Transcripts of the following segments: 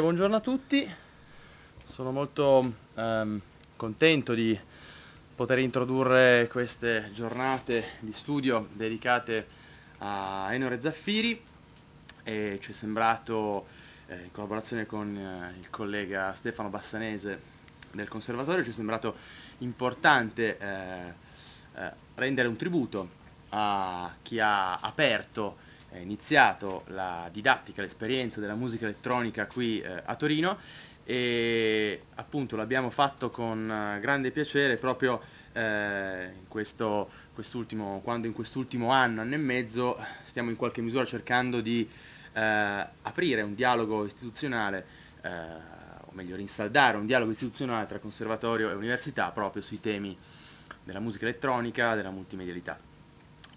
Buongiorno a tutti, sono molto ehm, contento di poter introdurre queste giornate di studio dedicate a Enore Zaffiri e ci è sembrato eh, in collaborazione con eh, il collega Stefano Bassanese del Conservatorio ci è sembrato importante eh, eh rendere un tributo a chi ha aperto eh, iniziato la didattica, l'esperienza della musica elettronica qui eh, a Torino e appunto l'abbiamo fatto con eh, grande piacere proprio eh, in questo, quest'ultimo, quando in quest'ultimo anno, anno e mezzo stiamo in qualche misura cercando di eh, aprire un dialogo istituzionale eh, o meglio rinsaldare un dialogo istituzionale tra conservatorio e università proprio sui temi della musica elettronica, della multimedialità.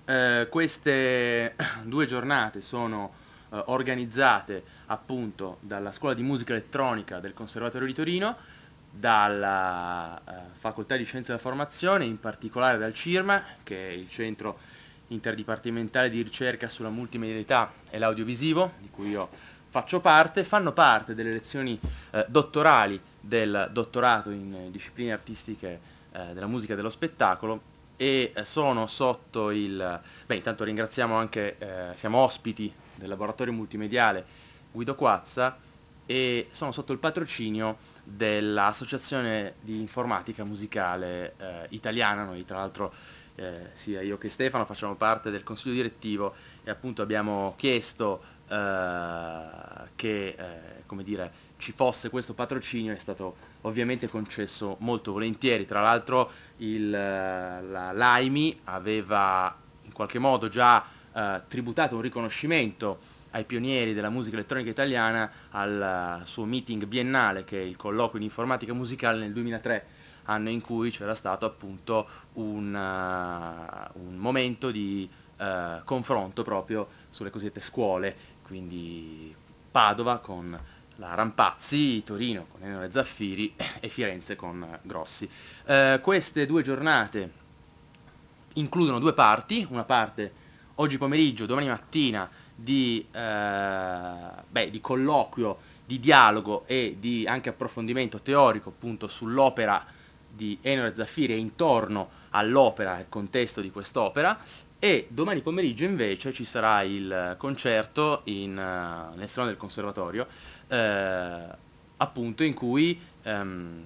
Eh, queste due giornate sono eh, organizzate appunto dalla Scuola di Musica Elettronica del Conservatorio di Torino, dalla eh, Facoltà di Scienze della Formazione, in particolare dal CIRMA, che è il Centro Interdipartimentale di Ricerca sulla Multimedialità e l'Audiovisivo, di cui io faccio parte, fanno parte delle lezioni eh, dottorali del dottorato in discipline artistiche eh, della musica e dello spettacolo e eh, sono sotto il... Beh, intanto ringraziamo anche, eh, siamo ospiti del laboratorio multimediale Guido Quazza e sono sotto il patrocinio dell'Associazione di Informatica Musicale eh, Italiana, noi tra l'altro eh, sia io che Stefano facciamo parte del consiglio direttivo e appunto abbiamo chiesto eh, che eh, come dire, ci fosse questo patrocinio, è stato ovviamente concesso molto volentieri, tra l'altro il, eh, la, l'AIMI aveva in qualche modo già eh, tributato un riconoscimento ai pionieri della musica elettronica italiana al eh, suo meeting biennale che è il colloquio di informatica musicale nel 2003 anno in cui c'era stato appunto un, uh, un momento di uh, confronto proprio sulle cosiddette scuole quindi Padova con la Rampazzi, Torino con Enone Zaffiri e Firenze con Grossi. Eh, queste due giornate includono due parti, una parte oggi pomeriggio, domani mattina di, eh, beh, di colloquio, di dialogo e di anche approfondimento teorico appunto sull'opera di Enore Zaffiri e intorno all'opera, al contesto di quest'opera e domani pomeriggio invece ci sarà il concerto in, uh, nel salone del conservatorio eh, appunto in cui ehm,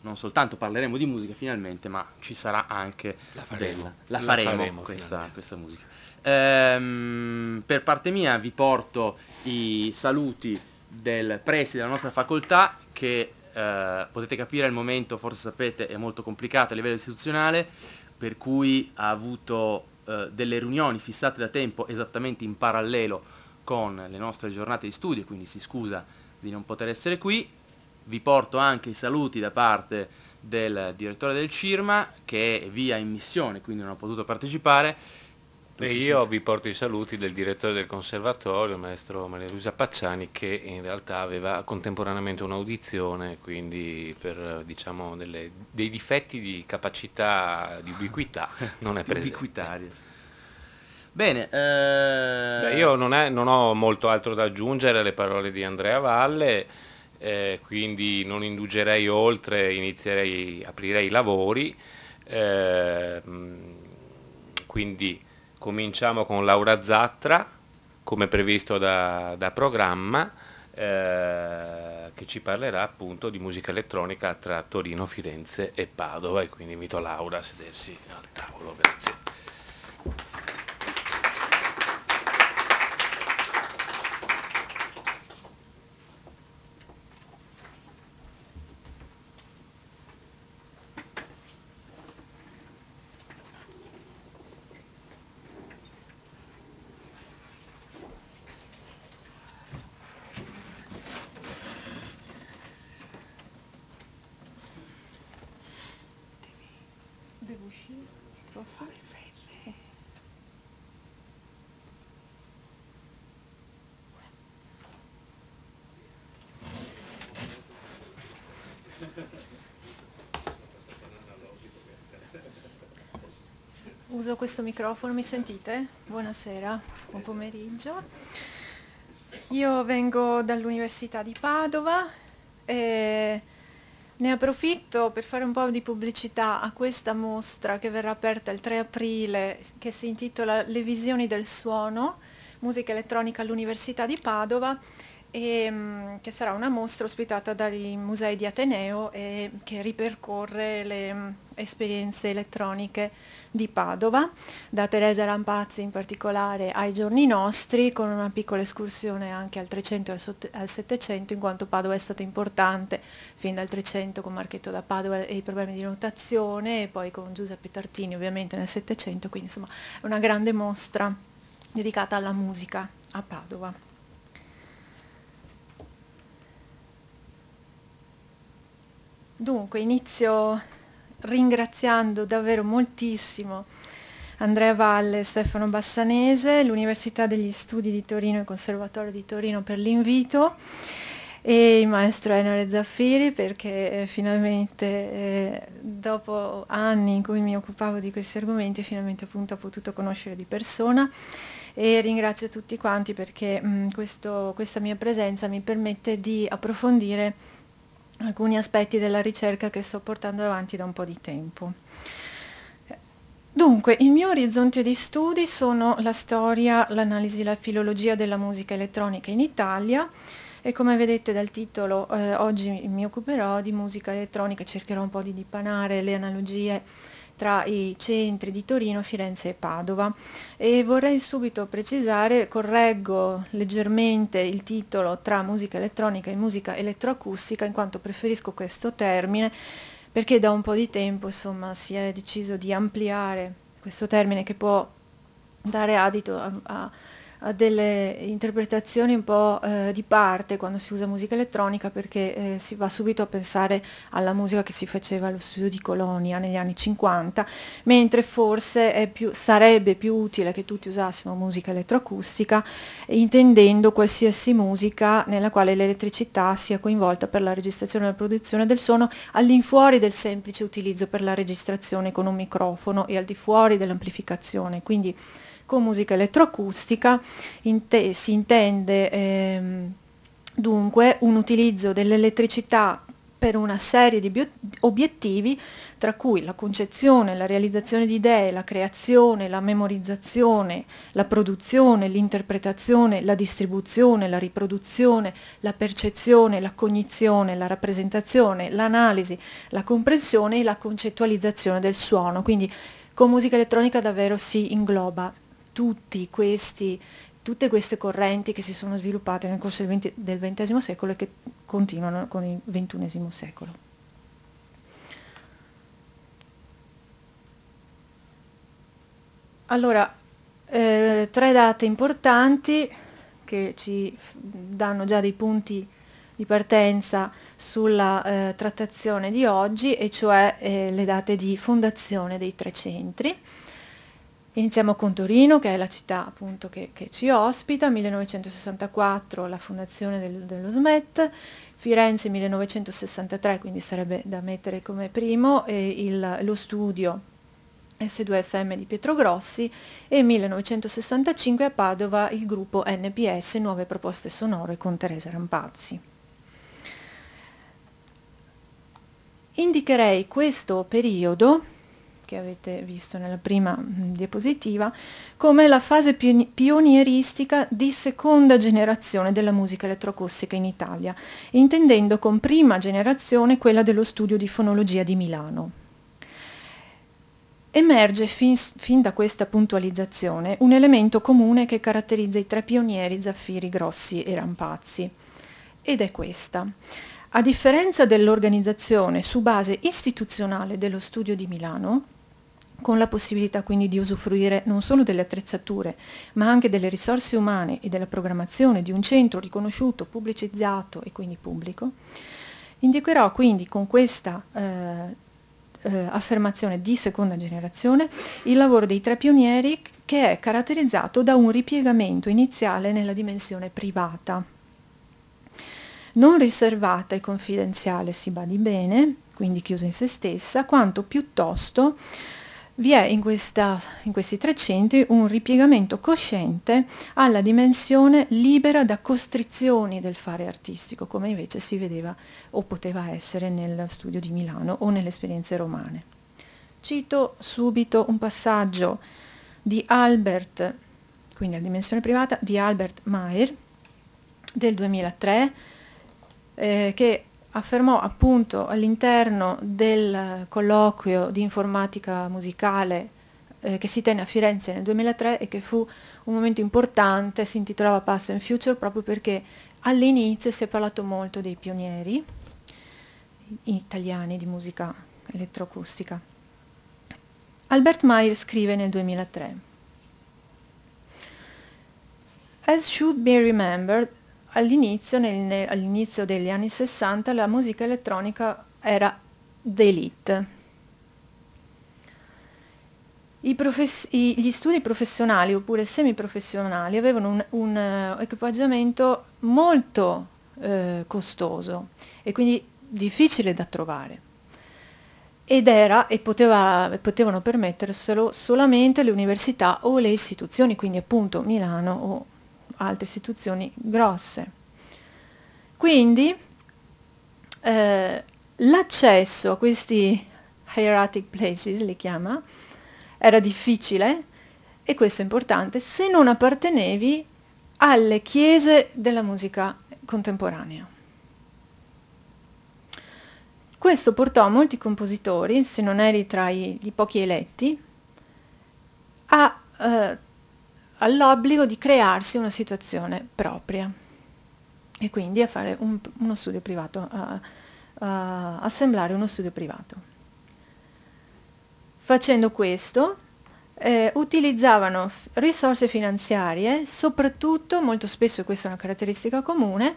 non soltanto parleremo di musica finalmente, ma ci sarà anche la faremo, della, la faremo, la faremo questa, questa, musica. Ehm, per parte mia vi porto i saluti del preside della nostra facoltà che eh, potete capire al momento, forse sapete, è molto complicato a livello istituzionale, per cui ha avuto eh, delle riunioni fissate da tempo esattamente in parallelo con le nostre giornate di studio, quindi si scusa di non poter essere qui. Vi porto anche i saluti da parte del direttore del CIRMA che è via in missione, quindi non ha potuto partecipare. E io vi porto i saluti del direttore del conservatorio, maestro Maria Luisa Pacciani, che in realtà aveva contemporaneamente un'audizione, quindi per diciamo, delle, dei difetti di capacità di ubiquità non è presente. Bene, eh... Beh, io non, è, non, ho molto altro da aggiungere alle parole di Andrea Valle, eh, quindi non indugerei oltre, inizierei, aprirei i lavori. Eh, quindi cominciamo con Laura Zattra, come previsto da, da programma, eh, che ci parlerà appunto di musica elettronica tra Torino, Firenze e Padova e quindi invito Laura a sedersi al tavolo, grazie. uso questo microfono, mi sentite? Buonasera, buon pomeriggio. Io vengo dall'Università di Padova e ne approfitto per fare un po' di pubblicità a questa mostra che verrà aperta il 3 aprile che si intitola Le visioni del suono, musica elettronica all'Università di Padova e, ehm, che sarà una mostra ospitata dai musei di Ateneo e che ripercorre le mm, esperienze elettroniche di Padova, da Teresa Rampazzi in particolare ai giorni nostri, con una piccola escursione anche al 300 e al 700, in quanto Padova è stata importante fin dal 300 con Marchetto da Padova e i problemi di notazione e poi con Giuseppe Tartini ovviamente nel 700, quindi insomma è una grande mostra dedicata alla musica a Padova. Dunque inizio ringraziando davvero moltissimo Andrea Valle, Stefano Bassanese, l'Università degli Studi di Torino e il Conservatorio di Torino per l'invito e il maestro Enore Zaffiri perché eh, finalmente eh, dopo anni in cui mi occupavo di questi argomenti finalmente appunto ho potuto conoscere di persona e ringrazio tutti quanti perché mh, mm, questo, questa mia presenza mi permette di approfondire alcuni aspetti della ricerca che sto portando avanti da un po' di tempo. Dunque, il mio orizzonte di studi sono la storia, l'analisi la filologia della musica elettronica in Italia e come vedete dal titolo eh, oggi mi occuperò di musica elettronica, cercherò un po' di dipanare le analogie tra i centri di Torino, Firenze e Padova. E vorrei subito precisare, correggo leggermente il titolo tra musica elettronica e musica elettroacustica, in quanto preferisco questo termine, perché da un po' di tempo insomma, si è deciso di ampliare questo termine che può dare adito a, a a delle interpretazioni un po' eh, di parte quando si usa musica elettronica perché eh, si va subito a pensare alla musica che si faceva allo studio di Colonia negli anni 50, mentre forse più, sarebbe più utile che tutti usassimo musica elettroacustica intendendo qualsiasi musica nella quale l'elettricità sia coinvolta per la registrazione e la produzione del suono all'infuori del semplice utilizzo per la registrazione con un microfono e al di fuori dell'amplificazione. Quindi con musica elettroacustica int si intende ehm, dunque un utilizzo dell'elettricità per una serie di obiettivi, tra cui la concezione, la realizzazione di idee, la creazione, la memorizzazione, la produzione, l'interpretazione, la distribuzione, la riproduzione, la percezione, la cognizione, la rappresentazione, l'analisi, la comprensione e la concettualizzazione del suono. Quindi con musica elettronica davvero si ingloba tutti questi, tutte queste correnti che si sono sviluppate nel corso del XX secolo e che continuano con il XXI secolo. Allora, eh, tre date importanti che ci danno già dei punti di partenza sulla eh, trattazione di oggi, e cioè eh, le date di fondazione dei tre centri. Iniziamo con Torino, che è la città appunto che, che ci ospita, 1964 la fondazione del, dello SMET, Firenze 1963, quindi sarebbe da mettere come primo, il, lo studio S2FM di Pietro Grossi e 1965 a Padova il gruppo NPS Nuove Proposte Sonore con Teresa Rampazzi. Indicherei questo periodo che avete visto nella prima mm, diapositiva, come la fase pionieristica di seconda generazione della musica elettroacustica in Italia, intendendo con prima generazione quella dello studio di fonologia di Milano. Emerge fin, fin da questa puntualizzazione un elemento comune che caratterizza i tre pionieri Zaffiri, Grossi e Rampazzi, ed è questa. A differenza dell'organizzazione su base istituzionale dello studio di Milano, con la possibilità quindi di usufruire non solo delle attrezzature, ma anche delle risorse umane e della programmazione di un centro riconosciuto, pubblicizzato e quindi pubblico, indicherò quindi con questa eh, eh, affermazione di seconda generazione il lavoro dei tre pionieri che è caratterizzato da un ripiegamento iniziale nella dimensione privata, non riservata e confidenziale, si badi bene, quindi chiusa in se stessa, quanto piuttosto vi è in, questa, in questi tre centri un ripiegamento cosciente alla dimensione libera da costrizioni del fare artistico, come invece si vedeva o poteva essere nel studio di Milano o nelle esperienze romane. Cito subito un passaggio di Albert, quindi a dimensione privata, di Albert Mayer del 2003, eh, che affermò appunto all'interno del colloquio di informatica musicale eh, che si tenne a Firenze nel 2003 e che fu un momento importante, si intitolava Past and Future proprio perché all'inizio si è parlato molto dei pionieri italiani di musica elettroacustica. Albert Mayer scrive nel 2003 As should be remembered, All'inizio, all'inizio degli anni 60, la musica elettronica era d'élite. gli studi professionali oppure semiprofessionali avevano un, un eh, equipaggiamento molto eh, costoso e quindi difficile da trovare ed era e poteva, potevano permetterselo solamente le università o le istituzioni, quindi appunto Milano o altre istituzioni grosse. Quindi eh, l'accesso a questi hieratic places, li chiama, era difficile, e questo è importante, se non appartenevi alle chiese della musica contemporanea. Questo portò molti compositori, se non eri tra i, i pochi eletti, a eh, all'obbligo di crearsi una situazione propria e quindi a fare un, uno studio privato, a, a assemblare uno studio privato. Facendo questo eh, utilizzavano risorse finanziarie, soprattutto, molto spesso questa è una caratteristica comune,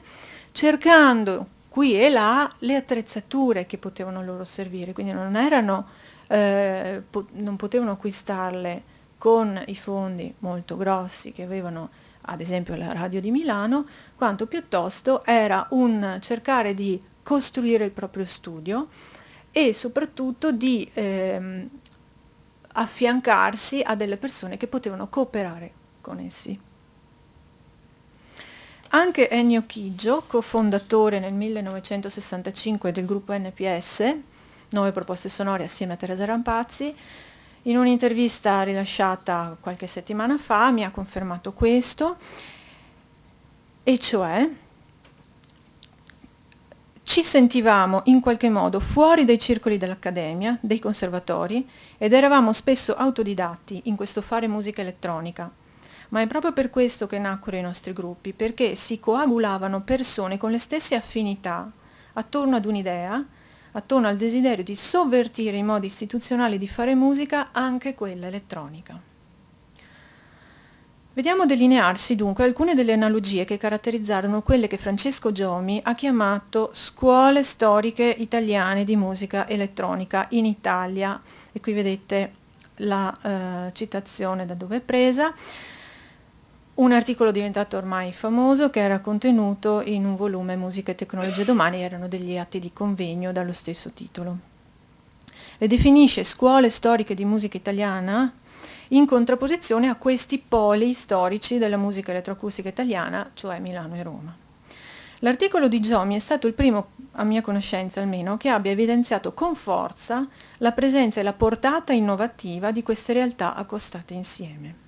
cercando qui e là le attrezzature che potevano loro servire, quindi non, erano, eh, po non potevano acquistarle con i fondi molto grossi che avevano ad esempio la radio di Milano, quanto piuttosto era un cercare di costruire il proprio studio e soprattutto di ehm, affiancarsi a delle persone che potevano cooperare con essi. Anche Ennio Chiggio, cofondatore nel 1965 del gruppo NPS, Nuove Proposte Sonore assieme a Teresa Rampazzi, in un'intervista rilasciata qualche settimana fa mi ha confermato questo, e cioè ci sentivamo in qualche modo fuori dai circoli dell'accademia, dei conservatori, ed eravamo spesso autodidatti in questo fare musica elettronica. Ma è proprio per questo che nacquero i nostri gruppi, perché si coagulavano persone con le stesse affinità attorno ad un'idea attorno al desiderio di sovvertire i modi istituzionali di fare musica, anche quella elettronica. Vediamo delinearsi dunque alcune delle analogie che caratterizzarono quelle che Francesco Giomi ha chiamato scuole storiche italiane di musica elettronica in Italia. E qui vedete la eh, citazione da dove è presa un articolo diventato ormai famoso che era contenuto in un volume Musica e Tecnologia Domani, erano degli atti di convegno dallo stesso titolo. Le definisce scuole storiche di musica italiana in contrapposizione a questi poli storici della musica elettroacustica italiana, cioè Milano e Roma. L'articolo di Giomi è stato il primo, a mia conoscenza almeno, che abbia evidenziato con forza la presenza e la portata innovativa di queste realtà accostate insieme.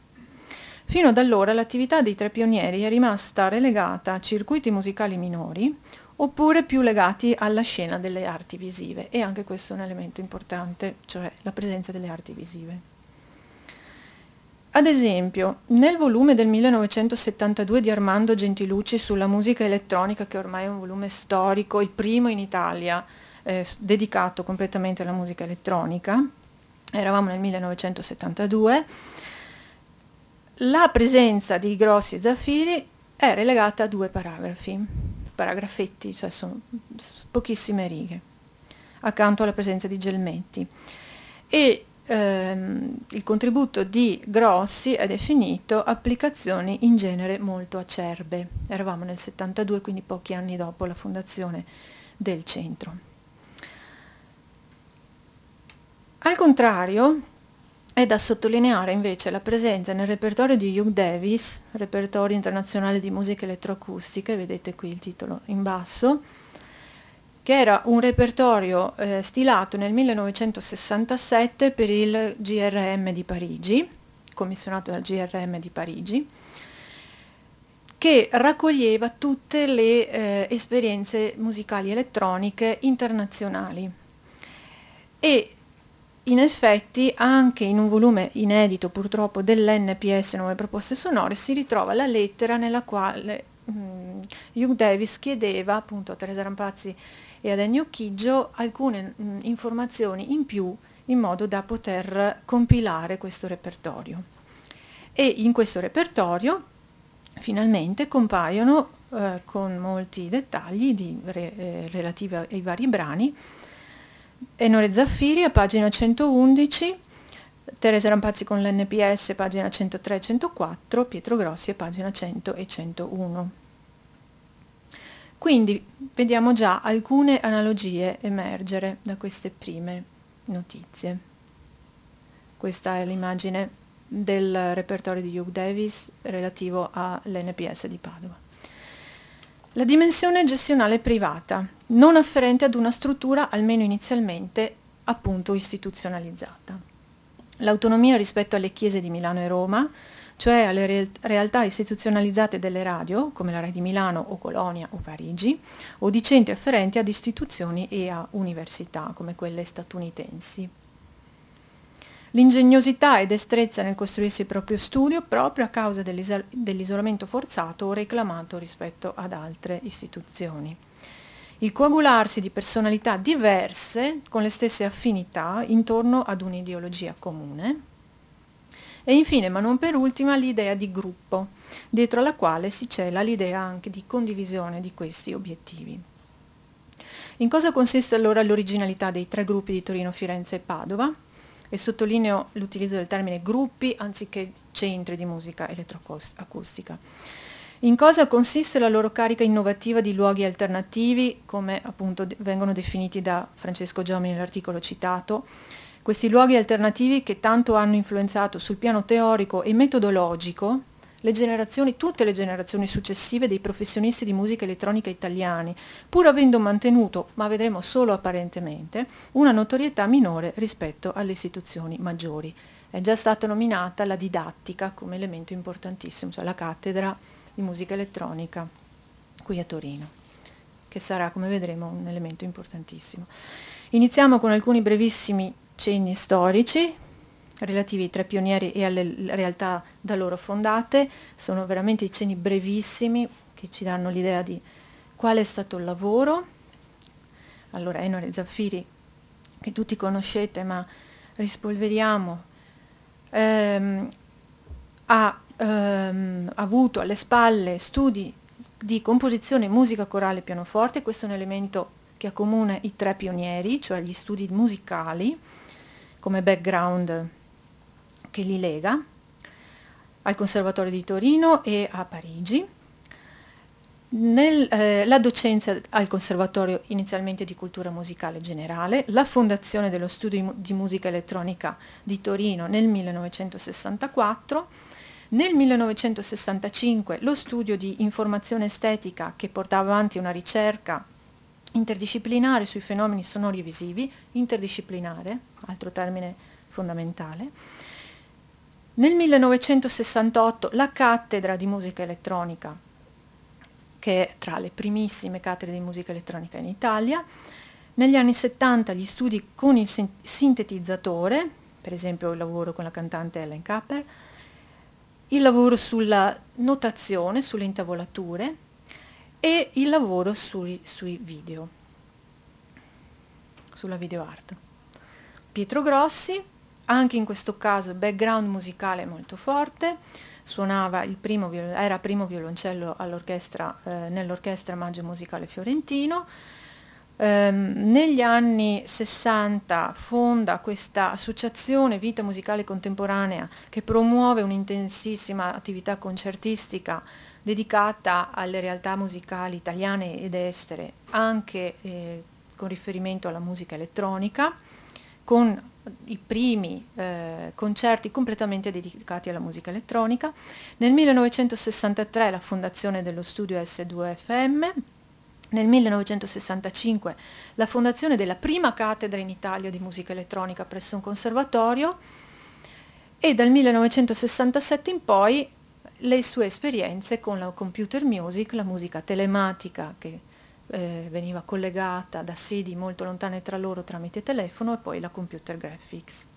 Fino ad allora l'attività dei tre pionieri è rimasta relegata a circuiti musicali minori oppure più legati alla scena delle arti visive e anche questo è un elemento importante, cioè la presenza delle arti visive. Ad esempio, nel volume del 1972 di Armando Gentilucci sulla musica elettronica, che ormai è un volume storico, il primo in Italia, eh, dedicato completamente alla musica elettronica, eravamo nel 1972, la presenza di grossi zaffiri è relegata a due paragrafi, paragrafetti, cioè sono pochissime righe, accanto alla presenza di gelmetti. E ehm, il contributo di grossi è definito applicazioni in genere molto acerbe. Eravamo nel 72, quindi pochi anni dopo la fondazione del centro. Al contrario, è da sottolineare invece la presenza nel repertorio di Hugh Davis, repertorio internazionale di musica elettroacustica, vedete qui il titolo in basso, che era un repertorio eh, stilato nel 1967 per il GRM di Parigi, commissionato dal GRM di Parigi, che raccoglieva tutte le eh, esperienze musicali elettroniche internazionali e in effetti anche in un volume inedito purtroppo dell'NPS Nuove Proposte Sonore si ritrova la lettera nella quale mh, mm, Hugh Davis chiedeva appunto a Teresa Rampazzi e ad Ennio Chiggio alcune mh, mm, informazioni in più in modo da poter compilare questo repertorio. E in questo repertorio finalmente compaiono eh, con molti dettagli di, re, eh, relativi ai vari brani Enore Zaffiri a pagina 111, Teresa Rampazzi con l'NPS pagina 103 e 104, Pietro Grossi a pagina 100 e 101. Quindi vediamo già alcune analogie emergere da queste prime notizie. Questa è l'immagine del repertorio di Hugh Davis relativo all'NPS di Padova. La dimensione gestionale privata, non afferente ad una struttura, almeno inizialmente, appunto istituzionalizzata. L'autonomia rispetto alle chiese di Milano e Roma, cioè alle re realtà istituzionalizzate delle radio, come la Rai di Milano o Colonia o Parigi, o di centri afferenti ad istituzioni e a università, come quelle statunitensi. L'ingegnosità e destrezza nel costruirsi il proprio studio proprio a causa dell'isolamento forzato o reclamato rispetto ad altre istituzioni. Il coagularsi di personalità diverse con le stesse affinità intorno ad un'ideologia comune. E infine, ma non per ultima, l'idea di gruppo, dietro alla quale si cela l'idea anche di condivisione di questi obiettivi. In cosa consiste allora l'originalità dei tre gruppi di Torino, Firenze e Padova? e sottolineo l'utilizzo del termine gruppi anziché centri di musica elettroacustica. In cosa consiste la loro carica innovativa di luoghi alternativi, come appunto vengono definiti da Francesco Giomini nell'articolo citato? Questi luoghi alternativi che tanto hanno influenzato sul piano teorico e metodologico le generazioni, tutte le generazioni successive dei professionisti di musica elettronica italiani, pur avendo mantenuto, ma vedremo solo apparentemente, una notorietà minore rispetto alle istituzioni maggiori. È già stata nominata la didattica come elemento importantissimo, cioè la cattedra di musica elettronica qui a Torino, che sarà, come vedremo, un elemento importantissimo. Iniziamo con alcuni brevissimi cenni storici, relativi ai tre pionieri e alle realtà da loro fondate, sono veramente i cenni brevissimi che ci danno l'idea di qual è stato il lavoro. Allora, Enore Zaffiri, che tutti conoscete, ma rispolveriamo, ehm, ha ehm, avuto alle spalle studi di composizione, musica corale e pianoforte, questo è un elemento che accomuna i tre pionieri, cioè gli studi musicali come background che li lega al Conservatorio di Torino e a Parigi. Nel, eh, la docenza al Conservatorio inizialmente di cultura musicale generale, la fondazione dello studio di musica elettronica di Torino nel 1964, nel 1965 lo studio di informazione estetica che portava avanti una ricerca interdisciplinare sui fenomeni sonori e visivi, interdisciplinare, altro termine fondamentale, nel 1968 la cattedra di musica elettronica, che è tra le primissime cattedre di musica elettronica in Italia, negli anni 70 gli studi con il sintetizzatore, per esempio il lavoro con la cantante Ellen Capper, il lavoro sulla notazione, sulle intavolature e il lavoro sui, sui video, sulla video art. Pietro Grossi anche in questo caso background musicale molto forte, suonava il primo, era primo violoncello all'orchestra, eh, nell'orchestra Maggio Musicale Fiorentino. Eh, negli anni 60 fonda questa associazione Vita Musicale Contemporanea che promuove un'intensissima attività concertistica dedicata alle realtà musicali italiane ed estere, anche eh, con riferimento alla musica elettronica, con i primi eh, concerti completamente dedicati alla musica elettronica. Nel 1963 la fondazione dello studio S2FM, nel 1965 la fondazione della prima cattedra in Italia di musica elettronica presso un conservatorio e dal 1967 in poi le sue esperienze con la computer music, la musica telematica che eh, veniva collegata da sedi molto lontane tra loro tramite telefono e poi la computer graphics.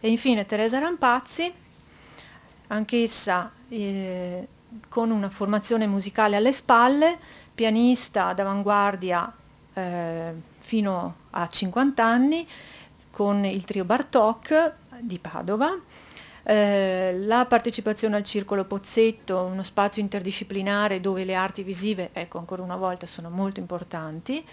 E infine Teresa Rampazzi, anch'essa eh, con una formazione musicale alle spalle, pianista d'avanguardia eh, fino a 50 anni, con il trio Bartok di Padova, eh, la partecipazione al Circolo Pozzetto, uno spazio interdisciplinare dove le arti visive, ecco ancora una volta, sono molto importanti,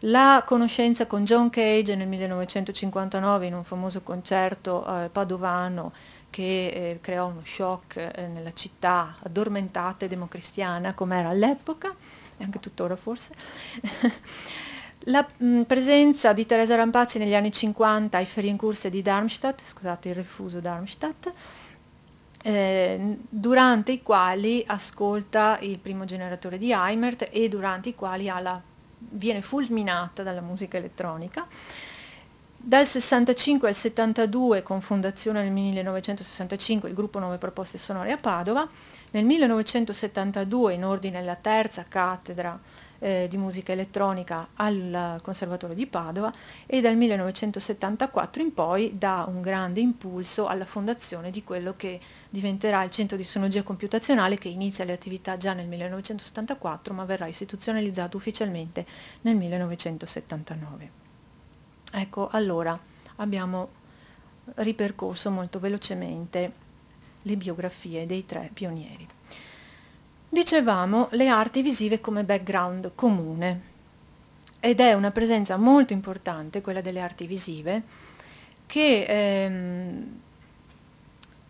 la conoscenza con John Cage nel 1959 in un famoso concerto eh, padovano che eh, creò uno shock eh, nella città addormentata e democristiana come era all'epoca, e anche tuttora forse. La mh, mm, presenza di Teresa Rampazzi negli anni 50 ai Ferienkurse di Darmstadt, scusate il refuso Darmstadt, eh, durante i quali ascolta il primo generatore di Heimert e durante i quali la, viene fulminata dalla musica elettronica. Dal 65 al 72, con fondazione nel 1965, il gruppo Nove Proposte Sonore a Padova, nel 1972, in ordine alla terza cattedra eh, di musica elettronica al Conservatorio di Padova e dal 1974 in poi dà un grande impulso alla fondazione di quello che diventerà il Centro di Sonologia Computazionale che inizia le attività già nel 1974 ma verrà istituzionalizzato ufficialmente nel 1979. Ecco, allora abbiamo ripercorso molto velocemente le biografie dei tre pionieri. Dicevamo le arti visive come background comune ed è una presenza molto importante quella delle arti visive che ehm,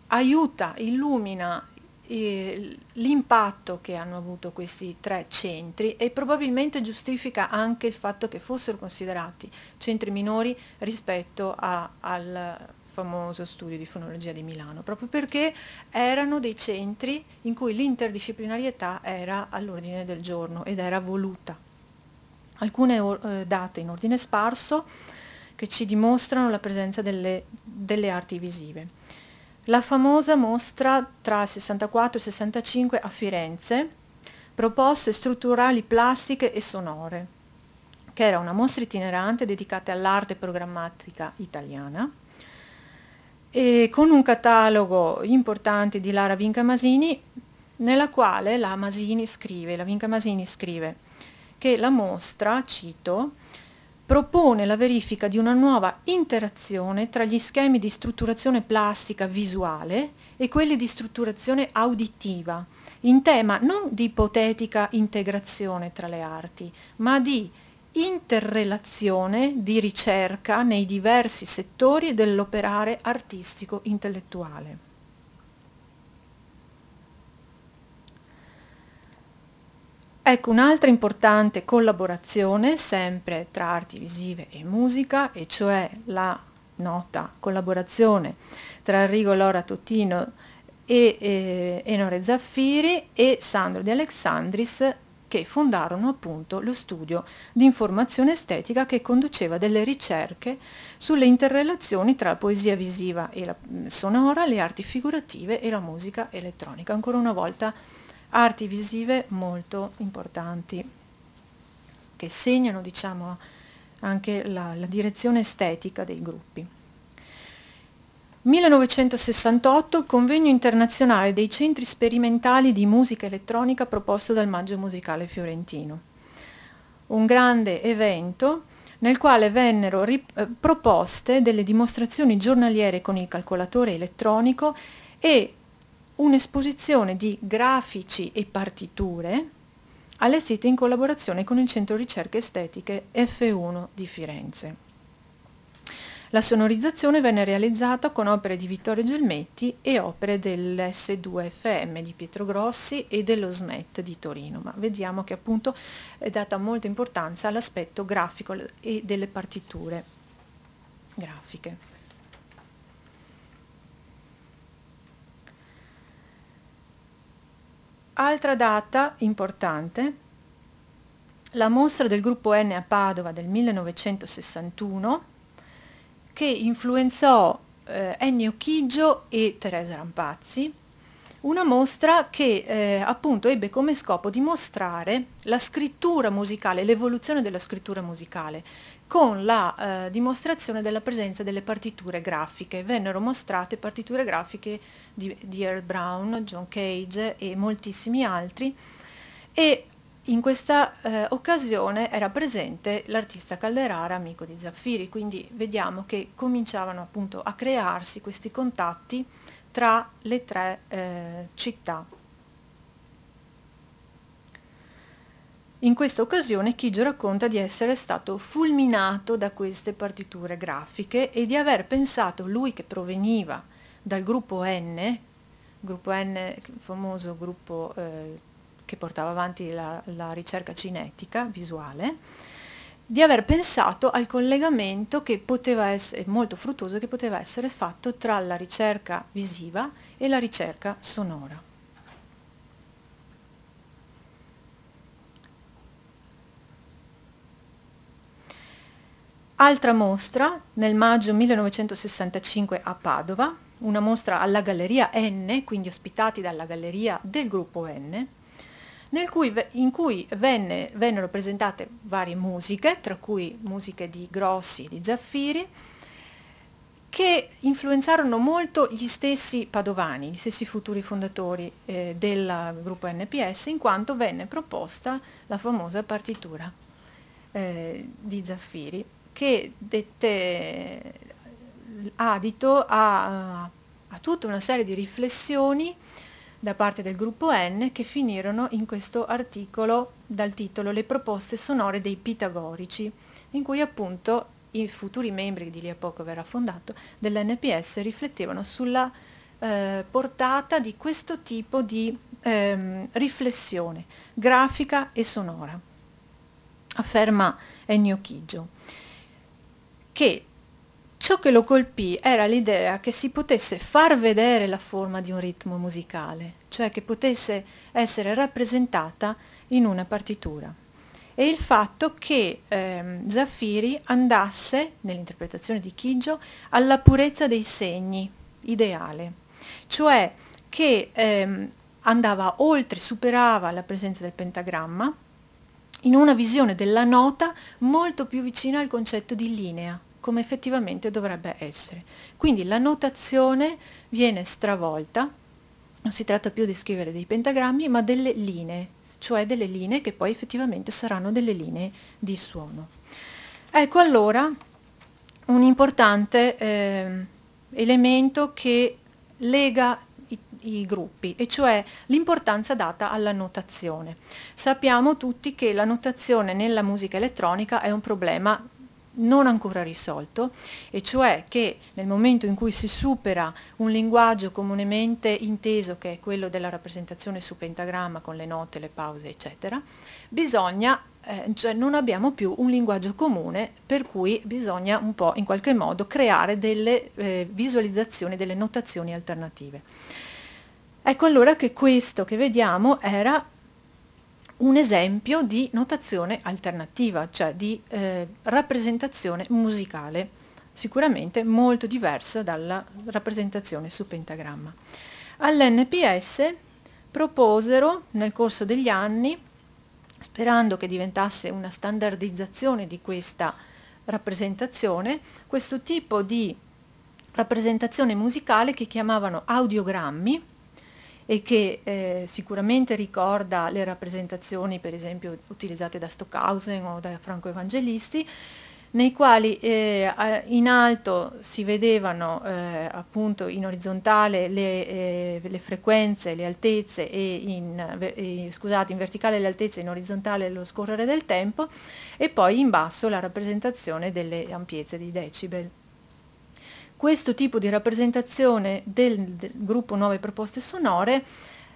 aiuta, illumina l'impatto che hanno avuto questi tre centri e probabilmente giustifica anche il fatto che fossero considerati centri minori rispetto a, al famoso studio di fonologia di Milano, proprio perché erano dei centri in cui l'interdisciplinarietà era all'ordine del giorno ed era voluta. Alcune eh, date in ordine sparso che ci dimostrano la presenza delle, delle arti visive. La famosa mostra tra il 64 e il 65 a Firenze, proposte strutturali plastiche e sonore, che era una mostra itinerante dedicata all'arte programmatica italiana, e con un catalogo importante di Lara Vinca Masini nella quale la Masini scrive, la Vinca Masini scrive che la mostra, cito, propone la verifica di una nuova interazione tra gli schemi di strutturazione plastica visuale e quelli di strutturazione auditiva, in tema non di ipotetica integrazione tra le arti, ma di interrelazione di ricerca nei diversi settori dell'operare artistico-intellettuale. Ecco un'altra importante collaborazione sempre tra arti visive e musica e cioè la nota collaborazione tra Arrigo Lora Tottino e eh, Enore Zaffiri e Sandro di Alexandris che fondarono appunto lo studio di informazione estetica che conduceva delle ricerche sulle interrelazioni tra poesia visiva e la mm, sonora, le arti figurative e la musica elettronica. Ancora una volta arti visive molto importanti che segnano diciamo, anche la, la direzione estetica dei gruppi. 1968 Convegno internazionale dei centri sperimentali di musica elettronica proposto dal Maggio Musicale Fiorentino. Un grande evento nel quale vennero eh, proposte delle dimostrazioni giornaliere con il calcolatore elettronico e un'esposizione di grafici e partiture allestite in collaborazione con il Centro Ricerche Estetiche F1 di Firenze. La sonorizzazione venne realizzata con opere di Vittorio Gelmetti e opere dell'S2FM di Pietro Grossi e dello SMET di Torino, ma vediamo che appunto è data molta importanza all'aspetto grafico e delle partiture grafiche. Altra data importante, la mostra del gruppo N a Padova del 1961 che influenzò eh, Ennio Chiggio e Teresa Rampazzi, una mostra che eh, appunto ebbe come scopo di mostrare la scrittura musicale, l'evoluzione della scrittura musicale, con la eh, dimostrazione della presenza delle partiture grafiche. Vennero mostrate partiture grafiche di, di Earl Brown, John Cage e moltissimi altri e in questa eh, occasione era presente l'artista Calderara, amico di Zaffiri, quindi vediamo che cominciavano appunto a crearsi questi contatti tra le tre eh, città. In questa occasione Chigio racconta di essere stato fulminato da queste partiture grafiche e di aver pensato, lui che proveniva dal gruppo N, gruppo N, famoso gruppo eh, che portava avanti la, la ricerca cinetica visuale, di aver pensato al collegamento che poteva essere molto fruttuoso che poteva essere fatto tra la ricerca visiva e la ricerca sonora. Altra mostra nel maggio 1965 a Padova, una mostra alla Galleria N, quindi ospitati dalla Galleria del gruppo N, cui, in cui venne, vennero presentate varie musiche, tra cui musiche di Grossi e di Zaffiri, che influenzarono molto gli stessi padovani, gli stessi futuri fondatori eh, del gruppo NPS, in quanto venne proposta la famosa partitura eh, di Zaffiri, che dette adito a, a tutta una serie di riflessioni da parte del gruppo N che finirono in questo articolo dal titolo Le proposte sonore dei pitagorici, in cui appunto i futuri membri di lì a poco verrà fondato dell'NPS riflettevano sulla eh, portata di questo tipo di ehm, riflessione grafica e sonora. Afferma Ennio Chigio che Ciò che lo colpì era l'idea che si potesse far vedere la forma di un ritmo musicale, cioè che potesse essere rappresentata in una partitura. E il fatto che ehm, Zaffiri andasse, nell'interpretazione di Chigio, alla purezza dei segni ideale, cioè che ehm, andava oltre, superava la presenza del pentagramma in una visione della nota molto più vicina al concetto di linea, come effettivamente dovrebbe essere. Quindi la notazione viene stravolta, non si tratta più di scrivere dei pentagrammi, ma delle linee, cioè delle linee che poi effettivamente saranno delle linee di suono. Ecco allora un importante eh, elemento che lega i, i, gruppi, e cioè l'importanza data alla notazione. Sappiamo tutti che la notazione nella musica elettronica è un problema non ancora risolto, e cioè che nel momento in cui si supera un linguaggio comunemente inteso che è quello della rappresentazione su pentagramma con le note, le pause, eccetera, bisogna, eh, cioè non abbiamo più un linguaggio comune per cui bisogna un po' in qualche modo creare delle eh, visualizzazioni, delle notazioni alternative. Ecco allora che questo che vediamo era un esempio di notazione alternativa, cioè di eh, rappresentazione musicale, sicuramente molto diversa dalla rappresentazione su pentagramma. All'NPS proposero nel corso degli anni, sperando che diventasse una standardizzazione di questa rappresentazione, questo tipo di rappresentazione musicale che chiamavano audiogrammi, e che eh, sicuramente ricorda le rappresentazioni per esempio utilizzate da Stockhausen o da Franco Evangelisti, nei quali eh, in alto si vedevano eh, appunto in orizzontale le, eh, le, frequenze, le altezze e in, eh, scusate, in verticale le altezze e in orizzontale lo scorrere del tempo e poi in basso la rappresentazione delle ampiezze di decibel questo tipo di rappresentazione del, del gruppo Nuove Proposte Sonore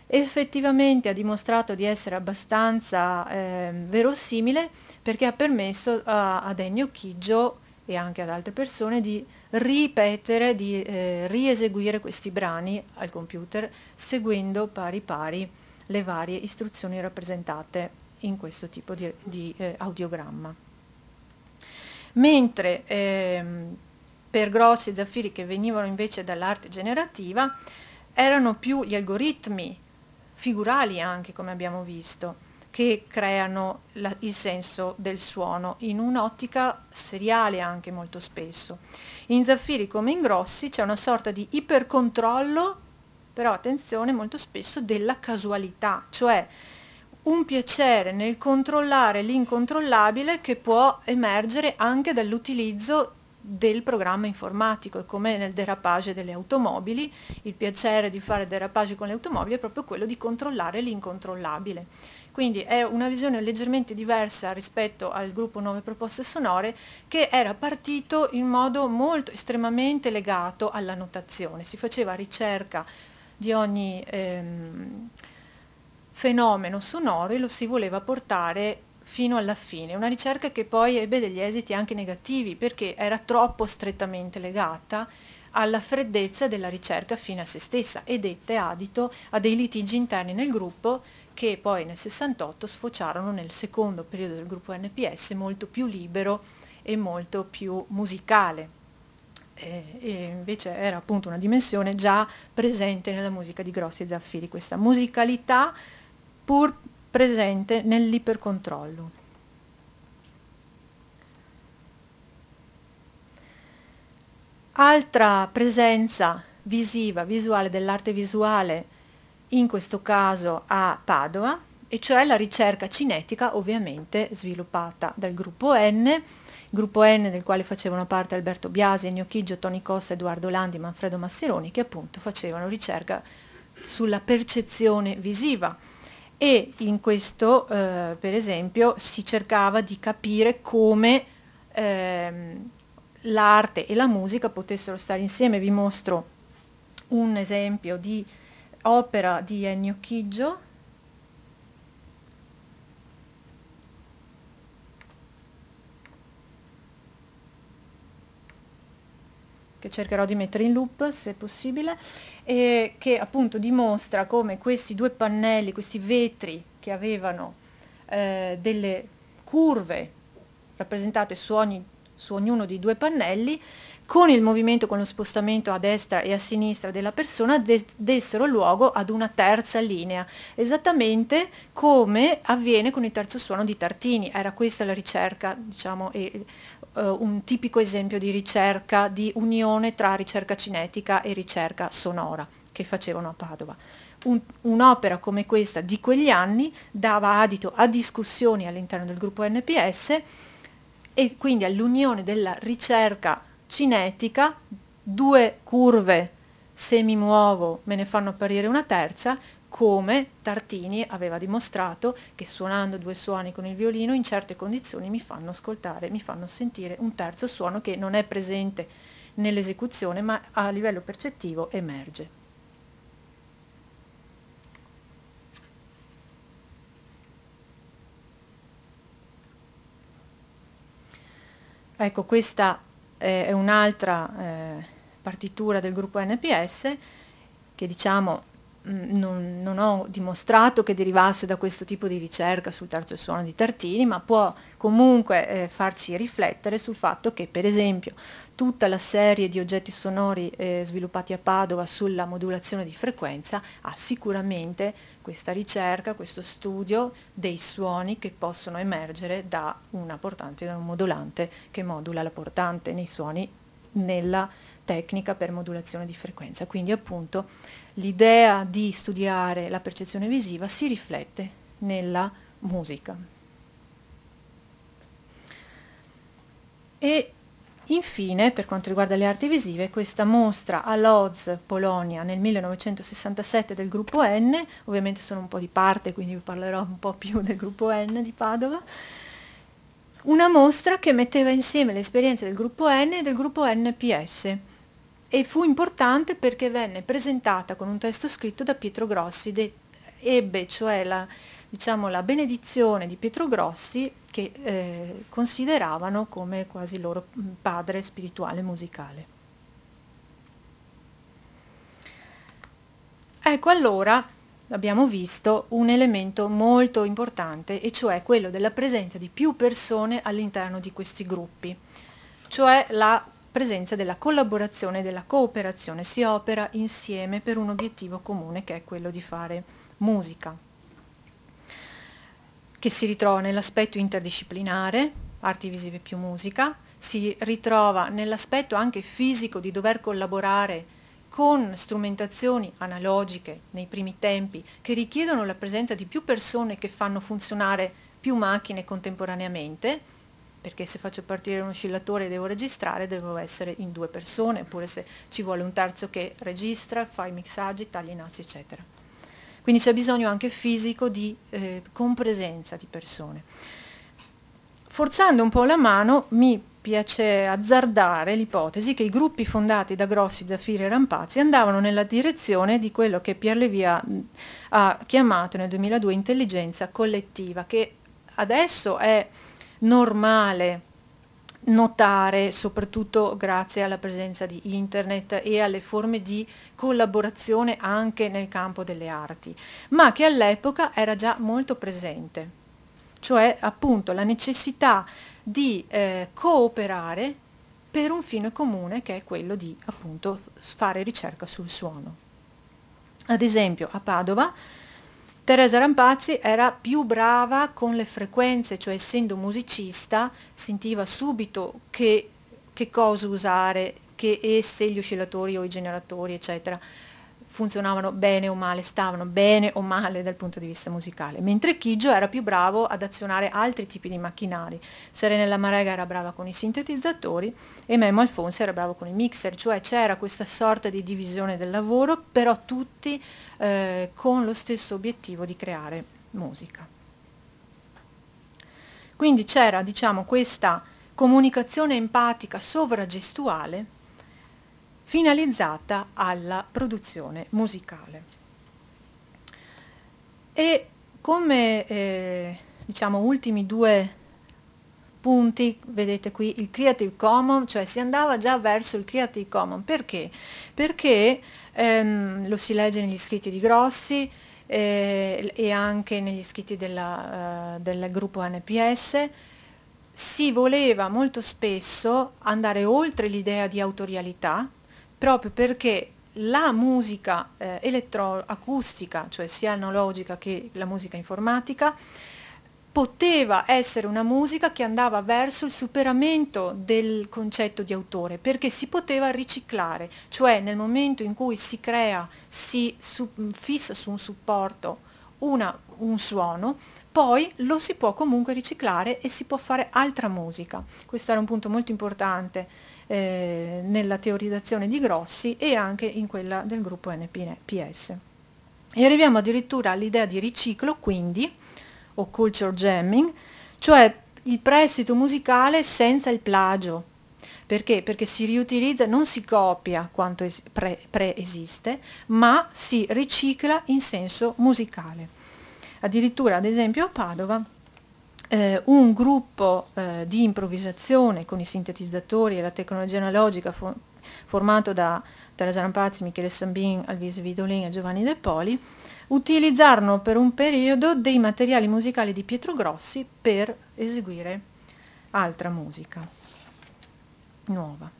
effettivamente ha dimostrato di essere abbastanza eh, verosimile perché ha permesso a, ad Ennio Chiggio e anche ad altre persone di ripetere, di eh, rieseguire questi brani al computer seguendo pari pari le varie istruzioni rappresentate in questo tipo di, di eh, audiogramma. Mentre ehm, per grossi zaffiri che venivano invece dall'arte generativa erano più gli algoritmi figurali anche come abbiamo visto che creano la, il senso del suono in un'ottica seriale anche molto spesso. In zaffiri come in grossi c'è una sorta di ipercontrollo, però attenzione molto spesso della casualità, cioè un piacere nel controllare l'incontrollabile che può emergere anche dall'utilizzo del programma informatico e come nel derapage delle automobili, il piacere di fare derapage con le automobili è proprio quello di controllare l'incontrollabile. Quindi è una visione leggermente diversa rispetto al gruppo 9 proposte sonore che era partito in modo molto estremamente legato alla notazione. Si faceva ricerca di ogni ehm, fenomeno sonoro e lo si voleva portare fino alla fine. Una ricerca che poi ebbe degli esiti anche negativi perché era troppo strettamente legata alla freddezza della ricerca fino a se stessa e dette adito a dei litigi interni nel gruppo che poi nel 68 sfociarono nel secondo periodo del gruppo NPS molto più libero e molto più musicale. Eh, e invece era appunto una dimensione già presente nella musica di Grossi e Zaffiri, questa musicalità pur presente nell'ipercontrollo. Altra presenza visiva, visuale, dell'arte visuale, in questo caso a Padova, e cioè la ricerca cinetica ovviamente sviluppata dal gruppo N, gruppo N del quale facevano parte Alberto Biasi, Ennio Chiggio, Toni Costa, Edoardo Landi, Manfredo Masseroni, che appunto facevano ricerca sulla percezione visiva e in questo eh, per esempio si cercava di capire come ehm, l'arte e la musica potessero stare insieme. Vi mostro un esempio di opera di Ennio Chiggio che cercherò di mettere in loop se possibile eh, che appunto dimostra come questi due pannelli, questi vetri che avevano eh, delle curve rappresentate su, ogni, su ognuno dei due pannelli, con il movimento, con lo spostamento a destra e a sinistra della persona, de dessero luogo ad una terza linea, esattamente come avviene con il terzo suono di Tartini. Era questa la ricerca, diciamo, e eh, un tipico esempio di ricerca, di unione tra ricerca cinetica e ricerca sonora che facevano a Padova. un'opera come questa di quegli anni dava adito a discussioni all'interno del gruppo NPS e quindi all'unione della ricerca cinetica, due curve se mi muovo me ne fanno apparire una terza, come Tartini aveva dimostrato che suonando due suoni con il violino in certe condizioni mi fanno ascoltare, mi fanno sentire un terzo suono che non è presente nell'esecuzione ma a livello percettivo emerge. Ecco, questa eh, è un'altra eh, partitura del gruppo NPS che diciamo Mm, non, non, ho dimostrato che derivasse da questo tipo di ricerca sul terzo suono di Tartini, ma può comunque eh, farci riflettere sul fatto che per esempio tutta la serie di oggetti sonori eh, sviluppati a Padova sulla modulazione di frequenza ha sicuramente questa ricerca, questo studio dei suoni che possono emergere da una portante, da un modulante che modula la portante nei suoni nella tecnica per modulazione di frequenza. Quindi appunto l'idea di studiare la percezione visiva si riflette nella musica. E infine, per quanto riguarda le arti visive, questa mostra a Lodz, Polonia, nel 1967 del gruppo N, ovviamente sono un po' di parte, quindi vi parlerò un po' più del gruppo N di Padova, una mostra che metteva insieme le esperienze del gruppo N e del gruppo NPS, e fu importante perché venne presentata con un testo scritto da Pietro Grossi, de, ebbe cioè la, diciamo, la benedizione di Pietro Grossi che eh, consideravano come quasi loro mm, padre spirituale musicale. Ecco allora abbiamo visto un elemento molto importante e cioè quello della presenza di più persone all'interno di questi gruppi, cioè la presenza della collaborazione e della cooperazione, si opera insieme per un obiettivo comune che è quello di fare musica, che si ritrova nell'aspetto interdisciplinare, arti visive più musica, si ritrova nell'aspetto anche fisico di dover collaborare con strumentazioni analogiche nei primi tempi che richiedono la presenza di più persone che fanno funzionare più macchine contemporaneamente, perché se faccio partire un oscillatore e devo registrare devo essere in due persone, oppure se ci vuole un terzo che registra, fa i mixaggi, taglia i nastri, eccetera. Quindi c'è bisogno anche fisico di eh, compresenza di persone. Forzando un po' la mano mi piace azzardare l'ipotesi che i gruppi fondati da Grossi, Zaffiri e Rampazzi andavano nella direzione di quello che Pierre Levy ha chiamato nel 2002 intelligenza collettiva, che adesso è normale notare, soprattutto grazie alla presenza di internet e alle forme di collaborazione anche nel campo delle arti, ma che all'epoca era già molto presente, cioè appunto la necessità di eh, cooperare per un fine comune che è quello di appunto fare ricerca sul suono. Ad esempio a Padova Teresa Rampazzi era più brava con le frequenze, cioè essendo musicista sentiva subito che, che cosa usare, che esse, gli oscillatori o i generatori, eccetera funzionavano bene o male, stavano bene o male dal punto di vista musicale, mentre Chigio era più bravo ad azionare altri tipi di macchinari. Serenella Marega era brava con i sintetizzatori e Memo Alfonsi era bravo con i mixer, cioè c'era questa sorta di divisione del lavoro, però tutti eh, con lo stesso obiettivo di creare musica. Quindi c'era, diciamo, questa comunicazione empatica sovragestuale finalizzata alla produzione musicale. E come eh, diciamo ultimi due punti, vedete qui il Creative Commons, cioè si andava già verso il Creative Commons, perché? Perché ehm, lo si legge negli scritti di Grossi eh, e anche negli scritti della, eh, del gruppo NPS, si voleva molto spesso andare oltre l'idea di autorialità, proprio perché la musica eh, elettroacustica, cioè sia analogica che la musica informatica, poteva essere una musica che andava verso il superamento del concetto di autore, perché si poteva riciclare, cioè nel momento in cui si crea, si fissa su un supporto una, un suono, poi lo si può comunque riciclare e si può fare altra musica. Questo era un punto molto importante eh, nella teorizzazione di Grossi e anche in quella del gruppo NPS. E arriviamo addirittura all'idea di riciclo, quindi, o culture jamming, cioè il prestito musicale senza il plagio. Perché? Perché si riutilizza, non si copia quanto es- preesiste, ma si ricicla in senso musicale. Addirittura, ad esempio, a Padova eh, un gruppo eh, di improvvisazione con i sintetizzatori e la tecnologia analogica fo formato da Teresa Rampazzi, Michele Sambin, Alvise Vidolin e Giovanni De Poli, utilizzarono per un periodo dei materiali musicali di Pietro Grossi per eseguire altra musica nuova.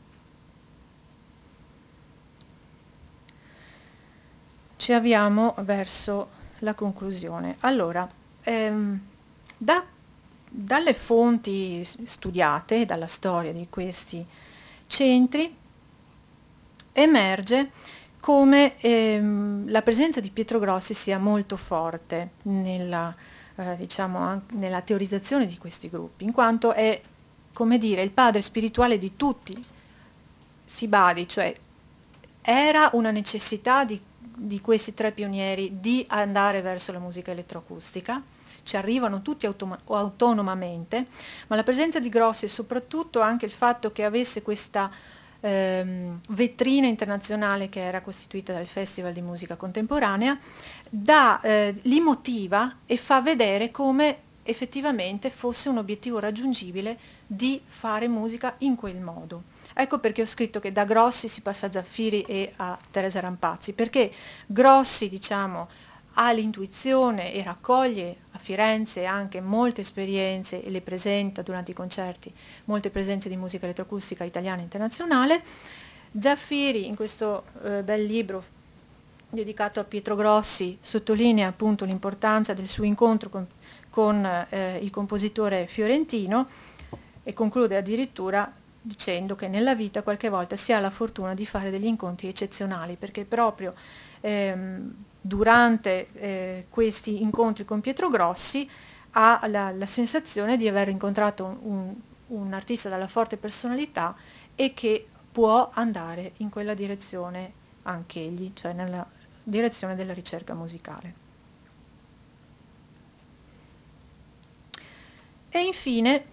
Ci avviamo verso la conclusione. Allora, ehm, da dalle fonti studiate, dalla storia di questi centri, emerge come ehm, la presenza di Pietro Grossi sia molto forte nella, eh, diciamo, nella teorizzazione di questi gruppi, in quanto è, come dire, il padre spirituale di tutti, si badi, cioè era una necessità di, di questi tre pionieri di andare verso la musica elettroacustica, ci arrivano tutti automa- autonomamente, ma la presenza di Grossi e soprattutto anche il fatto che avesse questa ehm, vetrina internazionale che era costituita dal Festival di Musica Contemporanea, da, eh, li motiva e fa vedere come effettivamente fosse un obiettivo raggiungibile di fare musica in quel modo. Ecco perché ho scritto che da Grossi si passa a Zaffiri e a Teresa Rampazzi, perché Grossi, diciamo, ha l'intuizione e raccoglie a Firenze anche molte esperienze e le presenta durante i concerti, molte presenze di musica elettroacustica italiana e internazionale. Zaffiri in questo eh, bel libro dedicato a Pietro Grossi sottolinea appunto l'importanza del suo incontro con, con eh, il compositore fiorentino e conclude addirittura dicendo che nella vita qualche volta si ha la fortuna di fare degli incontri eccezionali perché proprio ehm, durante eh, questi incontri con Pietro Grossi ha la, la sensazione di aver incontrato un, un, artista dalla forte personalità e che può andare in quella direzione anche egli, cioè nella direzione della ricerca musicale. E infine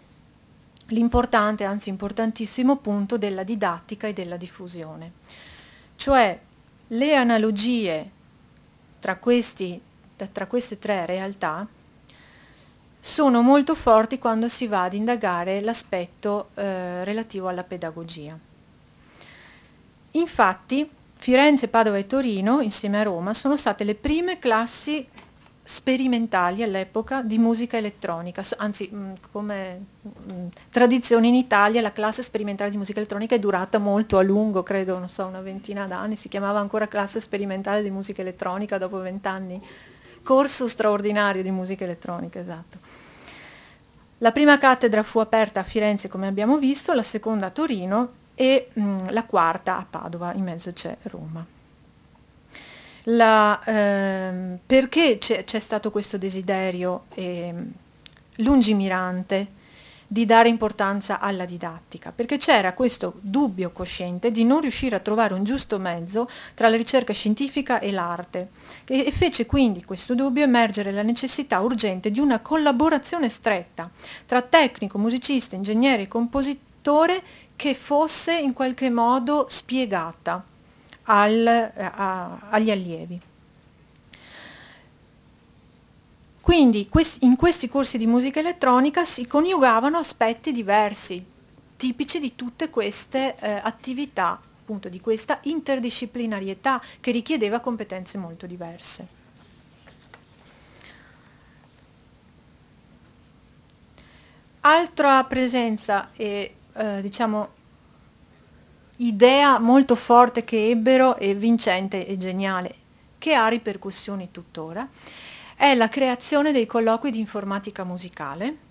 l'importante, anzi importantissimo punto della didattica e della diffusione, cioè le analogie tra, questi, tra queste tre realtà sono molto forti quando si va ad indagare l'aspetto eh, relativo alla pedagogia. Infatti Firenze, Padova e Torino, insieme a Roma, sono state le prime classi sperimentali all'epoca di musica elettronica, anzi mm, come mm, tradizione in Italia la classe sperimentale di musica elettronica è durata molto a lungo, credo, non so, una ventina d'anni, si chiamava ancora classe sperimentale di musica elettronica dopo vent'anni, corso straordinario di musica elettronica, esatto. La prima cattedra fu aperta a Firenze, come abbiamo visto, la seconda a Torino e mh, mm, la quarta a Padova, in mezzo c'è Roma la, eh, perché c'è stato questo desiderio eh, lungimirante di dare importanza alla didattica, perché c'era questo dubbio cosciente di non riuscire a trovare un giusto mezzo tra la ricerca scientifica e l'arte e fece quindi questo dubbio emergere la necessità urgente di una collaborazione stretta tra tecnico, musicista, ingegnere e compositore che fosse in qualche modo spiegata al, eh, a, agli allievi. Quindi in questi corsi di musica elettronica si coniugavano aspetti diversi, tipici di tutte queste eh, attività, appunto di questa interdisciplinarietà che richiedeva competenze molto diverse. Altra presenza e eh, diciamo, idea molto forte che ebbero e vincente e geniale, che ha ripercussioni tuttora, è la creazione dei colloqui di informatica musicale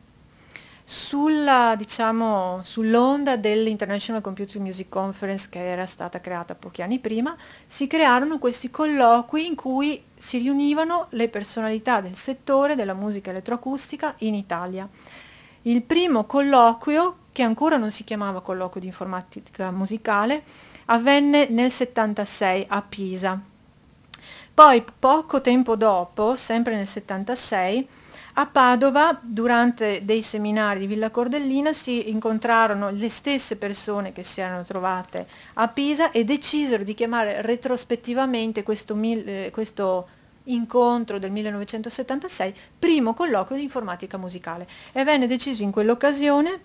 sulla, diciamo, sull'onda dell'International Computer Music Conference che era stata creata pochi anni prima, si crearono questi colloqui in cui si riunivano le personalità del settore della musica elettroacustica in Italia. Il primo colloquio che ancora non si chiamava colloquio di informatica musicale, avvenne nel 76 a Pisa. Poi poco tempo dopo, sempre nel 76, a Padova, durante dei seminari di Villa Cordellina, si incontrarono le stesse persone che si erano trovate a Pisa e decisero di chiamare retrospettivamente questo, eh, questo incontro del 1976 primo colloquio di informatica musicale. E venne deciso in quell'occasione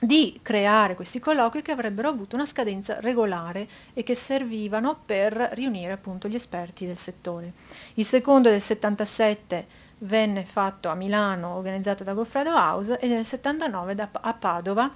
di creare questi colloqui che avrebbero avuto una scadenza regolare e che servivano per riunire appunto gli esperti del settore. Il secondo del 77 venne fatto a Milano, organizzato da Goffredo House, e nel 79 da, a Padova,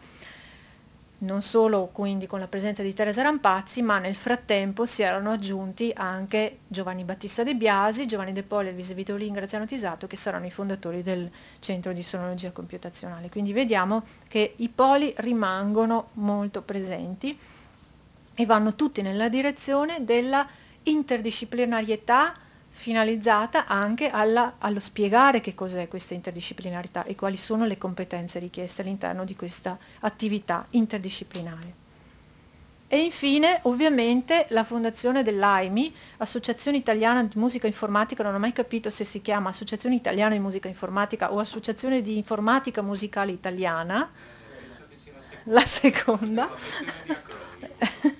non solo quindi con la presenza di Teresa Rampazzi, ma nel frattempo si erano aggiunti anche Giovanni Battista De Biasi, Giovanni De Poli, Elvise Vitolin, Graziano Tisato, che saranno i fondatori del Centro di Sonologia Computazionale. Quindi vediamo che i poli rimangono molto presenti e vanno tutti nella direzione della interdisciplinarietà finalizzata anche alla, allo spiegare che cos'è questa interdisciplinarità e quali sono le competenze richieste all'interno di questa attività interdisciplinare. E infine, ovviamente, la fondazione dell'AIMI, Associazione Italiana di Musica Informatica, non ho mai capito se si chiama Associazione Italiana di Musica Informatica o Associazione di Informatica Musicale Italiana, la seconda. La seconda.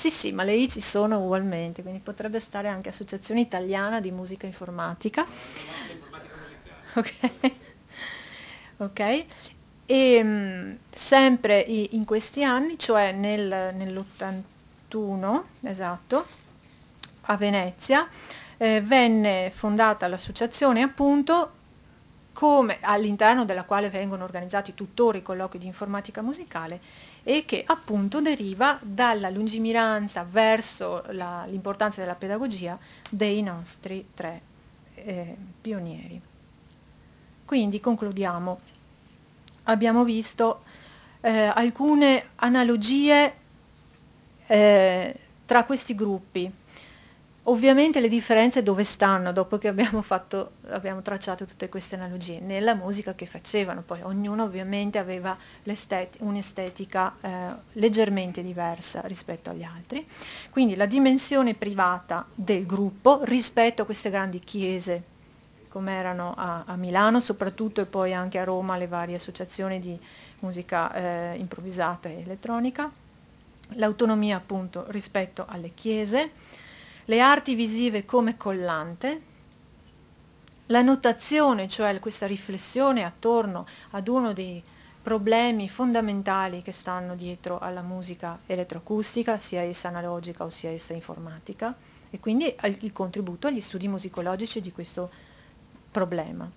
Sì, sì, ma le I ci sono ugualmente, quindi potrebbe stare anche Associazione Italiana di Musica Informatica. Ok. okay. E ehm, mh, sempre in questi anni, cioè nel, nell'81, esatto, a Venezia, eh, venne fondata l'associazione appunto come, all'interno della quale vengono organizzati tuttora i colloqui di informatica musicale e che appunto deriva dalla lungimiranza verso l'importanza della pedagogia dei nostri tre eh, pionieri. Quindi concludiamo. Abbiamo visto eh, alcune analogie eh, tra questi gruppi Ovviamente le differenze dove stanno dopo che abbiamo, fatto, abbiamo tracciato tutte queste analogie? Nella musica che facevano, poi ognuno ovviamente aveva un'estetica eh, leggermente diversa rispetto agli altri. Quindi la dimensione privata del gruppo rispetto a queste grandi chiese come erano a, a Milano soprattutto e poi anche a Roma le varie associazioni di musica eh, improvvisata e elettronica, l'autonomia appunto rispetto alle chiese, le arti visive come collante, la notazione, cioè questa riflessione attorno ad uno dei problemi fondamentali che stanno dietro alla musica elettroacustica, sia essa analogica o sia essa informatica, e quindi il contributo agli studi musicologici di questo problema.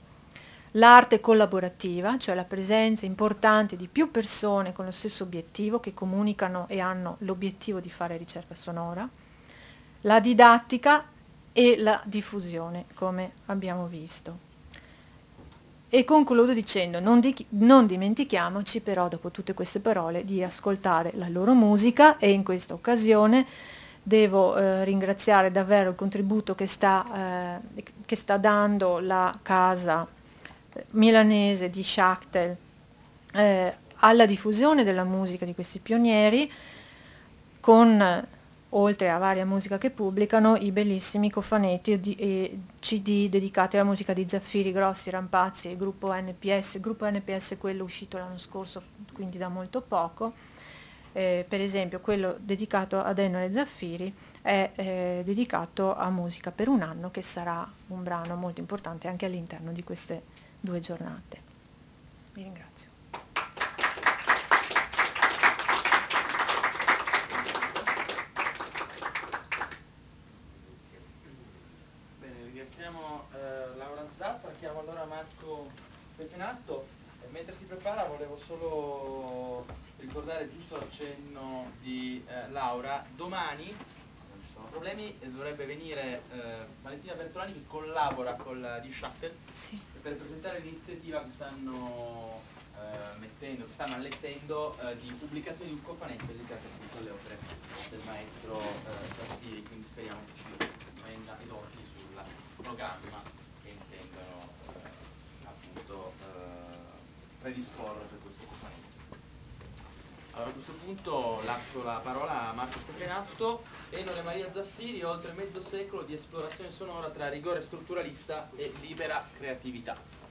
L'arte collaborativa, cioè la presenza importante di più persone con lo stesso obiettivo che comunicano e hanno l'obiettivo di fare ricerca sonora, la didattica e la diffusione, come abbiamo visto. E concludo dicendo, non, di, non, dimentichiamoci però, dopo tutte queste parole, di ascoltare la loro musica e in questa occasione devo eh, ringraziare davvero il contributo che sta, eh, che sta dando la casa eh, milanese di Schachtel eh, alla diffusione della musica di questi pionieri con oltre a varia musica che pubblicano, i bellissimi cofanetti e CD dedicati alla musica di Zaffiri, Grossi, Rampazzi e gruppo NPS. gruppo NPS è quello uscito l'anno scorso, quindi da molto poco. Eh, per esempio quello dedicato ad Ennole Zaffiri è eh, dedicato a Musica per un anno, che sarà un brano molto importante anche all'interno di queste due giornate. Vi ringrazio. tutto in atto e mentre si prepara volevo solo ricordare giusto l'accenno di eh, Laura, domani non ci sono problemi eh, dovrebbe venire eh, Valentina Bertolani che collabora con la di Shuttle sì. per presentare l'iniziativa che stanno eh, mettendo, che stanno allestendo eh, di pubblicazione di un cofanetto dedicato appunto alle opere del maestro Zattiri, eh, quindi speriamo che ci venda i doti sul programma appunto eh, predisporre per questo cofanista. Allora a questo punto lascio la parola a Marco Stefanatto, Enone Maria Zaffiri, oltre mezzo secolo di esplorazione sonora tra rigore strutturalista e libera creatività.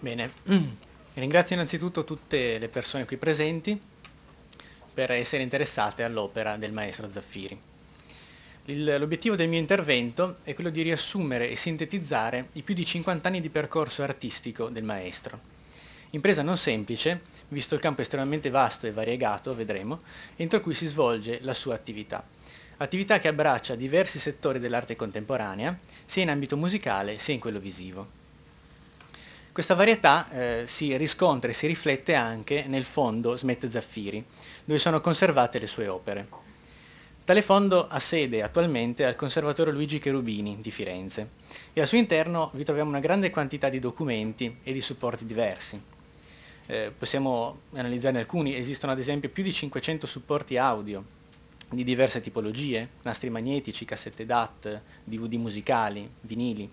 Bene, ringrazio innanzitutto tutte le persone qui presenti per essere interessate all'opera del maestro Zaffiri. L'obiettivo del mio intervento è quello di riassumere e sintetizzare i più di 50 anni di percorso artistico del maestro. Impresa non semplice, visto il campo estremamente vasto e variegato, vedremo, entro cui si svolge la sua attività. Attività che abbraccia diversi settori dell'arte contemporanea, sia in ambito musicale sia in quello visivo. Questa varietà eh, si riscontra e si riflette anche nel fondo Smette Zaffiri, dove sono conservate le sue opere. Tale fondo ha sede attualmente al Conservatorio Luigi Cherubini di Firenze e al suo interno vi troviamo una grande quantità di documenti e di supporti diversi. Eh, possiamo analizzarne alcuni, esistono ad esempio più di 500 supporti audio di diverse tipologie, nastri magnetici, cassette DAT, DVD musicali, vinili.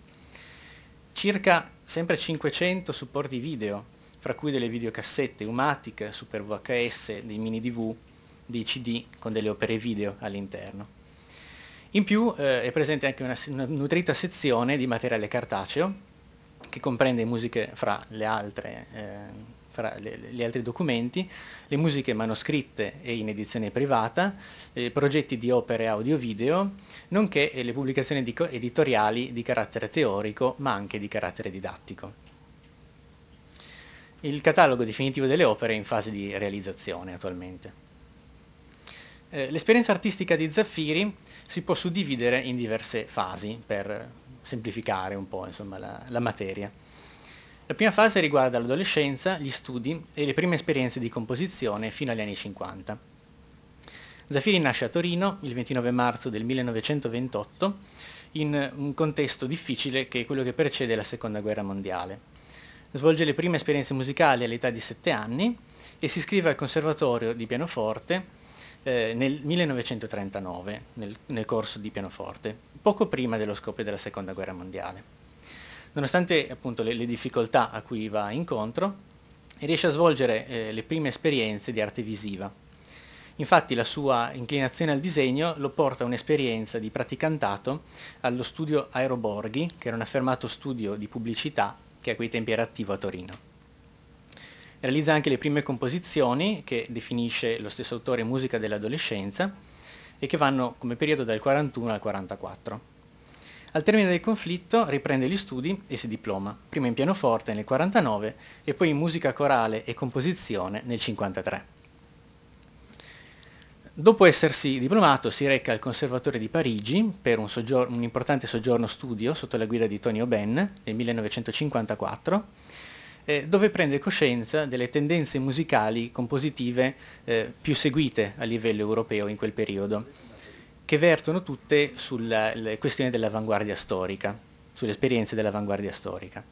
Circa sempre 500 supporti video, fra cui delle videocassette Umatic, Super VHS, dei mini DV, dei CD con delle opere video all'interno. In più eh, è presente anche una, una, nutrita sezione di materiale cartaceo che comprende musiche fra le altre eh, fra gli altri documenti, le musiche manoscritte e in edizione privata, eh, progetti di opere audio-video, nonché eh, le pubblicazioni di editoriali di carattere teorico ma anche di carattere didattico. Il catalogo definitivo delle opere è in fase di realizzazione attualmente. Eh, l'esperienza artistica di Zaffiri si può suddividere in diverse fasi per semplificare un po' insomma, la, la materia. La prima fase riguarda l'adolescenza, gli studi e le prime esperienze di composizione fino agli anni 50. Zafiri nasce a Torino il 29 marzo del 1928 in un contesto difficile che è quello che precede la Seconda Guerra Mondiale. Svolge le prime esperienze musicali all'età di 7 anni e si iscrive al Conservatorio di pianoforte eh, nel 1939, nel, nel corso di pianoforte, poco prima dello scoppio della Seconda Guerra Mondiale nonostante appunto, le, le, difficoltà a cui va incontro, riesce a svolgere eh, le prime esperienze di arte visiva. Infatti la sua inclinazione al disegno lo porta a un'esperienza di praticantato allo studio Aeroborghi, che era un affermato studio di pubblicità che a quei tempi era attivo a Torino. Realizza anche le prime composizioni che definisce lo stesso autore musica dell'adolescenza e che vanno come periodo dal 41 al 44. Al termine del conflitto riprende gli studi e si diploma, prima in pianoforte nel 49 e poi in musica corale e composizione nel 53. Dopo essersi diplomato si reca al Conservatorio di Parigi per un, soggiorno, un importante soggiorno studio sotto la guida di Tony O'Benn nel 1954, eh, dove prende coscienza delle tendenze musicali compositive eh, più seguite a livello europeo in quel periodo che vertono tutte sulla questione dell'avanguardia storica, sulle esperienze dell'avanguardia storica.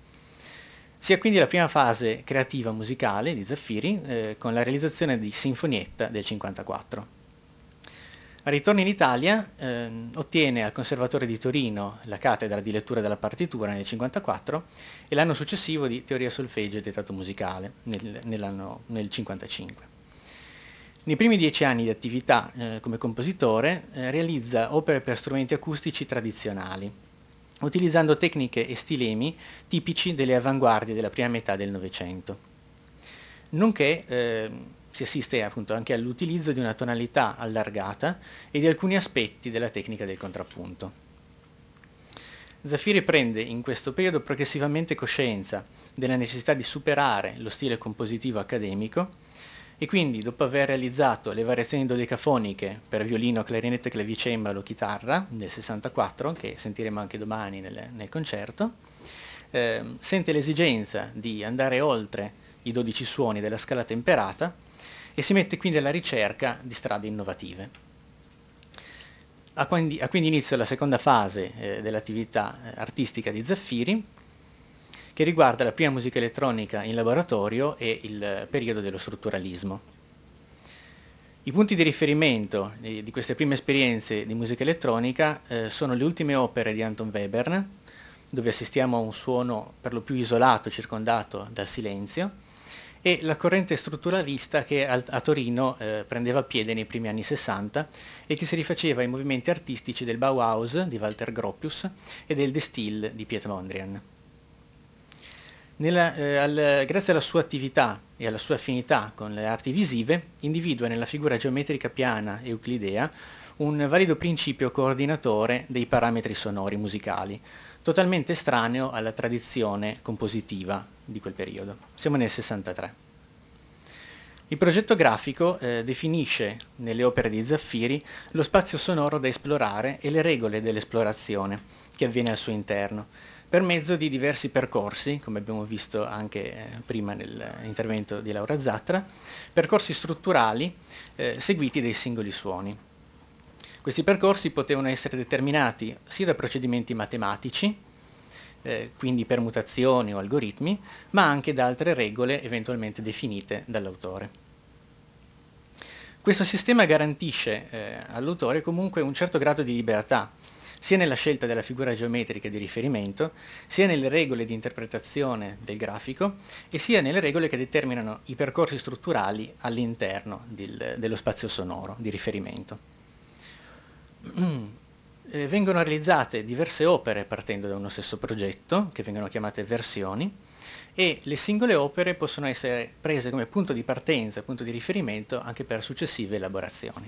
Si ha quindi la prima fase creativa musicale di Zaffiri eh, con la realizzazione di Sinfonietta del 54. Al ritorno in Italia eh, ottiene al Conservatorio di Torino la cattedra di lettura della partitura nel 54 e l'anno successivo di teoria solfeggio e dettato musicale nel, nel 55. Nei primi dieci anni di attività eh, come compositore eh, realizza opere per strumenti acustici tradizionali, utilizzando tecniche e stilemi tipici delle avanguardie della prima metà del Novecento. Nonché eh, si assiste appunto anche all'utilizzo di una tonalità allargata e di alcuni aspetti della tecnica del contrappunto. Zaffiri prende in questo periodo progressivamente coscienza della necessità di superare lo stile compositivo accademico e quindi dopo aver realizzato le variazioni dodecafoniche per violino, clarinetto, clavicembalo, chitarra nel 64, che sentiremo anche domani nel, nel concerto, eh, sente l'esigenza di andare oltre i 12 suoni della scala temperata e si mette quindi alla ricerca di strade innovative. Ha quindi, ha quindi inizio la seconda fase eh, dell'attività eh, artistica di Zaffiri, che riguarda la prima musica elettronica in laboratorio e il periodo dello strutturalismo. I punti di riferimento eh, di queste prime esperienze di musica elettronica eh, sono le ultime opere di Anton Webern, dove assistiamo a un suono per lo più isolato, circondato dal silenzio, e la corrente strutturalista che a, Torino eh, prendeva piede nei primi anni 60 e che si rifaceva ai movimenti artistici del Bauhaus di Walter Gropius e del De Stille di Piet Mondrian. Nella, eh, al, grazie alla sua attività e alla sua affinità con le arti visive, individua nella figura geometrica piana euclidea un valido principio coordinatore dei parametri sonori musicali, totalmente estraneo alla tradizione compositiva di quel periodo. Siamo nel 63. Il progetto grafico eh, definisce nelle opere di Zaffiri lo spazio sonoro da esplorare e le regole dell'esplorazione che avviene al suo interno per mezzo di diversi percorsi, come abbiamo visto anche eh, prima nell'intervento di Laura Zattra, percorsi strutturali eh, seguiti dai singoli suoni. Questi percorsi potevano essere determinati sia da procedimenti matematici, eh, quindi permutazioni o algoritmi, ma anche da altre regole eventualmente definite dall'autore. Questo sistema garantisce eh, all'autore comunque un certo grado di libertà sia nella scelta della figura geometrica di riferimento, sia nelle regole di interpretazione del grafico e sia nelle regole che determinano i percorsi strutturali all'interno dello spazio sonoro di riferimento. Eh, vengono realizzate diverse opere partendo da uno stesso progetto, che vengono chiamate versioni, e le singole opere possono essere prese come punto di partenza, punto di riferimento anche per successive elaborazioni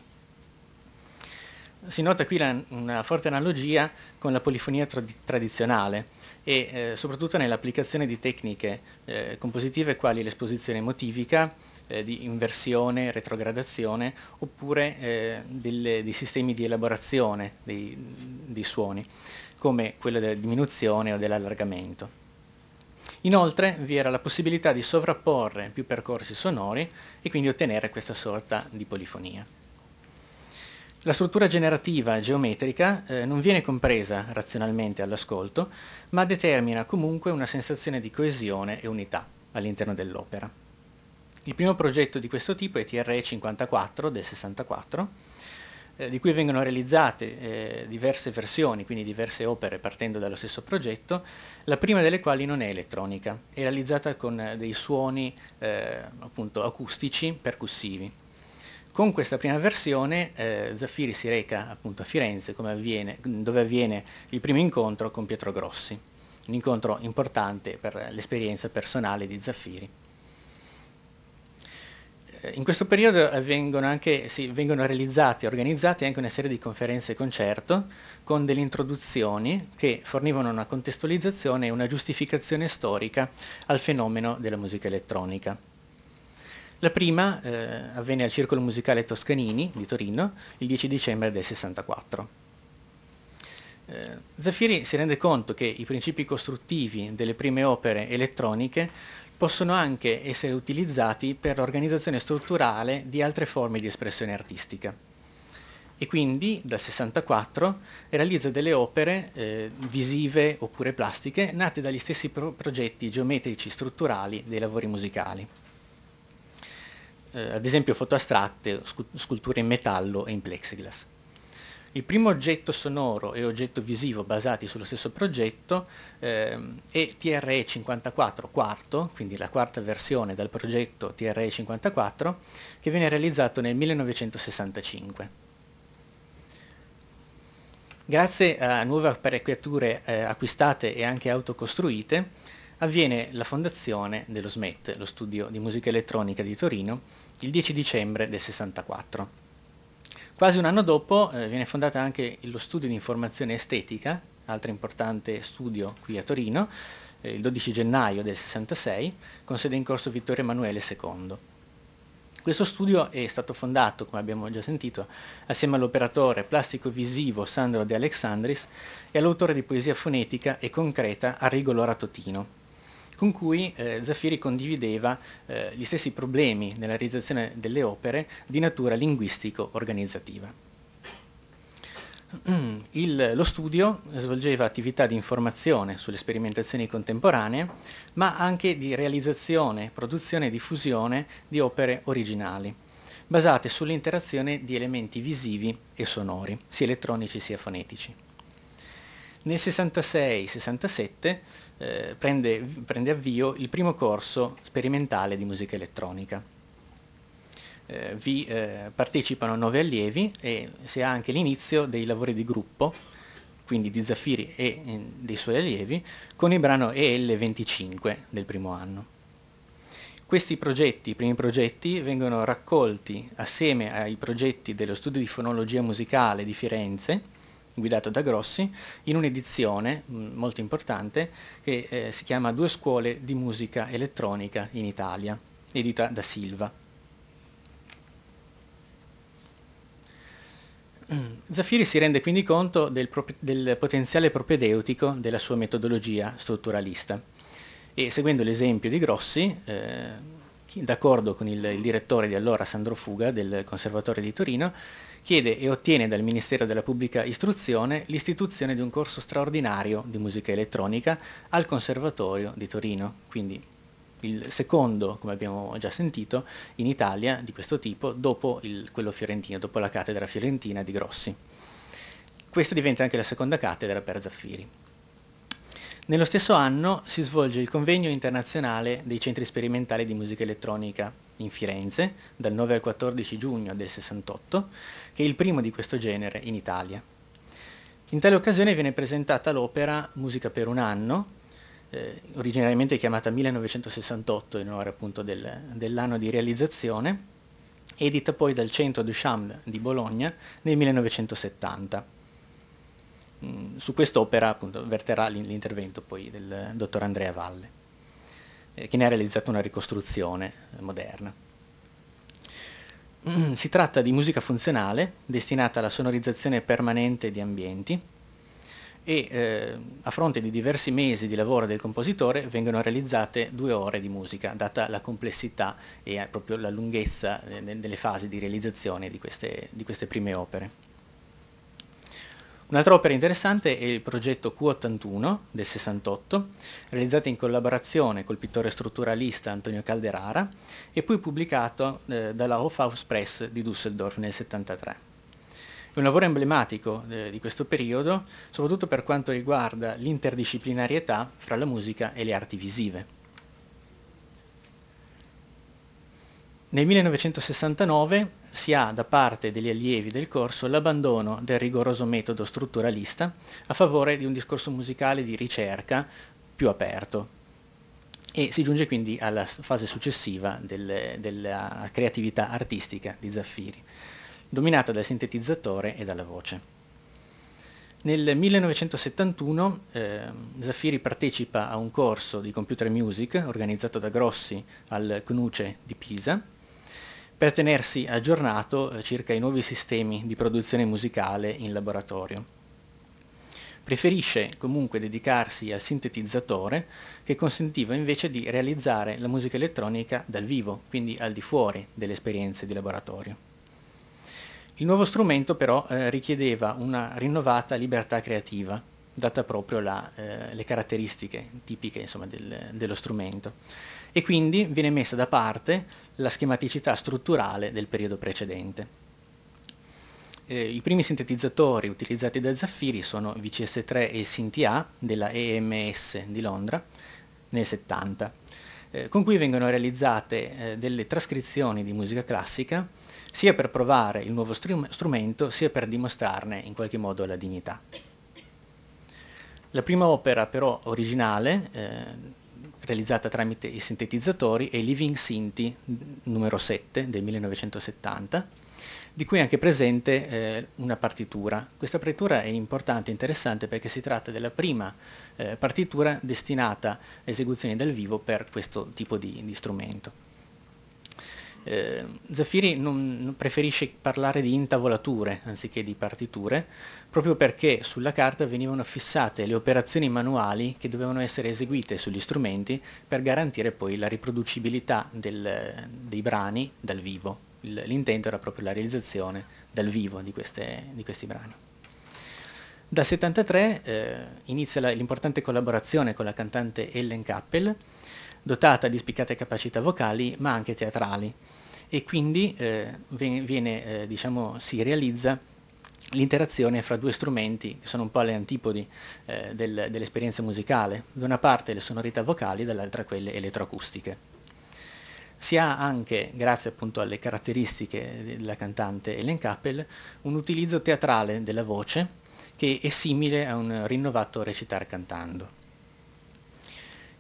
si nota qui la, una forte analogia con la polifonia tra tradizionale e eh, soprattutto nell'applicazione di tecniche eh, compositive quali l'esposizione emotivica, eh, di inversione, retrogradazione oppure eh, delle, dei sistemi di elaborazione dei, dei suoni come quello della diminuzione o dell'allargamento. Inoltre vi era la possibilità di sovrapporre più percorsi sonori e quindi ottenere questa sorta di polifonia. La struttura generativa geometrica eh, non viene compresa razionalmente all'ascolto, ma determina comunque una sensazione di coesione e unità all'interno dell'opera. Il primo progetto di questo tipo è TRE 54 del 64, eh, di cui vengono realizzate eh, diverse versioni, quindi diverse opere partendo dallo stesso progetto, la prima delle quali non è elettronica, è realizzata con eh, dei suoni eh, appunto acustici percussivi. Con questa prima versione eh, Zaffiri si reca appunto a Firenze avviene, dove avviene il primo incontro con Pietro Grossi, un incontro importante per l'esperienza personale di Zaffiri. Eh, in questo periodo vengono, anche, sì, vengono realizzate e organizzate anche una serie di conferenze e concerto con delle introduzioni che fornivano una contestualizzazione e una giustificazione storica al fenomeno della musica elettronica. La prima eh, avvenne al Circolo Musicale Toscanini di Torino il 10 dicembre del 64. Eh, Zaffieri si rende conto che i principi costruttivi delle prime opere elettroniche possono anche essere utilizzati per l'organizzazione strutturale di altre forme di espressione artistica. E quindi dal 64 realizza delle opere eh, visive oppure plastiche nate dagli stessi pro progetti geometrici strutturali dei lavori musicali eh, ad esempio foto astratte, sculture in metallo e in plexiglass. Il primo oggetto sonoro e oggetto visivo basati sullo stesso progetto ehm, è TRE 54 quarto, quindi la quarta versione del progetto TRE 54, che viene realizzato nel 1965. Grazie a nuove apparecchiature eh, acquistate e anche autocostruite, avviene la fondazione dello SMET, lo studio di musica elettronica di Torino, il 10 dicembre del 64. Quasi un anno dopo eh, viene fondato anche lo studio di informazione estetica, altro importante studio qui a Torino, eh, il 12 gennaio del 66, con sede in corso Vittorio Emanuele II. Questo studio è stato fondato, come abbiamo già sentito, assieme all'operatore plastico-visivo Sandro De Alexandris e all'autore di poesia fonetica e concreta Arrigo Lora Totino, con cui eh, Zafiri condivideva eh, gli stessi problemi nella realizzazione delle opere di natura linguistico-organizzativa. Il, lo studio svolgeva attività di informazione sulle sperimentazioni contemporanee, ma anche di realizzazione, produzione e diffusione di opere originali, basate sull'interazione di elementi visivi e sonori, sia elettronici sia fonetici. Nel 66-67 eh, prende, prende, avvio il primo corso sperimentale di musica elettronica. Eh, vi eh, partecipano nove allievi e si ha anche l'inizio dei lavori di gruppo, quindi di Zaffiri e eh, dei suoi allievi, con il brano EL25 del primo anno. Questi progetti, i primi progetti, vengono raccolti assieme ai progetti dello studio di fonologia musicale di Firenze guidato da Grossi, in un'edizione mm, molto importante che eh, si chiama Due scuole di musica elettronica in Italia, edita da Silva. Zaffiri si rende quindi conto del, del potenziale propedeutico della sua metodologia strutturalista e seguendo l'esempio di Grossi, eh, d'accordo con il, il direttore di allora Sandro Fuga del Conservatorio di Torino, chiede e ottiene dal Ministero della Pubblica Istruzione l'istituzione di un corso straordinario di musica elettronica al Conservatorio di Torino, quindi il secondo, come abbiamo già sentito, in Italia di questo tipo dopo il, quello fiorentino, dopo la cattedra fiorentina di Grossi. Questa diventa anche la seconda cattedra per Zaffiri. Nello stesso anno si svolge il convegno internazionale dei centri sperimentali di musica elettronica in Firenze dal 9 al 14 giugno del 68, che è il primo di questo genere in Italia. In tale occasione viene presentata l'opera Musica per un anno, eh, originariamente chiamata 1968 in onore appunto del, dell'anno di realizzazione, edita poi dal Centro Duchamp di Bologna nel 1970. Mm, su quest'opera appunto verterà l'intervento poi del dottor Andrea Valle eh, che ne ha realizzato una ricostruzione eh, moderna. Mm, si tratta di musica funzionale destinata alla sonorizzazione permanente di ambienti e eh, a fronte di diversi mesi di lavoro del compositore vengono realizzate due ore di musica, data la complessità e eh, proprio la lunghezza eh, delle fasi di realizzazione di queste, di queste prime opere. Un'altra opera interessante è il progetto Q81 del 68, realizzato in collaborazione col pittore strutturalista Antonio Calderara e poi pubblicato eh, dalla Hofhaus Press di Düsseldorf nel 73. È un lavoro emblematico eh, di questo periodo, soprattutto per quanto riguarda l'interdisciplinarietà fra la musica e le arti visive. Nel 1969 si ha da parte degli allievi del corso l'abbandono del rigoroso metodo strutturalista a favore di un discorso musicale di ricerca più aperto e si giunge quindi alla fase successiva del, della creatività artistica di Zaffiri, dominata dal sintetizzatore e dalla voce. Nel 1971 eh, Zaffiri partecipa a un corso di computer music organizzato da Grossi al CNUCE di Pisa, per tenersi aggiornato eh, circa i nuovi sistemi di produzione musicale in laboratorio. Preferisce comunque dedicarsi al sintetizzatore che consentiva invece di realizzare la musica elettronica dal vivo, quindi al di fuori delle esperienze di laboratorio. Il nuovo strumento però eh, richiedeva una rinnovata libertà creativa, data proprio la, eh, le caratteristiche tipiche insomma, del, dello strumento e quindi viene messa da parte la schematicità strutturale del periodo precedente. Eh, I primi sintetizzatori utilizzati da Zaffiri sono VCS3 e SINTA della EMS di Londra nel 70, eh, con cui vengono realizzate eh, delle trascrizioni di musica classica sia per provare il nuovo strumento sia per dimostrarne in qualche modo la dignità. La prima opera però originale eh, realizzata tramite i sintetizzatori e Living Sinti numero 7 del 1970, di cui è anche presente eh, una partitura. Questa partitura è importante e interessante perché si tratta della prima eh, partitura destinata a esecuzioni dal vivo per questo tipo di, di strumento. Eh, Zaffiri non, preferisce parlare di intavolature anziché di partiture, proprio perché sulla carta venivano fissate le operazioni manuali che dovevano essere eseguite sugli strumenti per garantire poi la riproducibilità del, dei brani dal vivo. L'intento era proprio la realizzazione dal vivo di, queste, di questi brani. Dal 1973 eh, inizia l'importante collaborazione con la cantante Ellen Kappel, dotata di spiccate capacità vocali ma anche teatrali e quindi eh, viene, eh, diciamo, si realizza l'interazione fra due strumenti che sono un po' alle antipodi eh, del, dell'esperienza musicale, da una parte le sonorità vocali, dall'altra quelle elettroacustiche. Si ha anche, grazie appunto alle caratteristiche della cantante Ellen Kappel, un utilizzo teatrale della voce che è simile a un rinnovato recitare cantando.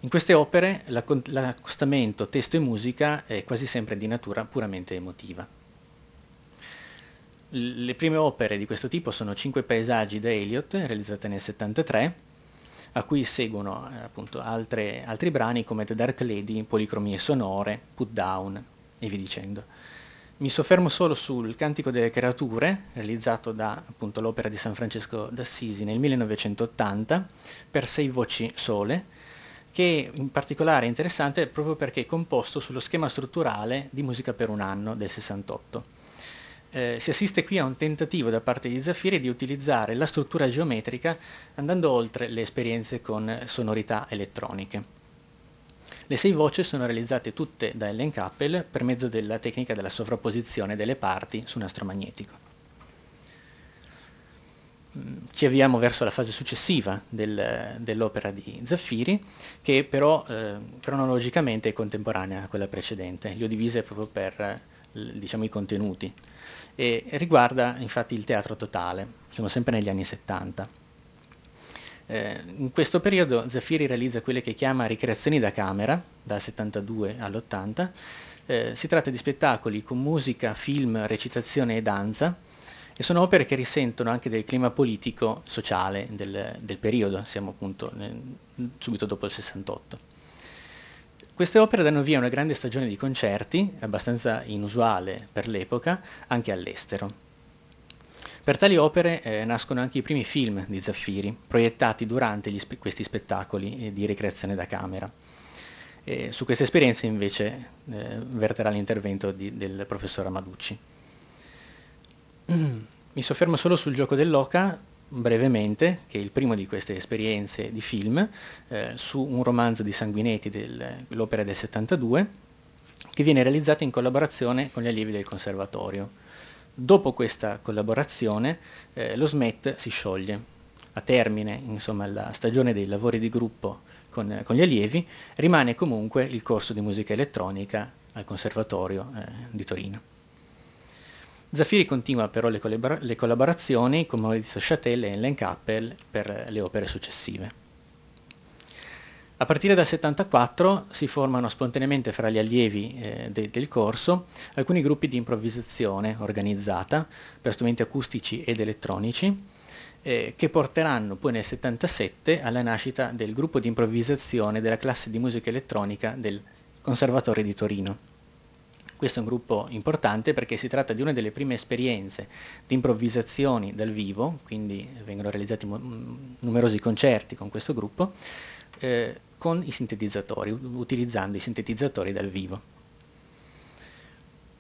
In queste opere l'accostamento testo e musica è quasi sempre di natura puramente emotiva. Le prime opere di questo tipo sono Cinque paesaggi da Eliot, realizzate nel 73, a cui seguono eh, appunto, altre, altri brani come The Dark Lady, Policromie sonore, Put Down e via dicendo. Mi soffermo solo sul Cantico delle creature, realizzato da l'opera di San Francesco d'Assisi nel 1980, per sei voci sole, che in particolare è interessante proprio perché è composto sullo schema strutturale di Musica per un anno del 68. Eh, si assiste qui a un tentativo da parte di Zaffiri di utilizzare la struttura geometrica andando oltre le esperienze con sonorità elettroniche. Le sei voci sono realizzate tutte da Ellen Kappel per mezzo della tecnica della sovrapposizione delle parti su nastro magnetico ci avviamo verso la fase successiva del, dell'opera di Zaffiri, che però eh, cronologicamente è contemporanea a quella precedente. Li ho divise proprio per eh, diciamo, i contenuti. E riguarda infatti il teatro totale, siamo sempre negli anni 70. Eh, in questo periodo Zaffiri realizza quelle che chiama ricreazioni da camera, dal 72 all'80. Eh, si tratta di spettacoli con musica, film, recitazione e danza, e sono opere che risentono anche del clima politico, sociale del, del periodo, siamo appunto nel, subito dopo il 68. Queste opere danno via una grande stagione di concerti, abbastanza inusuale per l'epoca, anche all'estero. Per tali opere eh, nascono anche i primi film di Zaffiri, proiettati durante spe questi spettacoli eh, di ricreazione da camera. E su queste esperienze invece eh, verterà l'intervento del professor Amaducci. Mm. Mi soffermo solo sul gioco dell'oca brevemente, che è il primo di queste esperienze di film, eh, su un romanzo di Sanguinetti dell'opera del 72, che viene realizzata in collaborazione con gli allievi del conservatorio. Dopo questa collaborazione eh, lo SMET si scioglie. A termine insomma, la stagione dei lavori di gruppo con, con, gli allievi, rimane comunque il corso di musica elettronica al Conservatorio eh, di Torino. Zaffiri continua però le, collabora le collaborazioni con Maurizio Châtel e Helen Kappel per le opere successive. A partire dal 1974 si formano spontaneamente fra gli allievi eh, de del corso alcuni gruppi di improvvisazione organizzata per strumenti acustici ed elettronici eh, che porteranno poi nel 1977 alla nascita del gruppo di improvvisazione della classe di musica elettronica del Conservatorio di Torino. Questo è un gruppo importante perché si tratta di una delle prime esperienze di improvvisazioni dal vivo, quindi vengono realizzati mm, numerosi concerti con questo gruppo, eh, con i sintetizzatori, utilizzando i sintetizzatori dal vivo.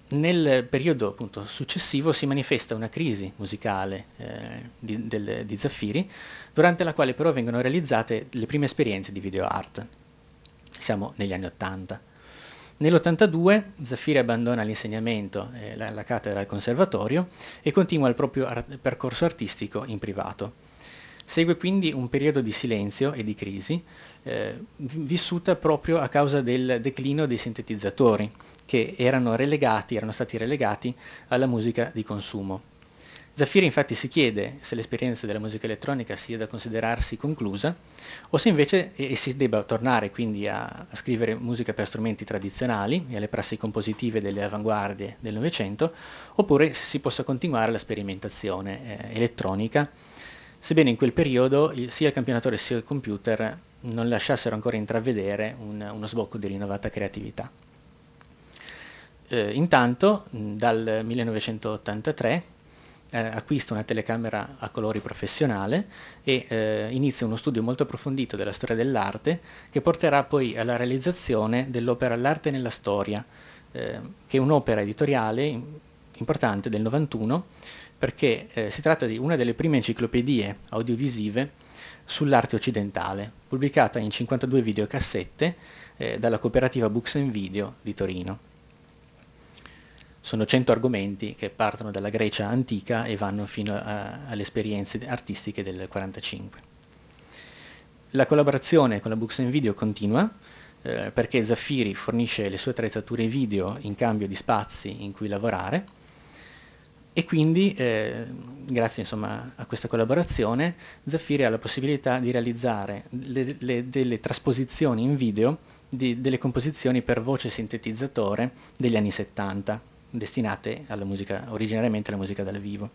Nel periodo appunto, successivo si manifesta una crisi musicale eh, di, del, di Zaffiri, durante la quale però vengono realizzate le prime esperienze di video art. Siamo negli anni Ottanta. Nell'82 Zaffiri abbandona l'insegnamento, eh, la, la, cattedra al conservatorio e continua il proprio art percorso artistico in privato. Segue quindi un periodo di silenzio e di crisi, eh, vissuta proprio a causa del declino dei sintetizzatori, che erano, relegati, erano stati relegati alla musica di consumo. Zaffiri infatti si chiede se l'esperienza della musica elettronica sia da considerarsi conclusa o se invece e, si debba tornare quindi a, a, scrivere musica per strumenti tradizionali e alle prassi compositive delle avanguardie del Novecento oppure se si possa continuare la sperimentazione eh, elettronica, sebbene in quel periodo il, sia il campionatore sia il computer non lasciassero ancora intravedere un, uno sbocco di rinnovata creatività. Eh, intanto dal 1983 eh, acquista una telecamera a colori professionale e eh, inizia uno studio molto approfondito della storia dell'arte che porterà poi alla realizzazione dell'opera L'arte nella storia, eh, che è un'opera editoriale importante del 91 perché eh, si tratta di una delle prime enciclopedie audiovisive sull'arte occidentale, pubblicata in 52 videocassette eh, dalla cooperativa Books and Video di Torino sono 100 argomenti che partono dalla Grecia antica e vanno fino a, eh, alle esperienze artistiche del 1945. La collaborazione con la Books Video continua eh, perché Zaffiri fornisce le sue attrezzature video in cambio di spazi in cui lavorare e quindi, eh, grazie insomma, a questa collaborazione, Zaffiri ha la possibilità di realizzare le, le, delle trasposizioni in video di, delle composizioni per voce sintetizzatore degli anni 70 destinate alla musica, originariamente alla musica dal vivo.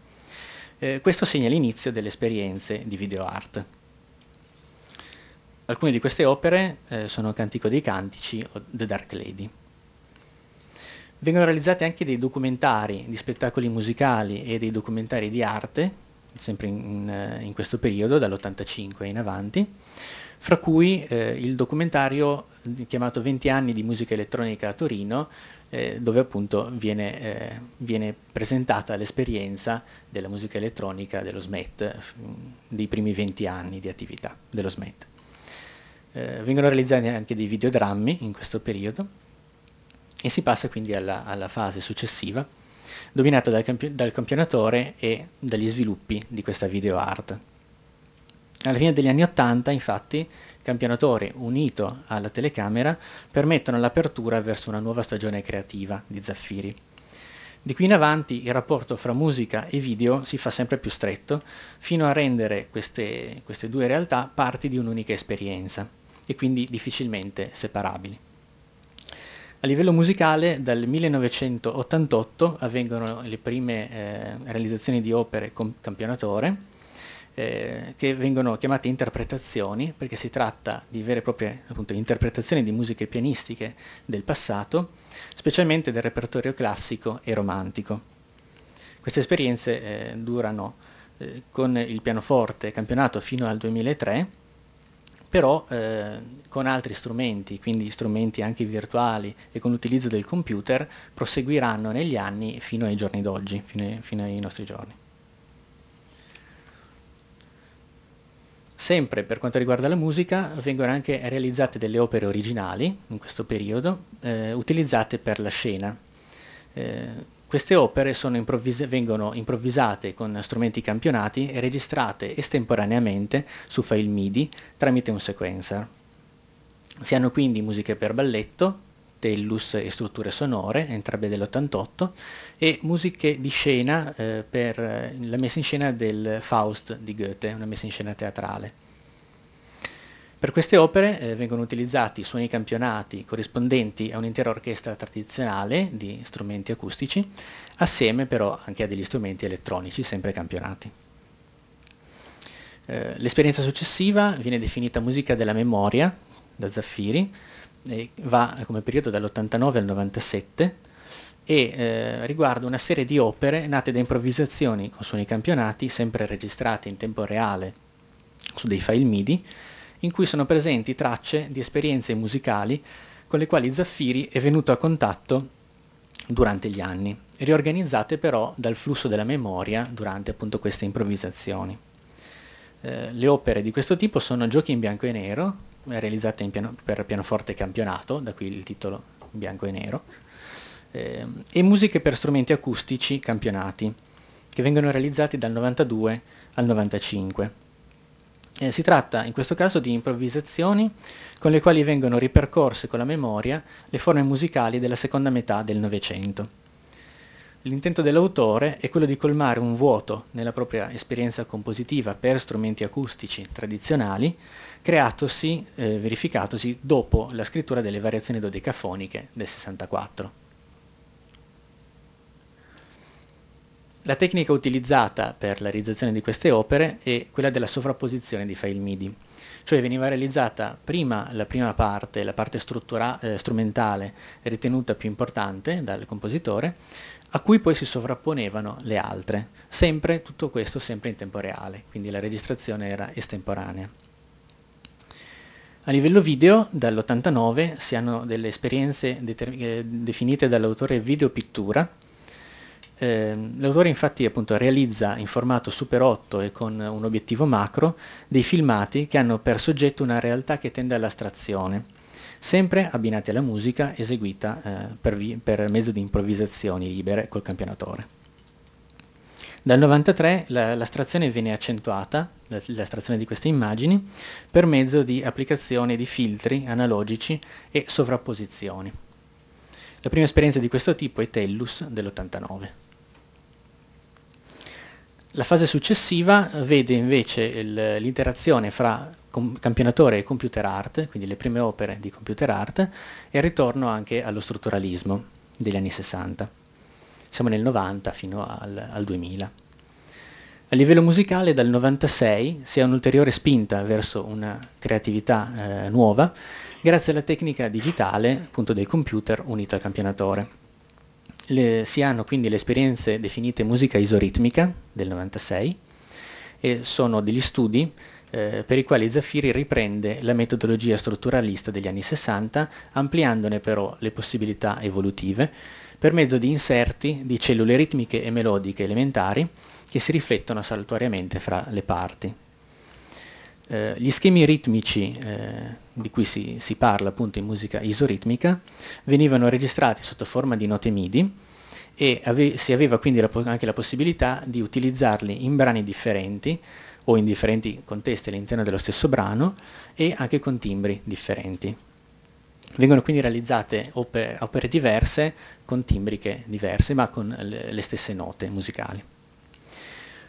Eh, questo segna l'inizio delle esperienze di video art. Alcune di queste opere eh, sono Cantico dei Cantici o The Dark Lady. Vengono realizzati anche dei documentari di spettacoli musicali e dei documentari di arte, sempre in, in eh, questo periodo, dall'85 in avanti, fra cui eh, il documentario chiamato 20 anni di musica elettronica a Torino, eh, dove appunto viene, eh, viene presentata l'esperienza della musica elettronica dello SMET, dei primi 20 anni di attività dello SMET. Eh, vengono realizzati anche dei videodrammi in questo periodo e si passa quindi alla, alla fase successiva, dominata dal, campi dal campionatore e dagli sviluppi di questa video art. Alla fine degli anni Ottanta, infatti, campionatore unito alla telecamera permettono l'apertura verso una nuova stagione creativa di Zaffiri. Di qui in avanti il rapporto fra musica e video si fa sempre più stretto, fino a rendere queste, queste due realtà parti di un'unica esperienza e quindi difficilmente separabili. A livello musicale dal 1988 avvengono le prime eh, realizzazioni di opere con campionatore, eh, che vengono chiamate interpretazioni, perché si tratta di vere e proprie appunto, interpretazioni di musiche pianistiche del passato, specialmente del repertorio classico e romantico. Queste esperienze eh, durano eh, con il pianoforte campionato fino al 2003, però eh, con altri strumenti, quindi strumenti anche virtuali e con l'utilizzo del computer, proseguiranno negli anni fino ai giorni d'oggi, fino, fino ai nostri giorni. Sempre per quanto riguarda la musica vengono anche realizzate delle opere originali in questo periodo eh, utilizzate per la scena. Eh, queste opere improvvis vengono improvvisate con strumenti campionati e registrate estemporaneamente su file MIDI tramite un sequencer. Si hanno quindi musiche per balletto, Stellus e Strutture Sonore, entrambe dell'88, e musiche di scena eh, per eh, la messa in scena del Faust di Goethe, una messa in scena teatrale. Per queste opere eh, vengono utilizzati suoni campionati corrispondenti a un'intera orchestra tradizionale di strumenti acustici, assieme però anche a degli strumenti elettronici sempre campionati. Eh, l'esperienza successiva viene definita musica della memoria da Zaffiri, eh, va come periodo dall'89 al 97 e eh, riguarda una serie di opere nate da improvvisazioni con suoni campionati, sempre registrate in tempo reale su dei file MIDI, in cui sono presenti tracce di esperienze musicali con le quali Zaffiri è venuto a contatto durante gli anni, riorganizzate però dal flusso della memoria durante appunto queste improvvisazioni. Eh, le opere di questo tipo sono giochi in bianco e nero, realizzata piano, per pianoforte campionato, da qui il titolo bianco e nero, eh, e musiche per strumenti acustici campionati, che vengono realizzati dal 92 al 95. Eh, si tratta in questo caso di improvvisazioni con le quali vengono ripercorse con la memoria le forme musicali della seconda metà del Novecento. L'intento dell'autore è quello di colmare un vuoto nella propria esperienza compositiva per strumenti acustici tradizionali, creatosi, eh, verificatosi dopo la scrittura delle variazioni dodecafoniche del 64. La tecnica utilizzata per la realizzazione di queste opere è quella della sovrapposizione di file MIDI, cioè veniva realizzata prima la prima parte, la parte eh, strumentale ritenuta più importante dal compositore, a cui poi si sovrapponevano le altre. Sempre, tutto questo sempre in tempo reale, quindi la registrazione era estemporanea. A livello video, dall'89 si hanno delle esperienze eh, definite dall'autore videopittura. Eh, L'autore infatti appunto, realizza in formato Super 8 e con un obiettivo macro dei filmati che hanno per soggetto una realtà che tende all'astrazione sempre abbinati alla musica eseguita eh, per, per, mezzo di improvvisazioni libere col campionatore. Dal 93 l'astrazione viene accentuata, l'astrazione di queste immagini, per mezzo di applicazione di filtri analogici e sovrapposizioni. La prima esperienza di questo tipo è Tellus dell'89. La fase successiva vede invece l'interazione fra campionatore e computer art, quindi le prime opere di computer art, e il ritorno anche allo strutturalismo degli anni 60. Siamo nel 90 fino al, al 2000. A livello musicale dal 96 si ha un'ulteriore spinta verso una creatività eh, nuova grazie alla tecnica digitale appunto dei computer unita al campionatore. Le, si hanno quindi le esperienze definite musica isoritmica del 96 e sono degli studi eh, per i quali Zaffiri riprende la metodologia strutturalista degli anni 60, ampliandone però le possibilità evolutive per mezzo di inserti di cellule ritmiche e melodiche elementari che si riflettono saltuariamente fra le parti. Eh, gli schemi ritmici eh, di cui si, si parla appunto in musica isoritmica venivano registrati sotto forma di note MIDI, e ave si aveva quindi la anche la possibilità di utilizzarli in brani differenti o in differenti contesti all'interno dello stesso brano e anche con timbri differenti. Vengono quindi realizzate opere, opere diverse con timbriche diverse ma con le stesse note musicali.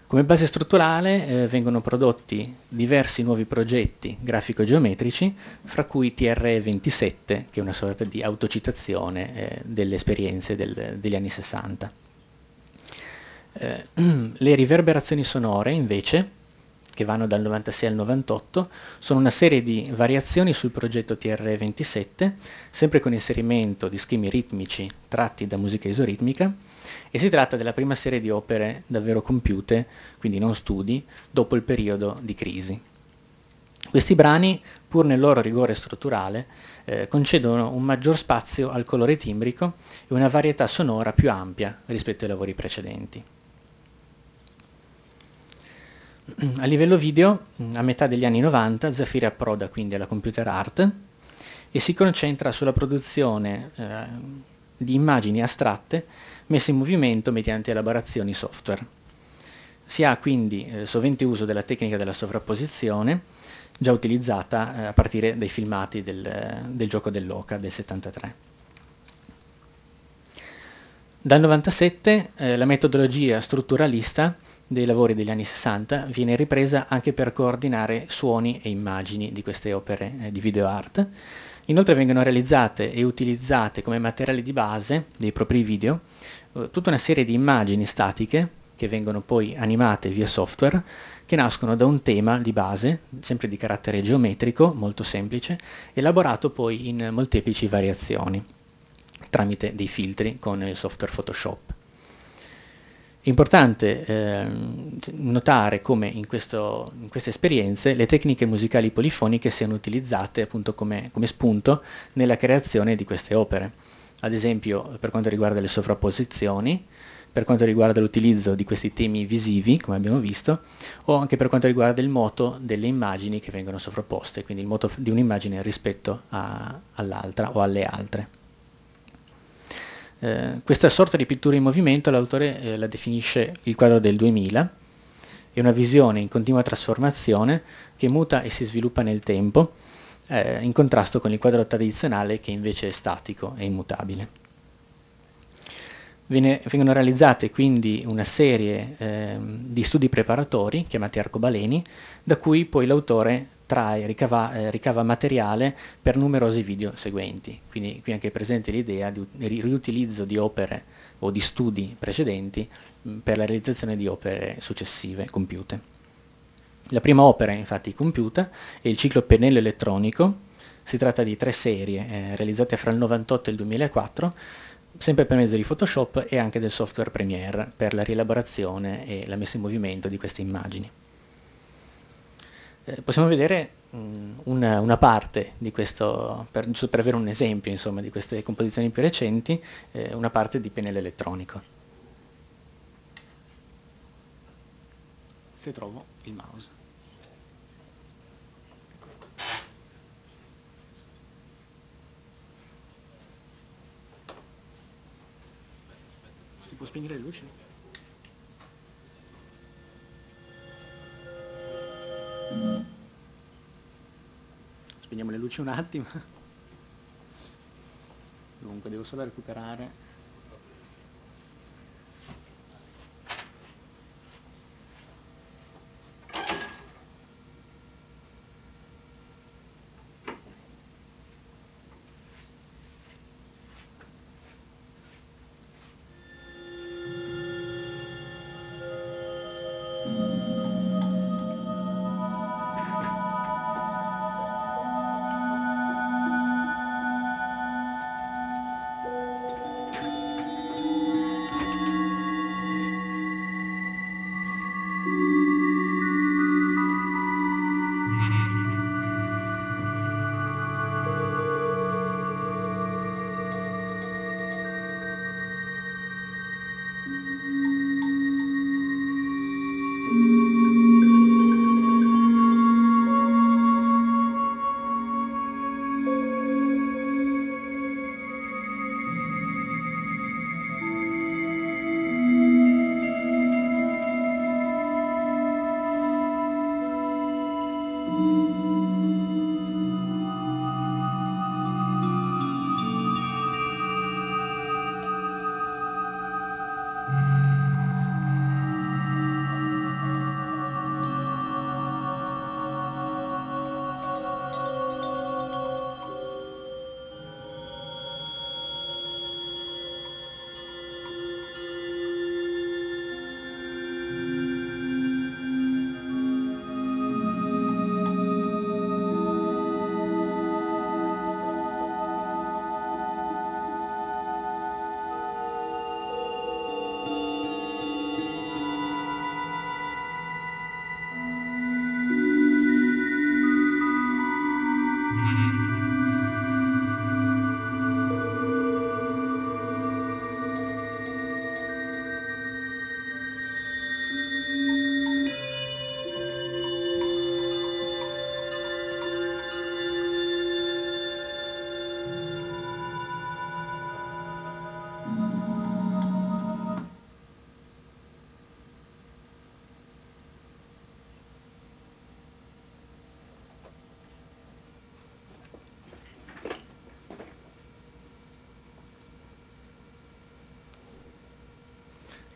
Come base strutturale eh, vengono prodotti diversi nuovi progetti grafico-geometrici, fra cui tre 27 che è una sorta di autocitazione eh, delle esperienze del, degli anni 60. Eh, le riverberazioni sonore, invece, che vanno dal 96 al 98, sono una serie di variazioni sul progetto TR27, sempre con inserimento di schemi ritmici tratti da musica isoritmica, e si tratta della prima serie di opere davvero compiute, quindi non studi, dopo il periodo di crisi. Questi brani, pur nel loro rigore strutturale, eh, concedono un maggior spazio al colore timbrico e una varietà sonora più ampia rispetto ai lavori precedenti. A livello video, a metà degli anni 90, Zafiri approda quindi alla computer art e si concentra sulla produzione eh, di immagini astratte messe in movimento mediante elaborazioni software. Si ha quindi eh, sovente uso della tecnica della sovrapposizione, già utilizzata eh, a partire dai filmati del, del gioco dell'Oca del 73. Dal 97 eh, la metodologia strutturalista dei lavori degli anni 60 viene ripresa anche per coordinare suoni e immagini di queste opere eh, di video art. Inoltre vengono realizzate e utilizzate come materiale di base dei propri video eh, tutta una serie di immagini statiche che vengono poi animate via software che nascono da un tema di base, sempre di carattere geometrico, molto semplice, elaborato poi in molteplici variazioni tramite dei filtri con il software Photoshop importante eh, notare come in, questo, in, queste esperienze le tecniche musicali polifoniche siano utilizzate appunto come, come spunto nella creazione di queste opere. Ad esempio per quanto riguarda le sovrapposizioni, per quanto riguarda l'utilizzo di questi temi visivi, come abbiamo visto, o anche per quanto riguarda il moto delle immagini che vengono sovrapposte, quindi il moto di un'immagine rispetto all'altra o alle altre. Eh, questa sorta di pittura in movimento l'autore eh, la definisce il quadro del 2000, è una visione in continua trasformazione che muta e si sviluppa nel tempo, eh, in contrasto con il quadro tradizionale che invece è statico e immutabile. Viene, vengono realizzate quindi una serie ehm, di studi preparatori, chiamati arcobaleni, da cui poi l'autore trae, ricava, eh, ricava, materiale per numerosi video seguenti. Quindi qui anche è presente l'idea di riutilizzo di opere o di studi precedenti mm, per la realizzazione di opere successive compiute. La prima opera infatti compiuta è il ciclo Pennello elettronico, si tratta di tre serie eh, realizzate fra il 98 e il 2004, sempre per mezzo di Photoshop e anche del software Premiere per la rielaborazione e la messa in movimento di queste immagini eh, possiamo vedere mh, mm, una, una, parte di questo, per, giusto per avere un esempio insomma, di queste composizioni più recenti, eh, una parte di pennello elettronico. Se trovo il mouse. Si può spegnere le luci? Spegniamo le luci un attimo. Dunque, devo solo recuperare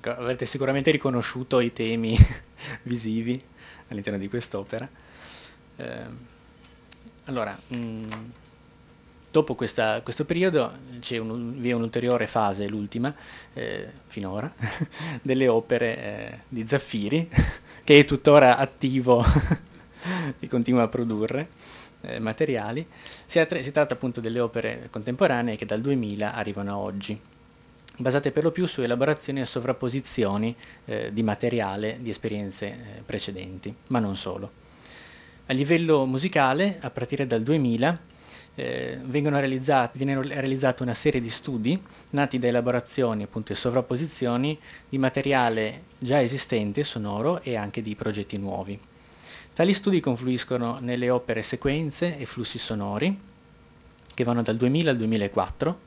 Ecco, avrete sicuramente riconosciuto i temi visivi all'interno di quest'opera. Eh, allora, mh, mm, dopo questa, questo periodo c'è un, vi è un'ulteriore fase, l'ultima, eh, finora, delle opere eh, di Zaffiri, che è tuttora attivo e continua a produrre eh, materiali. Si, si tratta appunto delle opere contemporanee che dal 2000 arrivano a oggi basate per lo più su elaborazioni e sovrapposizioni eh, di materiale di esperienze eh, precedenti, ma non solo. A livello musicale, a partire dal 2000, eh, viene realizzata una serie di studi nati da elaborazioni appunto, e sovrapposizioni di materiale già esistente sonoro e anche di progetti nuovi. Tali studi confluiscono nelle opere sequenze e flussi sonori che vanno dal 2000 al 2004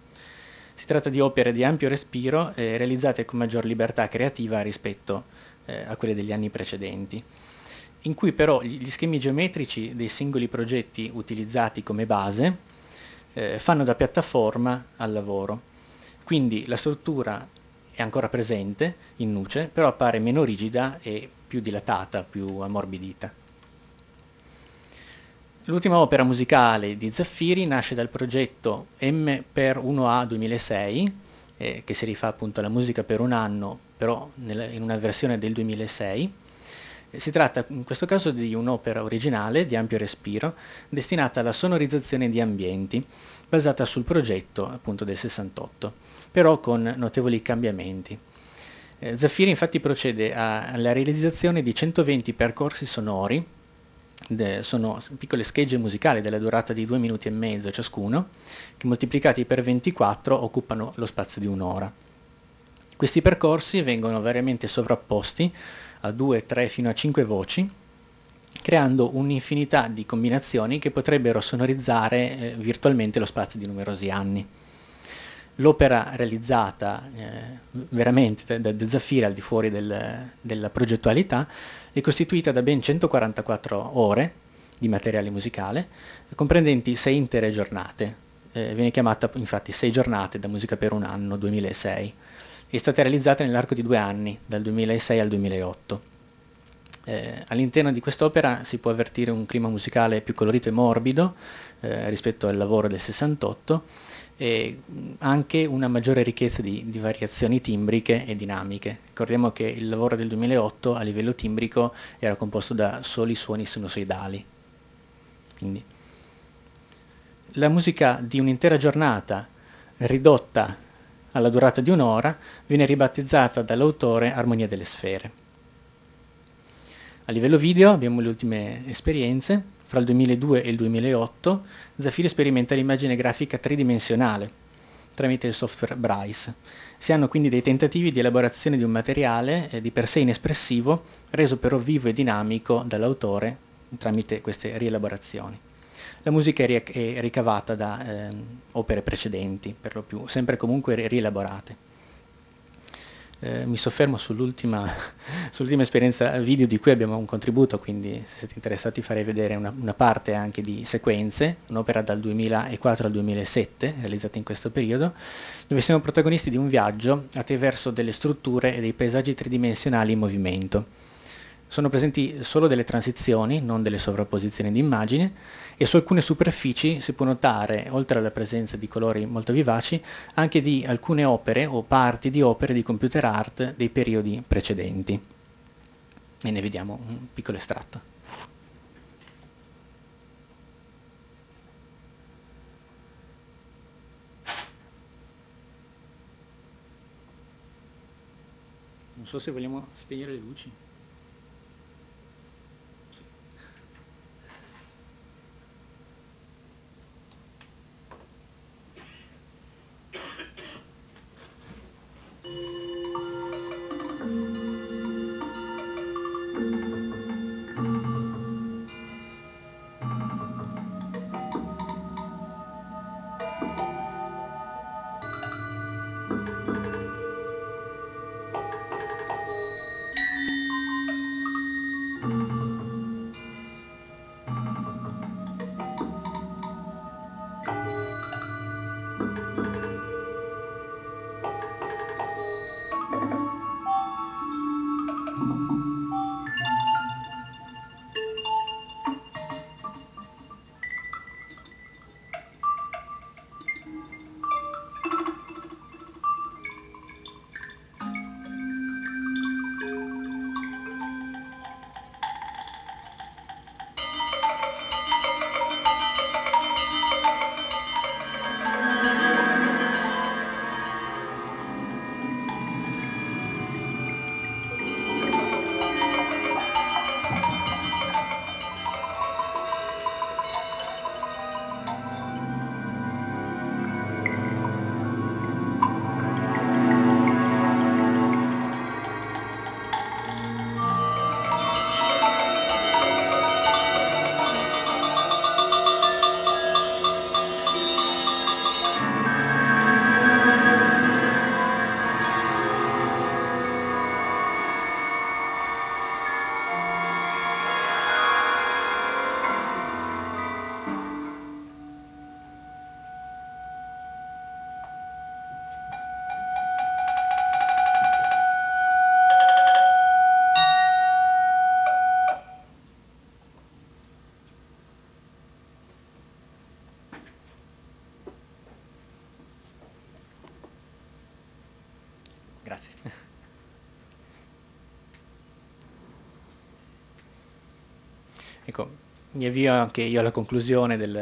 si tratta di opere di ampio respiro eh, realizzate con maggior libertà creativa rispetto eh, a quelle degli anni precedenti, in cui però gli schemi geometrici dei singoli progetti utilizzati come base eh, fanno da piattaforma al lavoro. Quindi la struttura è ancora presente in nuce, però appare meno rigida e più dilatata, più ammorbidita. L'ultima opera musicale di Zaffiri nasce dal progetto M per 1A 2006, eh, che si rifà appunto alla musica per un anno, però nel, in una versione del 2006. Eh, si tratta in questo caso di un'opera originale di ampio respiro destinata alla sonorizzazione di ambienti, basata sul progetto appunto del 68, però con notevoli cambiamenti. Eh, Zaffiri infatti procede a, alla realizzazione di 120 percorsi sonori de, sono piccole schegge musicali della durata di due minuti e mezzo ciascuno, che moltiplicati per 24 occupano lo spazio di un'ora. Questi percorsi vengono variamente sovrapposti a 2, 3 fino a 5 voci, creando un'infinità di combinazioni che potrebbero sonorizzare eh, virtualmente lo spazio di numerosi anni. L'opera realizzata eh, veramente da, da Zafira al di fuori del, della progettualità è costituita da ben 144 ore di materiale musicale, comprendenti sei intere giornate. Eh, viene chiamata infatti Sei giornate da musica per un anno 2006. È stata realizzata nell'arco di due anni, dal 2006 al 2008. Eh, all'interno di quest'opera si può avvertire un clima musicale più colorito e morbido eh, rispetto al lavoro del 68 e anche una maggiore ricchezza di, di, variazioni timbriche e dinamiche. Ricordiamo che il lavoro del 2008 a livello timbrico era composto da soli suoni sinusoidali. Quindi la musica di un'intera giornata ridotta alla durata di un'ora viene ribattezzata dall'autore Armonia delle Sfere. A livello video abbiamo le ultime esperienze fra il 2002 e il 2008, Zafiro sperimenta l'immagine grafica tridimensionale tramite il software Bryce. Si hanno quindi dei tentativi di elaborazione di un materiale eh, di per sé inespressivo, reso però vivo e dinamico dall'autore tramite queste rielaborazioni. La musica è, ricavata da eh, opere precedenti, per lo più, sempre comunque rielaborate eh, mi soffermo sull'ultima, sull esperienza video di cui abbiamo un contributo, quindi se siete interessati farei vedere una, una parte anche di sequenze, un'opera dal 2004 al 2007, realizzata in questo periodo, dove siamo protagonisti di un viaggio attraverso delle strutture e dei paesaggi tridimensionali in movimento. Sono presenti solo delle transizioni, non delle sovrapposizioni di immagine, e su alcune superfici si può notare, oltre alla presenza di colori molto vivaci, anche di alcune opere o parti di opere di computer art dei periodi precedenti. E ne vediamo un piccolo estratto. Non so se vogliamo spegnere le luci. Grazie. Ecco, mi avvio anche io alla conclusione del,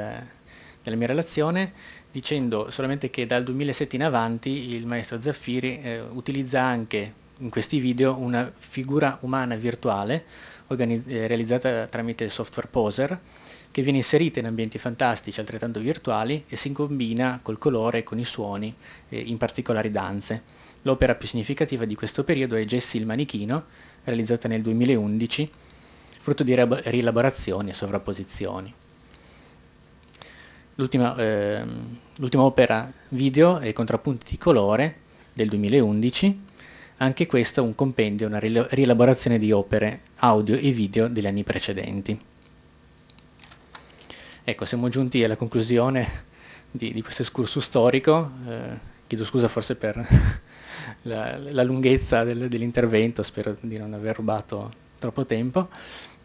della mia relazione dicendo solamente che dal 2007 in avanti il maestro Zaffiri eh, utilizza anche in questi video una figura umana virtuale eh, realizzata tramite il software Poser che viene inserita in ambienti fantastici altrettanto virtuali e si combina col colore, con i suoni, eh, in particolari danze. L'opera più significativa di questo periodo è Jessie il manichino, realizzata nel 2011, frutto di rielaborazioni e sovrapposizioni. L'ultima, eh, opera video è Contrappunti di colore del 2011, anche questo un compendio, una rielaborazione di opere audio e video degli anni precedenti. Ecco, siamo giunti alla conclusione di, di questo escursus storico, eh, chiedo scusa forse per la, la lunghezza del, dell'intervento, spero di non aver rubato troppo tempo.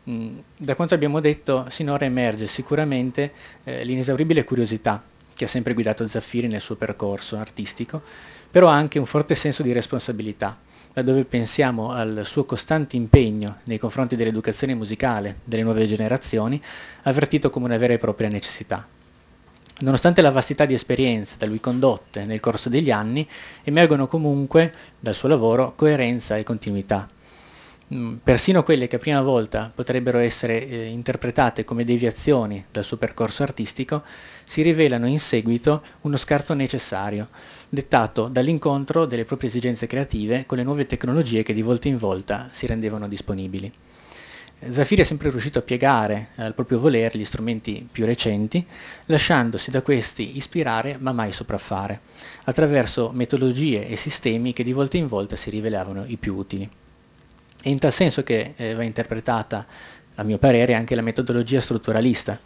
Mm, da quanto abbiamo detto, sinora emerge sicuramente eh, l'inesauribile curiosità che ha sempre guidato Zaffiri nel suo percorso artistico, però anche un forte senso di responsabilità, laddove pensiamo al suo costante impegno nei confronti dell'educazione musicale delle nuove generazioni, avvertito come una vera e propria necessità. Nonostante la vastità di esperienze da lui condotte nel corso degli anni, emergono comunque dal suo lavoro coerenza e continuità. Mm, persino quelle che a prima volta potrebbero essere eh, interpretate come deviazioni dal suo percorso artistico, si rivelano in seguito uno scarto necessario, dettato dall'incontro delle proprie esigenze creative con le nuove tecnologie che di volta in volta si rendevano disponibili. Zafiri è sempre riuscito a piegare eh, al proprio volere gli strumenti più recenti, lasciandosi da questi ispirare ma mai sopraffare, attraverso metodologie e sistemi che di volta in volta si rivelavano i più utili. È in tal senso che eh, va interpretata, a mio parere, anche la metodologia strutturalista,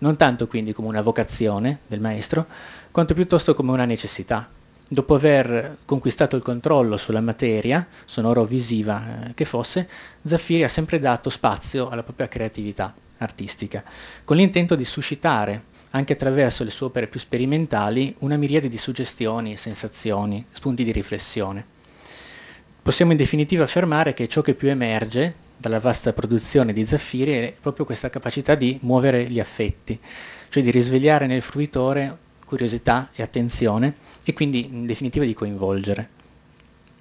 non tanto quindi come una vocazione del maestro, quanto piuttosto come una necessità, dopo aver conquistato il controllo sulla materia, sonora o visiva eh, che fosse, Zaffiri ha sempre dato spazio alla propria creatività artistica, con l'intento di suscitare, anche attraverso le sue opere più sperimentali, una miriade di suggestioni, sensazioni, spunti di riflessione. Possiamo in definitiva affermare che ciò che più emerge dalla vasta produzione di Zaffiri è proprio questa capacità di muovere gli affetti, cioè di risvegliare nel fruitore curiosità e attenzione, e quindi in definitiva di coinvolgere.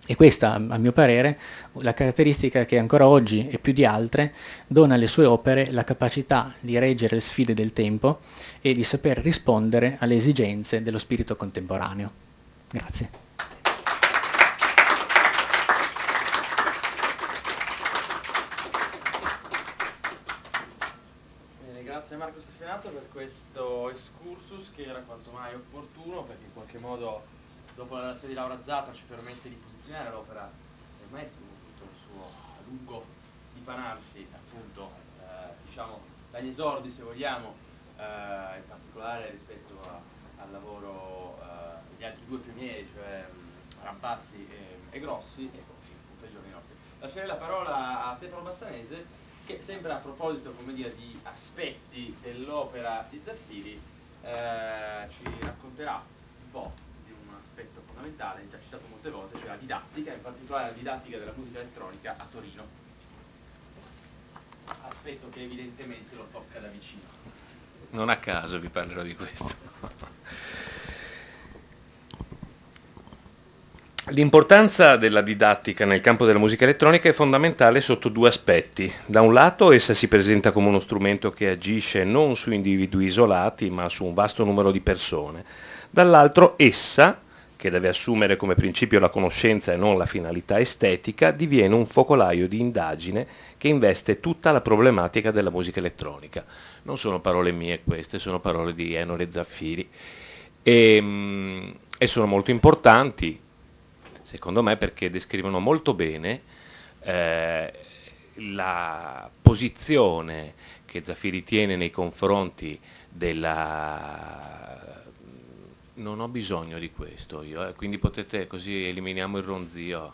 E questa, a mio parere, la caratteristica che ancora oggi e più di altre dona alle sue opere la capacità di reggere le sfide del tempo e di saper rispondere alle esigenze dello spirito contemporaneo. Grazie. con la relazione di Laura Zata ci permette di posizionare l'opera del maestro con tutto il suo lungo dipanarsi appunto eh, diciamo, dagli esordi se vogliamo eh, in particolare rispetto a, al lavoro eh, degli altri due pionieri cioè Rampazzi e, e Grossi e così appunto ai giorni nostri lascerei la parola a Stefano Bassanese che sembra a proposito come dire, di aspetti dell'opera di Zaffiri eh, ci racconterà un po' fondamentale, già citato molte volte, cioè la didattica, in particolare la didattica della musica elettronica a Torino, aspetto che evidentemente lo tocca da vicino. Non a caso vi parlerò di questo. L'importanza della didattica nel campo della musica elettronica è fondamentale sotto due aspetti. Da un lato essa si presenta come uno strumento che agisce non su individui isolati ma su un vasto numero di persone. Dall'altro essa che deve assumere come principio la conoscenza e non la finalità estetica, diviene un focolaio di indagine che investe tutta la problematica della musica elettronica. Non sono parole mie queste, sono parole di Enore Zaffiri e, ehm, e sono molto importanti, secondo me, perché descrivono molto bene eh, la posizione che Zaffiri tiene nei confronti della non ho bisogno di questo io, eh, quindi potete così eliminiamo il ronzio.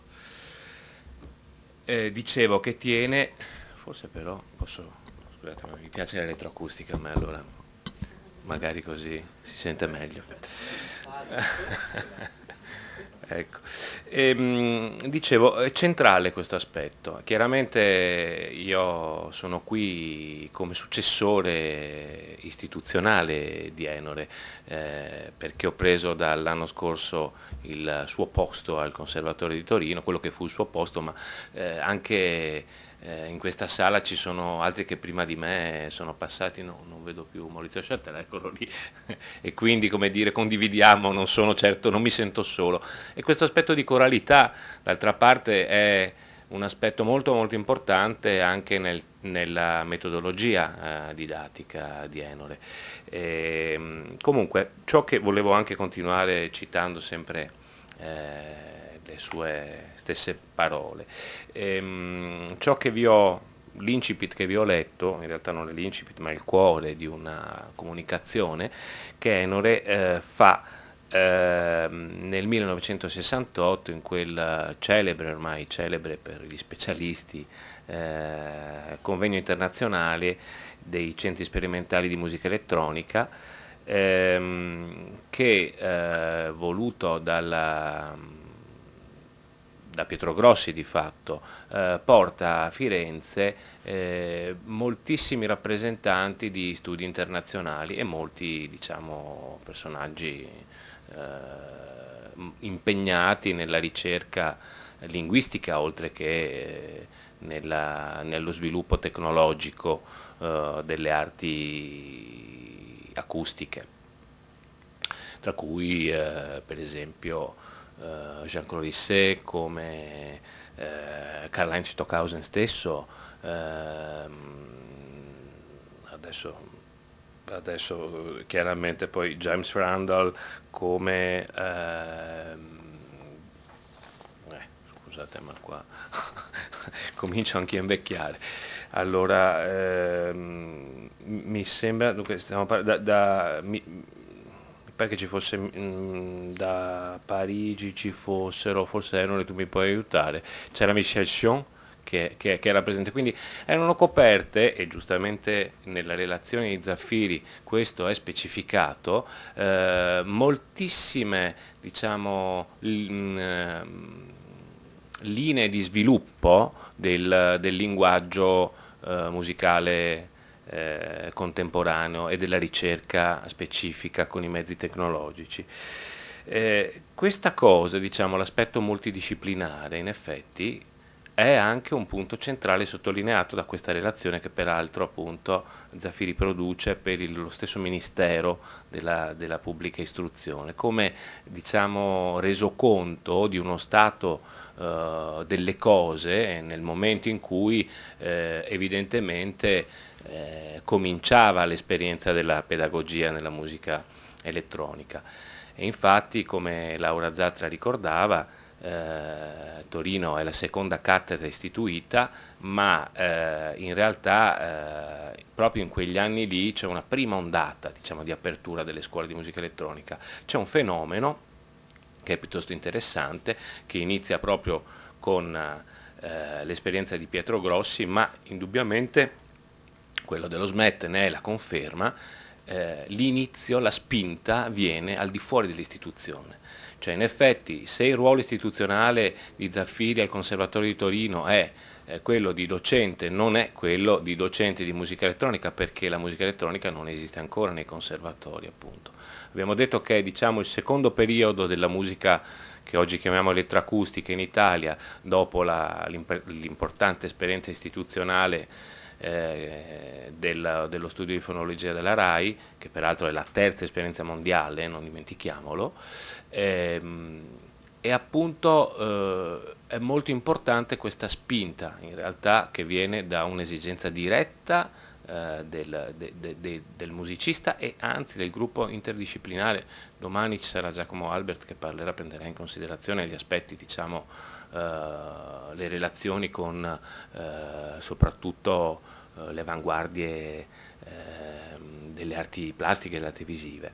Eh, dicevo che tiene, forse però posso, scusate, mi piace l'elettroacustica a allora, magari così si sente meglio. Ecco. E, ehm, dicevo, è centrale questo aspetto. Chiaramente io sono qui come successore istituzionale di Enore, eh, perché ho preso dall'anno scorso il suo posto al Conservatorio di Torino, quello che fu il suo posto, ma eh, anche eh, in questa sala ci sono altri che prima di me sono passati, no, non vedo più Maurizio Sciattella, eccolo lì, e quindi come dire condividiamo, non sono certo, non mi sento solo. E questo aspetto di coralità, d'altra parte, è un aspetto molto molto importante anche nel, nella metodologia eh, didattica di Enore. E, ehm, comunque, ciò che volevo anche continuare citando sempre eh, le sue stesse parole. Ehm, ciò che vi ho, l'incipit che vi ho letto, in realtà non è l'incipit ma il cuore di una comunicazione che Enore eh, fa ehm, nel 1968 in quel celebre, ormai celebre per gli specialisti, eh, convegno internazionale dei centri sperimentali di musica elettronica ehm, che eh, voluto dalla da Pietro Grossi di fatto, eh, porta a Firenze eh, moltissimi rappresentanti di studi internazionali e molti diciamo, personaggi eh, impegnati nella ricerca linguistica oltre che eh, nella, nello sviluppo tecnologico eh, delle arti acustiche, tra cui eh, per esempio eh, Jean-Claude Lissé, come eh, Karl-Heinz Stockhausen stesso, ehm, adesso, adesso, eh, chiaramente poi James Randall come ehm, eh, scusate ma qua comincio anche a invecchiare. Allora, ehm, mi sembra, dunque, stiamo da, da, mi, perché ci fosse mh, mm, da Parigi ci fossero, forse Enole tu mi puoi aiutare, c'era Michel Chion che, che, che, era presente, quindi erano coperte e giustamente nella relazione di Zaffiri questo è specificato, eh, moltissime diciamo, mh, mm, eh, linee di sviluppo del, del linguaggio eh, musicale eh, contemporaneo e della ricerca specifica con i mezzi tecnologici. Eh, questa cosa, diciamo, l'aspetto multidisciplinare, in effetti, è anche un punto centrale sottolineato da questa relazione che peraltro appunto Zaffiri produce per il, lo stesso Ministero della, della Pubblica Istruzione, come diciamo resoconto di uno stato eh, delle cose nel momento in cui eh, evidentemente eh, cominciava l'esperienza della pedagogia nella musica elettronica. E infatti, come Laura Zatra ricordava, eh, Torino è la seconda cattedra istituita, ma eh, in realtà eh, proprio in quegli anni lì c'è una prima ondata diciamo, di apertura delle scuole di musica elettronica. C'è un fenomeno che è piuttosto interessante, che inizia proprio con eh, l'esperienza di Pietro Grossi, ma indubbiamente quello dello SMET ne è la conferma, eh, l'inizio, la spinta viene al di fuori dell'istituzione. Cioè in effetti se il ruolo istituzionale di Zaffiri al Conservatorio di Torino è eh, quello di docente, non è quello di docente di musica elettronica perché la musica elettronica non esiste ancora nei conservatori appunto. Abbiamo detto che è diciamo, il secondo periodo della musica che oggi chiamiamo elettroacustica in Italia dopo l'importante esperienza istituzionale eh, del, dello studio di fonologia della RAI, che peraltro è la terza esperienza mondiale, non dimentichiamolo, ehm, e appunto eh, è molto importante questa spinta in realtà che viene da un'esigenza diretta eh, del, de, de, del, musicista e anzi del gruppo interdisciplinare. Domani ci sarà Giacomo Albert che parlerà, prenderà in considerazione gli aspetti diciamo, eh, le relazioni con eh, soprattutto eh, le avanguardie ehm, delle arti plastiche e delle arti visive.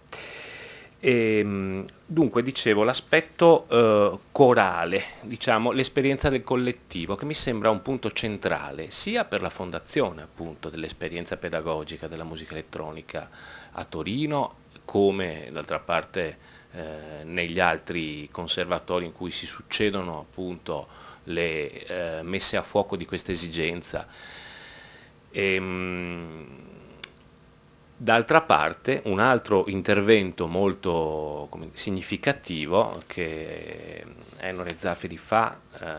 E, ehm, dunque, dicevo, l'aspetto eh, corale, diciamo, l'esperienza del collettivo, che mi sembra un punto centrale sia per la fondazione appunto dell'esperienza pedagogica della musica elettronica a Torino, come d'altra parte eh, negli altri conservatori in cui si succedono appunto le eh, messe a fuoco di questa esigenza. Ehm, d'altra parte un altro intervento molto come, significativo che Enore Zaffiri fa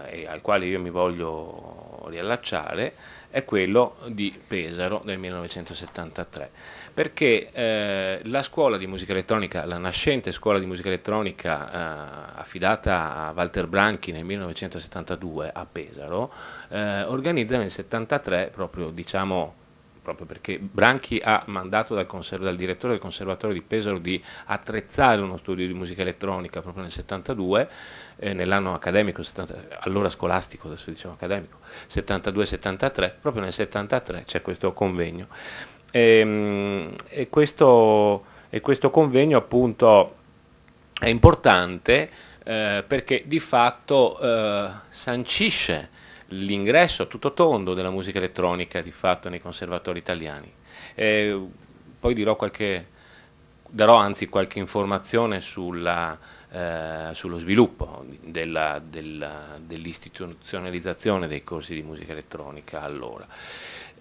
eh, e al quale io mi voglio riallacciare è quello di Pesaro del 1973 perché eh, la scuola di musica elettronica, la nascente scuola di musica elettronica eh, affidata a Walter Branchi nel 1972 a Pesaro, eh, organizza nel 1973 proprio diciamo proprio perché Branchi ha mandato dal, dal, direttore del conservatorio di Pesaro di attrezzare uno studio di musica elettronica proprio nel 72, eh, nell'anno accademico, 70, allora scolastico, adesso diciamo accademico, 72-73, proprio nel 73 c'è questo convegno. E, ehm, e, questo, e questo convegno appunto è importante eh, perché di fatto eh, sancisce l'ingresso a tutto tondo della musica elettronica di fatto nei conservatori italiani. Eh, poi dirò qualche, darò anzi qualche informazione sulla, eh, sullo sviluppo dell'istituzionalizzazione dei corsi di musica elettronica allora.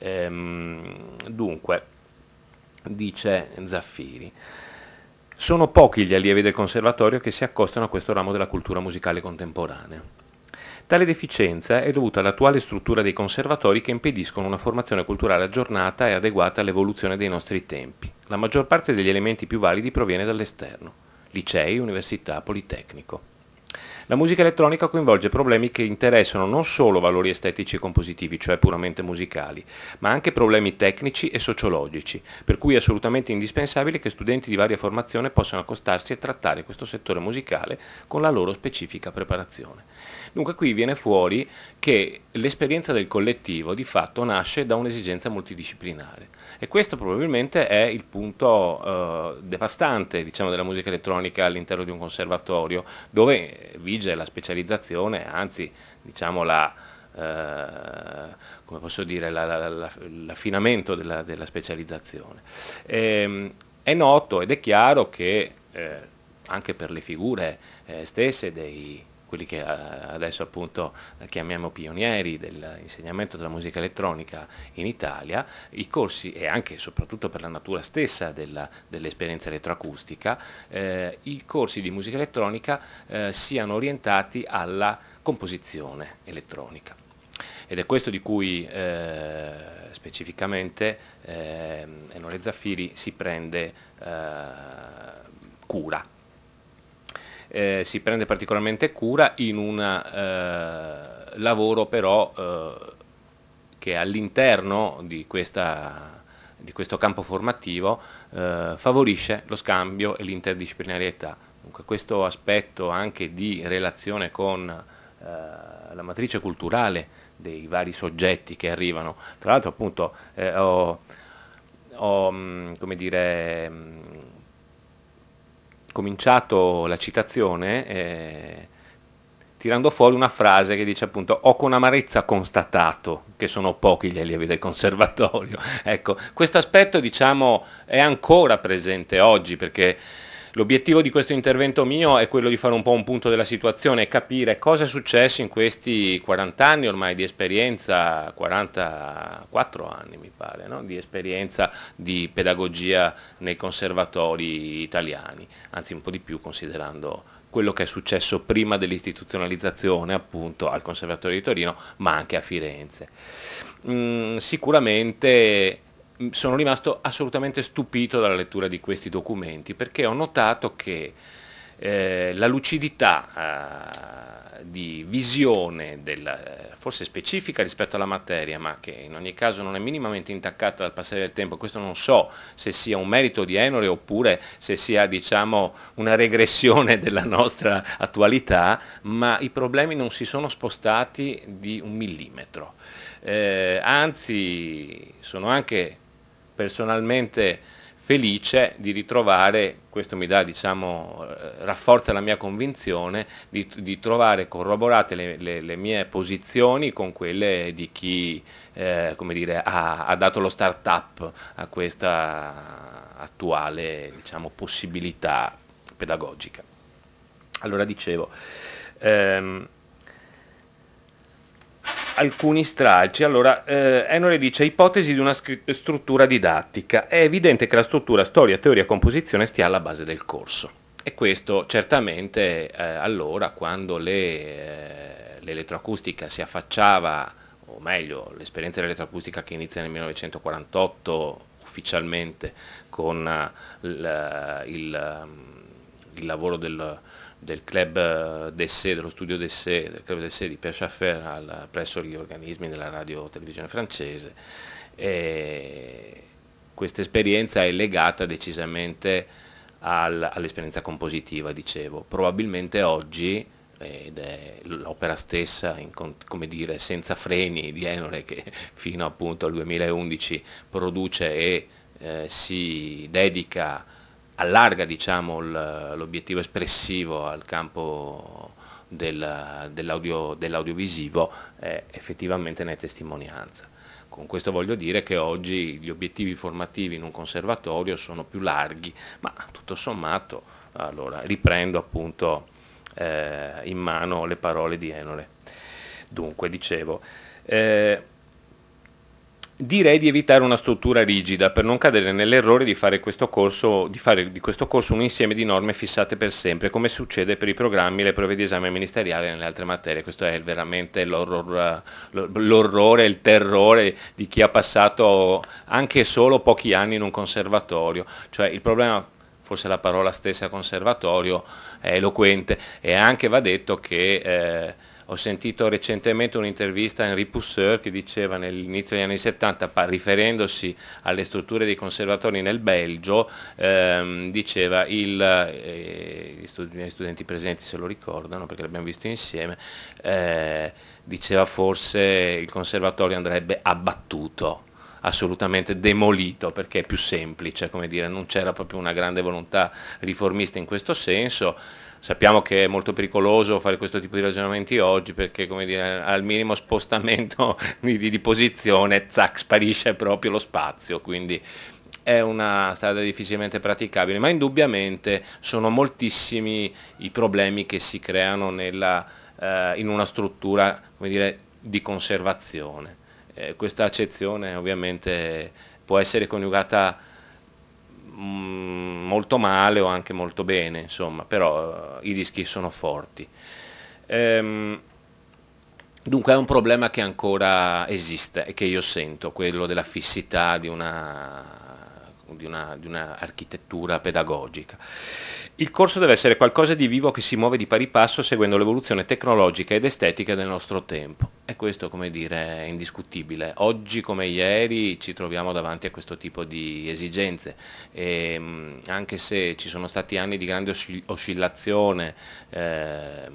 Ehm, dunque, dice Zaffiri. Sono pochi gli allievi del conservatorio che si accostano a questo ramo della cultura musicale contemporanea. Tale deficienza è dovuta all'attuale struttura dei conservatori che impediscono una formazione culturale aggiornata e adeguata all'evoluzione dei nostri tempi. La maggior parte degli elementi più validi proviene dall'esterno, licei, università, politecnico. La musica elettronica coinvolge problemi che interessano non solo valori estetici e compositivi, cioè puramente musicali, ma anche problemi tecnici e sociologici, per cui è assolutamente indispensabile che studenti di varia formazione possano accostarsi e trattare questo settore musicale con la loro specifica preparazione. Dunque qui viene fuori che l'esperienza del collettivo di fatto nasce da un'esigenza multidisciplinare. E questo probabilmente è il punto eh, devastante diciamo, della musica elettronica all'interno di un conservatorio, dove vige la specializzazione, anzi diciamo la, eh, come posso dire, l'affinamento la, la, della, della, specializzazione. E, ehm, è noto ed è chiaro che eh, anche per le figure eh, stesse dei quelli che eh, adesso appunto eh, chiamiamo pionieri dell'insegnamento della musica elettronica in Italia, i corsi e anche e soprattutto per la natura stessa dell'esperienza dell elettroacustica, eh, i corsi di musica elettronica eh, siano orientati alla composizione elettronica. Ed è questo di cui eh, specificamente eh, Enore Zaffiri si prende eh, cura eh, si prende particolarmente cura in un eh, lavoro però eh, che all'interno di, di, questo campo formativo eh, favorisce lo scambio e l'interdisciplinarietà. Dunque questo aspetto anche di relazione con eh, la matrice culturale dei vari soggetti che arrivano. Tra l'altro appunto eh, ho, ho, mm, come dire, mm, cominciato la citazione eh, tirando fuori una frase che dice appunto ho con amarezza constatato che sono pochi gli allievi del conservatorio. ecco, questo aspetto diciamo è ancora presente oggi perché L'obiettivo di questo intervento mio è quello di fare un po' un punto della situazione e capire cosa è successo in questi 40 anni ormai di esperienza, 44 anni mi pare, no? di esperienza di pedagogia nei conservatori italiani, anzi un po' di più considerando quello che è successo prima dell'istituzionalizzazione appunto al Conservatorio di Torino ma anche a Firenze. Mm, sicuramente sono rimasto assolutamente stupito dalla lettura di questi documenti perché ho notato che eh, la lucidità eh, di visione, della, forse specifica rispetto alla materia, ma che in ogni caso non è minimamente intaccata dal passare del tempo, questo non so se sia un merito di Enore oppure se sia diciamo, una regressione della nostra attualità, ma i problemi non si sono spostati di un millimetro. Eh, anzi, sono anche personalmente felice di ritrovare, questo mi dà, diciamo, eh, rafforza la mia convinzione, di, di trovare corroborate le, le, le, mie posizioni con quelle di chi eh, come dire, ha, ha dato lo start-up a questa attuale diciamo, possibilità pedagogica. Allora dicevo, ehm, alcuni stralci. Allora, eh, dice ipotesi di una struttura didattica. È evidente che la struttura storia, teoria, composizione stia alla base del corso. E questo certamente eh, allora quando l'elettroacustica le, eh, si affacciava, o meglio l'esperienza dell'elettroacustica che inizia nel 1948 ufficialmente con uh, il, il, mm, il, lavoro del, del club eh, d'essai, dello studio d'essai, del club d'essè di Pierre Schaffer presso gli organismi della radio televisione francese. Questa esperienza è legata decisamente al, all'esperienza compositiva, dicevo. Probabilmente oggi, ed è l'opera stessa, in, come dire, senza freni di Enole che fino appunto al 2011 produce e eh, si dedica allarga diciamo, l'obiettivo espressivo al campo del, dell'audio, dell'audiovisivo eh, effettivamente ne è testimonianza. Con questo voglio dire che oggi gli obiettivi formativi in un conservatorio sono più larghi, ma tutto sommato, allora, riprendo appunto eh, in mano le parole di Enore. Dunque, dicevo, eh, direi di evitare una struttura rigida per non cadere nell'errore di fare, corso, di fare, di questo corso un insieme di norme fissate per sempre, come succede per i programmi le prove di esame ministeriale e nelle altre materie. Questo è veramente l'orror, l'orrore, il terrore di chi ha passato anche solo pochi anni in un conservatorio. Cioè il problema forse la parola stessa conservatorio è eloquente e anche va detto che eh, ho sentito recentemente un'intervista a Henri Pousseur che diceva nell'inizio degli anni 70, riferendosi alle strutture dei conservatori nel Belgio, ehm, diceva il, eh, gli, studi gli, studenti presenti se lo ricordano perché l'abbiamo visto insieme, eh, diceva forse il conservatorio andrebbe abbattuto assolutamente demolito perché è più semplice, come dire, non c'era proprio una grande volontà riformista in questo senso, Sappiamo che è molto pericoloso fare questo tipo di ragionamenti oggi perché dire, al minimo spostamento di, di, di posizione zac, sparisce proprio lo spazio, quindi è una strada difficilmente praticabile, ma indubbiamente sono moltissimi i problemi che si creano nella, eh, in una struttura dire, di conservazione. Eh, questa accezione ovviamente può essere coniugata Mm, molto male o anche molto bene, insomma, però eh, i rischi sono forti. Ehm, dunque è un problema che ancora esiste e che io sento, quello della fissità di una di una, di una architettura pedagogica. Il corso deve essere qualcosa di vivo che si muove di pari passo seguendo l'evoluzione tecnologica ed estetica del nostro tempo. E questo, come dire, è indiscutibile. Oggi come ieri ci troviamo davanti a questo tipo di esigenze, e, ehm, anche se ci sono stati anni di grande oscillazione, eh,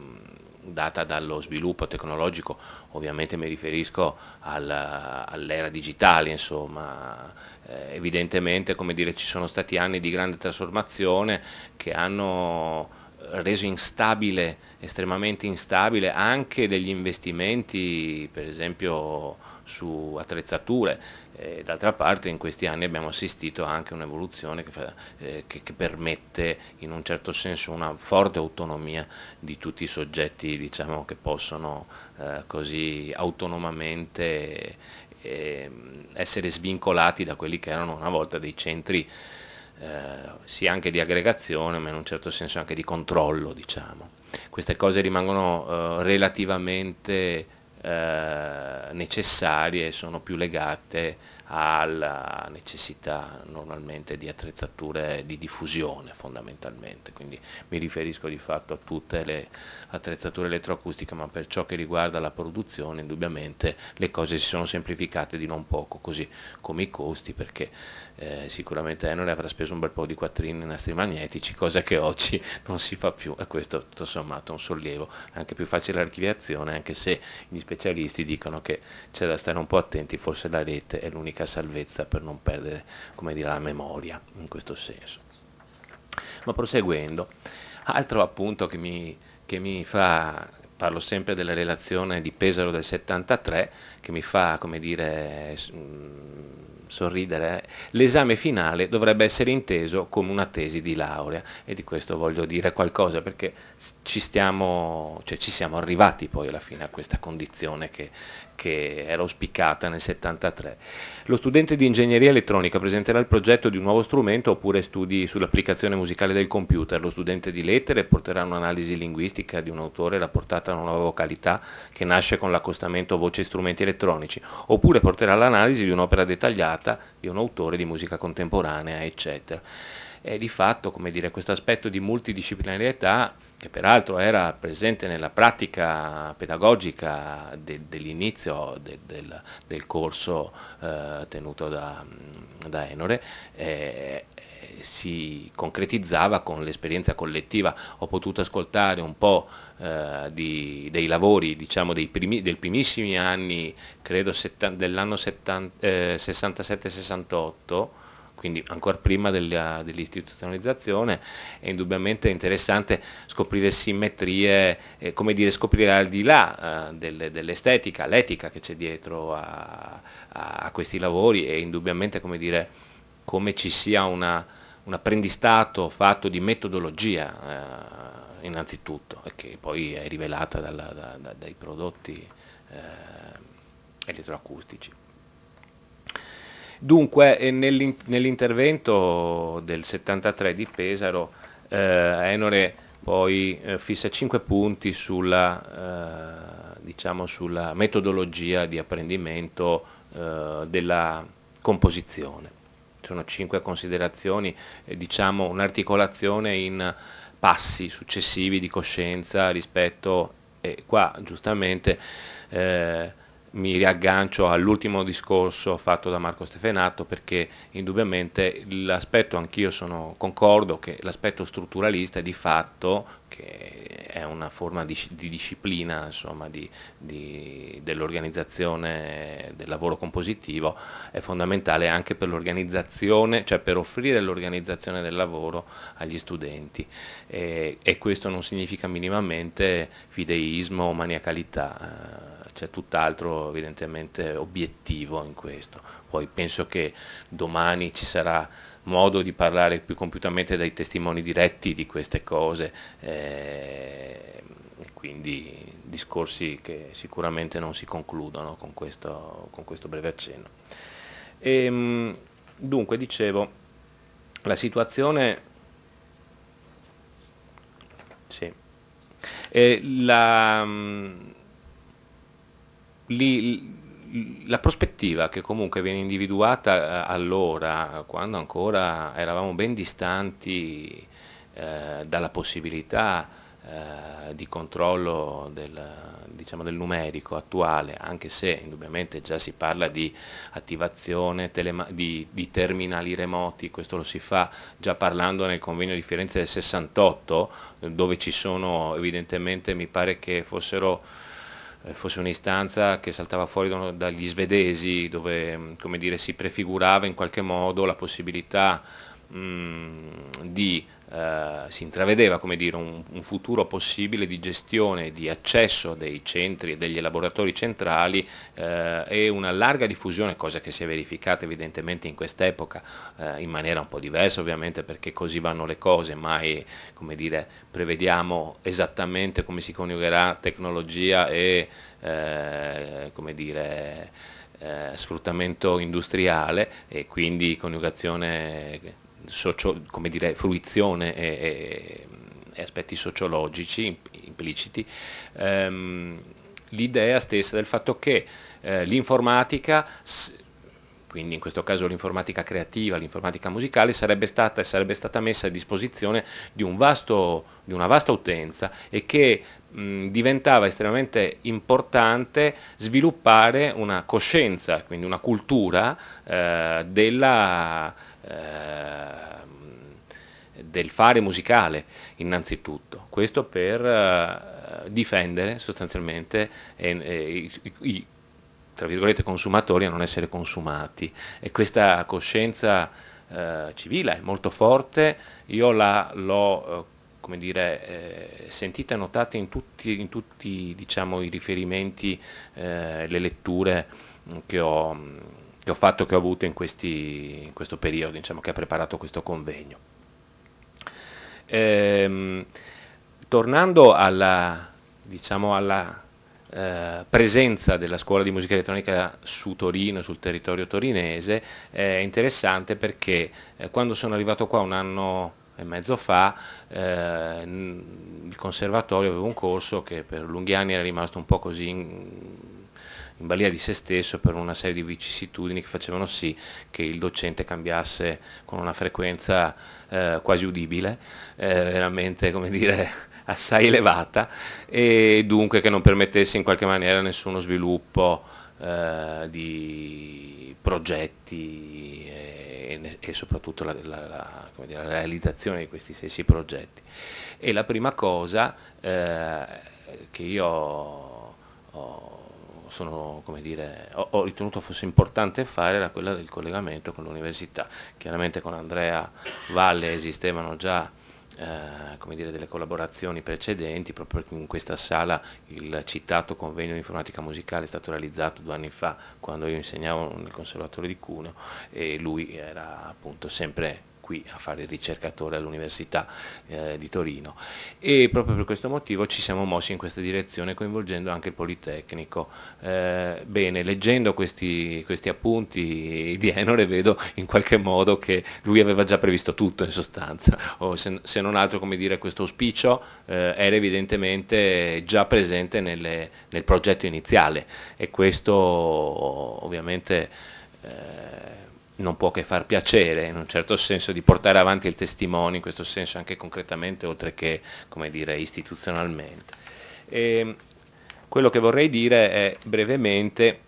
data dallo sviluppo tecnologico, ovviamente mi riferisco al, all'era digitale, insomma, eh, evidentemente dire, ci sono stati anni di grande trasformazione che hanno eh, reso instabile, estremamente instabile anche degli investimenti per esempio su attrezzature. Eh, d'altra parte in questi anni abbiamo assistito anche a un'evoluzione che, eh, che, che, permette in un certo senso una forte autonomia di tutti i soggetti diciamo, che possono eh, così autonomamente eh, essere svincolati da quelli che erano una volta dei centri eh, sia anche di aggregazione ma in un certo senso anche di controllo diciamo. Queste cose rimangono eh, relativamente eh, necessarie, e sono più legate alla necessità normalmente di attrezzature di diffusione fondamentalmente, quindi mi riferisco di fatto a tutte le attrezzature elettroacustiche, ma per ciò che riguarda la produzione indubbiamente le cose si sono semplificate di non poco, così come i costi, perché eh, sicuramente Enel avrà speso un bel po' di quattrini in nastri magnetici, cosa che oggi non si fa più e questo tutto sommato è un sollievo, anche più facile l'archiviazione anche se gli specialisti dicono che c'è da stare un po' attenti, forse la rete è l'unica salvezza per non perdere dire, la memoria in questo senso. Ma proseguendo, altro appunto che mi, che mi fa parlo sempre della relazione di Pesaro del 73 che mi fa, come dire, sorridere, eh? l'esame finale dovrebbe essere inteso come una tesi di laurea e di questo voglio dire qualcosa perché ci, stiamo, cioè, ci siamo arrivati poi alla fine a questa condizione che, che era auspicata nel 73. Lo studente di ingegneria elettronica presenterà il progetto di un nuovo strumento oppure studi sull'applicazione musicale del computer. Lo studente di lettere porterà un'analisi linguistica di un autore rapportata a una nuova vocalità che nasce con l'accostamento voce strumenti elettronici, oppure porterà l'analisi di un'opera dettagliata di un autore di musica contemporanea, eccetera. E di fatto, come dire, questo aspetto di multidisciplinarietà che peraltro era presente nella pratica pedagogica de, dell'inizio de, del, del, corso eh, tenuto da, da Enore, eh, si concretizzava con l'esperienza collettiva. Ho potuto ascoltare un po' eh, di, dei lavori diciamo, dei primi, del primissimi anni, credo dell'anno eh, 67-68, quindi ancora prima dell'istituzionalizzazione, è indubbiamente interessante scoprire simmetrie, eh, come dire, scoprire al di là eh, dell'estetica, dell l'etica che c'è dietro a, a, questi lavori e indubbiamente come, dire, come ci sia una, un apprendistato fatto di metodologia eh, innanzitutto e che poi è rivelata dalla, da, da, dai prodotti eh, elettroacustici. Dunque eh, nell'intervento del 73 di Pesaro eh, Enore poi eh, fissa 5 punti sulla, eh, diciamo sulla metodologia di apprendimento eh, della composizione. Sono 5 considerazioni, diciamo un'articolazione in passi successivi di coscienza rispetto, e qua giustamente mi riaggancio all'ultimo discorso fatto da Marco Stefanato perché indubbiamente l'aspetto, anch'io sono concordo che l'aspetto strutturalista di fatto, che è una forma di, di disciplina di, di, dell'organizzazione del lavoro compositivo, è fondamentale anche per l'organizzazione, cioè per offrire l'organizzazione del lavoro agli studenti e, e, questo non significa minimamente fideismo o maniacalità eh, c'è tutt'altro evidentemente obiettivo in questo. Poi penso che domani ci sarà modo di parlare più compiutamente dai testimoni diretti di queste cose, eh, quindi discorsi che sicuramente non si concludono con questo, con questo breve accenno. E, ehm, dunque, dicevo, la situazione... Sì. Eh, la, mm, li, la prospettiva che comunque viene individuata eh, allora, quando ancora eravamo ben distanti eh, dalla possibilità eh, di controllo del, diciamo, del, numerico attuale, anche se indubbiamente già si parla di attivazione di, di, terminali remoti, questo lo si fa già parlando nel convegno di Firenze del 68, dove ci sono evidentemente, mi pare che fossero eh, fosse un'istanza che saltava fuori dagli svedesi dove mm, dire, si prefigurava in qualche modo la possibilità mh, mm, di eh, si intravedeva dire, un, un, futuro possibile di gestione, di accesso dei centri e degli elaboratori centrali eh, e una larga diffusione, cosa che si è verificata evidentemente in quest'epoca eh, in maniera un po' diversa ovviamente perché così vanno le cose, mai dire, prevediamo esattamente come si coniugherà tecnologia e eh, dire, eh, sfruttamento industriale e quindi coniugazione socio, come dire, fruizione e, e aspetti sociologici impliciti, ehm, l'idea stessa del fatto che eh, l'informatica quindi in questo caso l'informatica creativa, l'informatica musicale, sarebbe stata, sarebbe stata messa a disposizione di, un vasto, di, una vasta utenza e che mh, diventava estremamente importante sviluppare una coscienza, quindi una cultura eh, della, Ehm, del fare musicale innanzitutto, questo per eh, difendere sostanzialmente i, tra virgolette consumatori a non essere consumati e questa coscienza eh, civile è molto forte, io l'ho eh, dire, eh, sentita e notata in tutti, in tutti diciamo, i riferimenti, eh, le letture che ho che ho fatto, che ho avuto in, questi, in questo periodo, diciamo, che ha preparato questo convegno. Ehm, tornando alla, diciamo, alla eh, presenza della scuola di musica elettronica su Torino, sul territorio torinese, è interessante perché eh, quando sono arrivato qua un anno e mezzo fa eh, il conservatorio aveva un corso che per lunghi anni era rimasto un po' così in, in balia di se stesso per una serie di vicissitudini che facevano sì che il docente cambiasse con una frequenza eh, quasi udibile, eh, veramente come dire assai elevata e dunque che non permettesse in qualche maniera nessuno sviluppo eh, di progetti eh, e, e soprattutto la, la, la, dire, la, realizzazione di questi stessi progetti. E la prima cosa eh, che io ho sono, dire, ho, ho, ritenuto fosse importante fare era quella del collegamento con l'università. Chiaramente con Andrea Valle esistevano già eh, dire, delle collaborazioni precedenti, proprio in questa sala il citato convegno di informatica musicale è stato realizzato due anni fa quando io insegnavo nel Conservatorio di Cuneo e lui era appunto sempre qui a fare il ricercatore all'Università eh, di Torino e proprio per questo motivo ci siamo mossi in questa direzione coinvolgendo anche il Politecnico. Eh, bene, leggendo questi, questi appunti di Enore vedo in qualche modo che lui aveva già previsto tutto in sostanza, o se, se non altro come dire questo auspicio eh, era evidentemente già presente nelle, nel progetto iniziale e questo ovviamente eh, non può che far piacere in un certo senso di portare avanti il testimone, in questo senso anche concretamente oltre che dire, istituzionalmente. E ehm, quello che vorrei dire è brevemente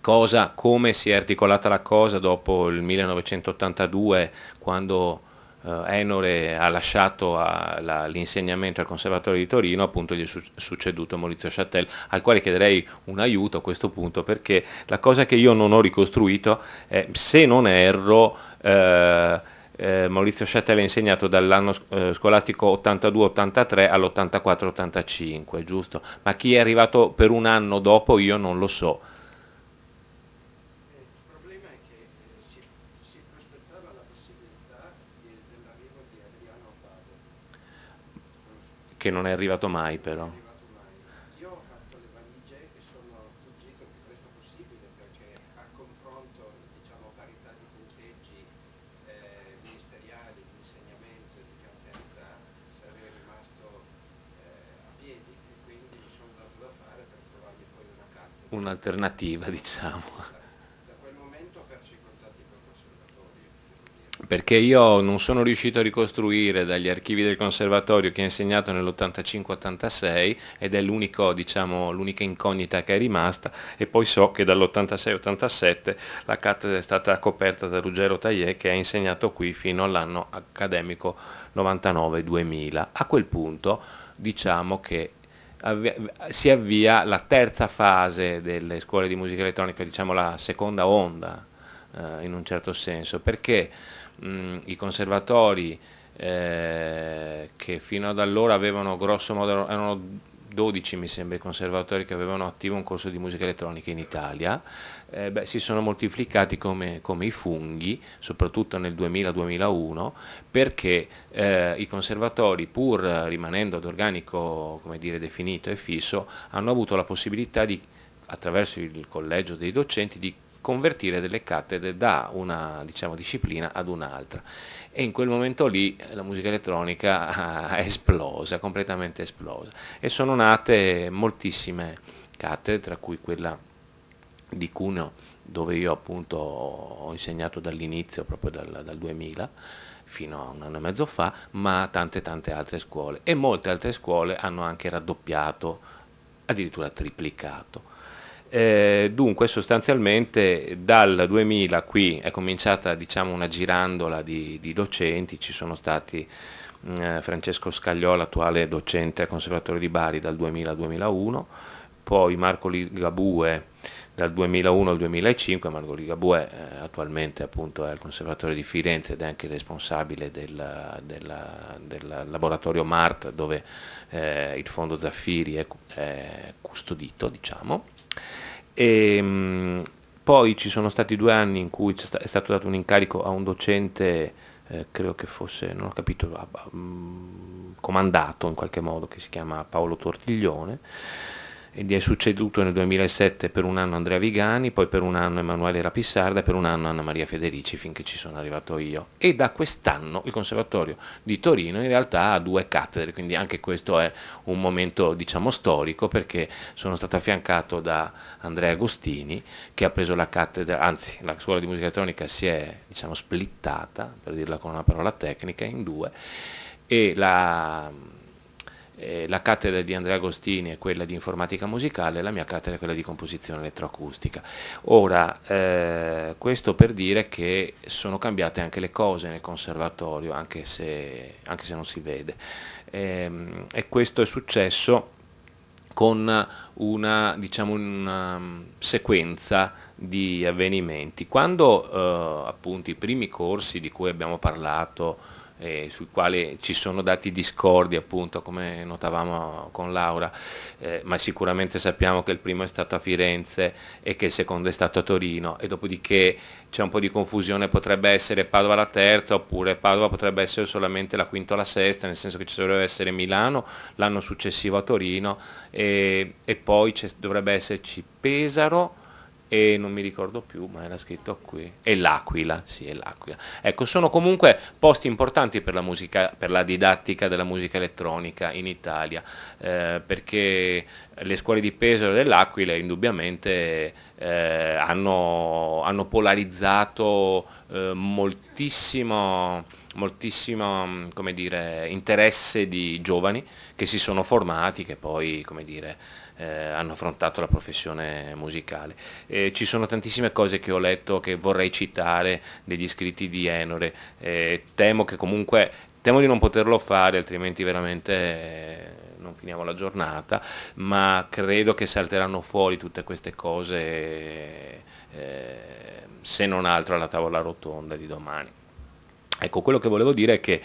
cosa, come si è articolata la cosa dopo il 1982 quando eh, Enore ha lasciato l'insegnamento al Conservatorio di Torino, appunto gli è succeduto Maurizio Chattel, al quale chiederei un aiuto a questo punto, perché la cosa che io non ho ricostruito è, se non erro, eh, eh, Maurizio Chattel ha insegnato dall'anno eh, scolastico 82-83 all'84-85, giusto? Ma chi è arrivato per un anno dopo io non lo so. che non è arrivato mai però. Io ho fatto le valigie e sono fuggito più presto possibile perché a confronto, diciamo, parità di punteggi eh, ministeriali, di insegnamento e di canzetta sarei rimasto eh, a piedi e quindi mi sono dato da fare per trovarmi poi una carta. Un'alternativa diciamo. perché io non sono riuscito a ricostruire dagli archivi del conservatorio che ha insegnato nell'85-86 ed è diciamo, l'unica diciamo, incognita che è rimasta e poi so che dall'86-87 la cattedra è stata coperta da Ruggero Taillé che ha insegnato qui fino all'anno accademico 99-2000. A quel punto diciamo che si avvia la terza fase delle scuole di musica elettronica, diciamo la seconda onda eh, in un certo senso, perché mh, mm, i conservatori eh, che fino ad allora avevano grosso modo, erano 12 mi sembra i conservatori che avevano attivo un corso di musica elettronica in Italia, eh, beh, si sono moltiplicati come, come, i funghi, soprattutto nel 2000-2001, perché eh, i conservatori, pur rimanendo ad organico dire, definito e fisso, hanno avuto la possibilità di, attraverso il collegio dei docenti di convertire delle cattedre da una diciamo, disciplina ad un'altra. E in quel momento lì eh, la musica elettronica è esplosa, completamente esplosa. E sono nate moltissime cattedre, tra cui quella di Cuneo, dove io appunto ho insegnato dall'inizio, proprio dal, dal 2000, fino a un anno e mezzo fa, ma tante tante altre scuole. E molte altre scuole hanno anche raddoppiato, addirittura triplicato eh, dunque sostanzialmente dal 2000 qui è cominciata diciamo, una girandola di, di, docenti, ci sono stati mm, eh, Francesco Scagliola, attuale docente al Conservatorio di Bari dal 2000 al 2001, poi Marco Ligabue dal 2001 al 2005, Marco Ligabue eh, attualmente appunto, è al Conservatorio di Firenze ed è anche responsabile del, della, del laboratorio MART dove eh, il fondo Zaffiri è, è custodito diciamo. E, ehm, poi ci sono stati due anni in cui è stato dato un incarico a un docente, eh, credo che fosse, non ho capito, mm, comandato in qualche modo, che si chiama Paolo Tortiglione, gli è succeduto nel 2007 per un anno Andrea Vigani, poi per un anno Emanuele Rapissarda, e per un anno Anna Maria Federici finché ci sono arrivato io. E da quest'anno il Conservatorio di Torino in realtà ha due cattedre, quindi anche questo è un momento diciamo storico perché sono stato affiancato da Andrea Agostini che ha preso la cattedra, anzi la scuola di musica elettronica si è diciamo splittata, per dirla con una parola tecnica, in due e la eh, la cattedra di Andrea Agostini è quella di informatica musicale, e la mia cattedra è quella di composizione elettroacustica. Ora, eh, questo per dire che sono cambiate anche le cose nel conservatorio, anche se, anche se non si vede. Eh, e questo è successo con una, diciamo, una mm, sequenza di avvenimenti. Quando eh, appunto i primi corsi di cui abbiamo parlato eh, sul quale ci sono dati discordi appunto come notavamo con Laura, eh, ma sicuramente sappiamo che il primo è stato a Firenze e che il secondo è stato a Torino e dopodiché c'è un po' di confusione, potrebbe essere Padova la terza oppure Padova potrebbe essere solamente la quinta o la sesta, nel senso che ci dovrebbe essere Milano l'anno successivo a Torino e, e poi dovrebbe esserci Pesaro, e non mi ricordo più, ma era scritto qui, e l'Aquila, sì, è l'Aquila. Ecco, sono comunque posti importanti per la, musica, per la didattica della musica elettronica in Italia, eh, perché le scuole di Pesaro e dell'Aquila indubbiamente eh, hanno, hanno, polarizzato eh, moltissimo, moltissimo dire, interesse di giovani che si sono formati, che poi, come dire, eh, hanno affrontato la professione musicale. Eh, ci sono tantissime cose che ho letto che vorrei citare degli scritti di Enore, eh, temo che comunque temo di non poterlo fare altrimenti veramente eh, non finiamo la giornata, ma credo che salteranno fuori tutte queste cose eh, se non altro alla tavola rotonda di domani. Ecco, quello che volevo dire è che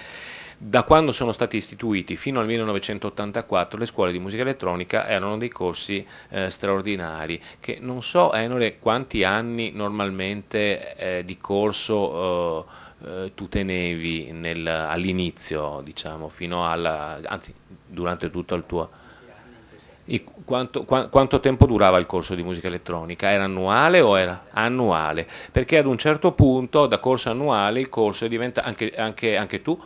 da quando sono stati istituiti fino al 1984 le scuole di musica elettronica erano dei corsi eh, straordinari che non so Enore quanti anni normalmente eh, di corso eh, eh tu tenevi all'inizio, diciamo, fino alla, anzi durante tutto il tuo... Quanto, qua, quanto, tempo durava il corso di musica elettronica? Era annuale o era annuale? Perché ad un certo punto da corso annuale il corso diventa, anche, anche, anche tu,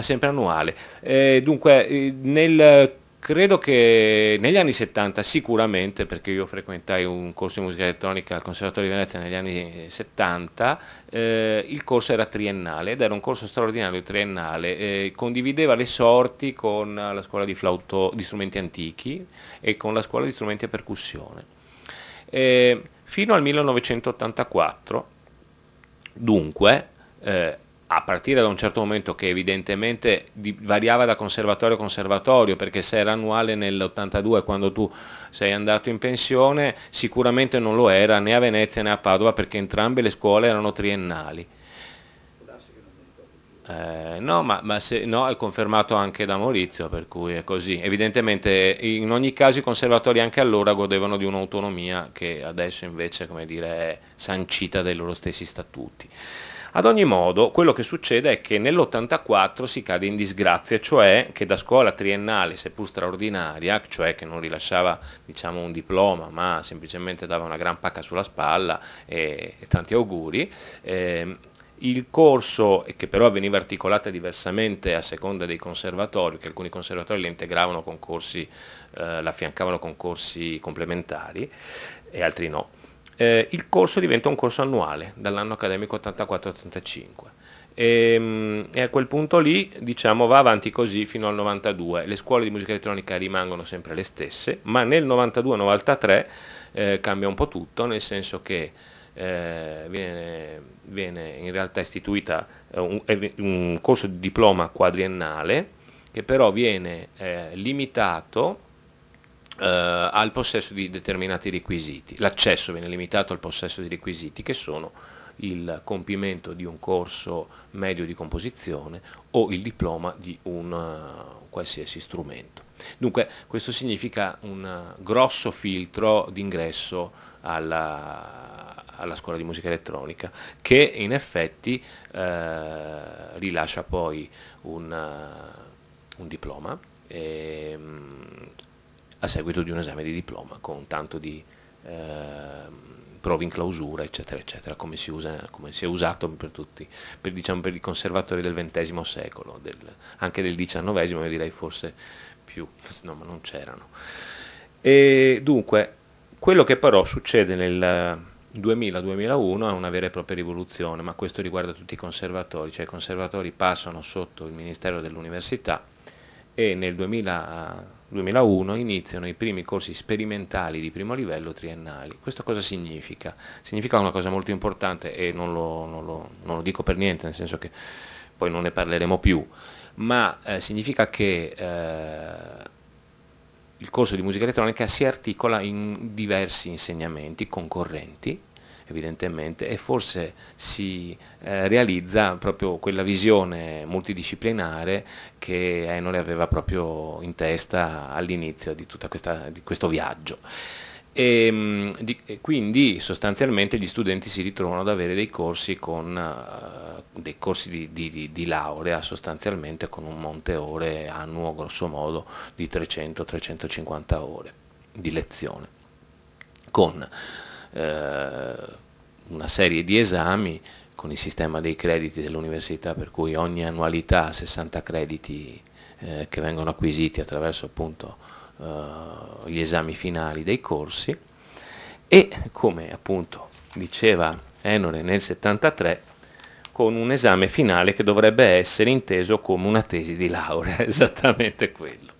sempre annuale. Eh, dunque, eh, nel, credo che negli anni 70 sicuramente, perché io frequentai un corso di musica elettronica al Conservatorio di Venezia negli anni 70, eh, il corso era triennale ed era un corso straordinario triennale, eh, condivideva le sorti con la scuola di, flauto, di strumenti antichi e con la scuola di strumenti a percussione. Eh, fino al 1984, dunque, eh, a partire da un certo momento che evidentemente variava da conservatorio a conservatorio, perché se era annuale nell'82 quando tu sei andato in pensione, sicuramente non lo era né a Venezia né a Padova perché entrambe le scuole erano triennali. Eh, no, ma, ma se, no, è confermato anche da Maurizio, per cui è così. Evidentemente in ogni caso i conservatori anche allora godevano di un'autonomia che adesso invece come dire, è sancita dai loro stessi statuti. Ad ogni modo, quello che succede è che nell'84 si cade in disgrazia, cioè che da scuola triennale, seppur straordinaria, cioè che non rilasciava diciamo, un diploma, ma semplicemente dava una gran pacca sulla spalla e, e tanti auguri, eh, il corso, che però veniva articolato diversamente a seconda dei conservatori, che alcuni conservatori le integravano con corsi, eh, la con corsi complementari e altri no, eh, il corso diventa un corso annuale dall'anno accademico 84-85 e, ehm, e, a quel punto lì diciamo va avanti così fino al 92 le scuole di musica elettronica rimangono sempre le stesse ma nel 92-93 eh, cambia un po' tutto nel senso che eh, viene, viene, in realtà istituita eh, un, un, corso di diploma quadriennale che però viene eh, limitato eh, al possesso di determinati requisiti. L'accesso viene limitato al possesso di requisiti che sono il compimento di un corso medio di composizione o il diploma di un eh, qualsiasi strumento. Dunque questo significa un grosso filtro d'ingresso alla, alla, scuola di musica elettronica che in effetti eh, rilascia poi un, eh, un diploma e, ehm, a seguito di un esame di diploma con tanto di ehm, prove in clausura, eccetera, eccetera, come si, usa, come si è usato per tutti, per, diciamo, per i conservatori del XX secolo, del, anche del XIX, io direi forse più, no, ma non c'erano. E dunque, quello che però succede nel 2000-2001 è una vera e propria rivoluzione, ma questo riguarda tutti i conservatori, cioè i conservatori passano sotto il Ministero dell'Università e nel 2000 2001 iniziano i primi corsi sperimentali di primo livello triennali. Questo cosa significa? Significa una cosa molto importante e non lo, non lo, non lo dico per niente, nel senso che poi non ne parleremo più, ma eh, significa che eh, il corso di musica elettronica si articola in diversi insegnamenti concorrenti evidentemente, e forse si eh, realizza proprio quella visione multidisciplinare che Enole aveva proprio in testa all'inizio di, tutto questo viaggio. E, ehm, di, e quindi sostanzialmente gli studenti si ritrovano ad avere dei corsi, con, uh, dei corsi di, di, laurea sostanzialmente con un monte ore annuo grosso modo di 300-350 ore di lezione con eh, una serie di esami con il sistema dei crediti dell'università per cui ogni annualità ha 60 crediti eh, che vengono acquisiti attraverso appunto, eh, gli esami finali dei corsi e come appunto diceva Enore nel 73 con un esame finale che dovrebbe essere inteso come una tesi di laurea, esattamente quello.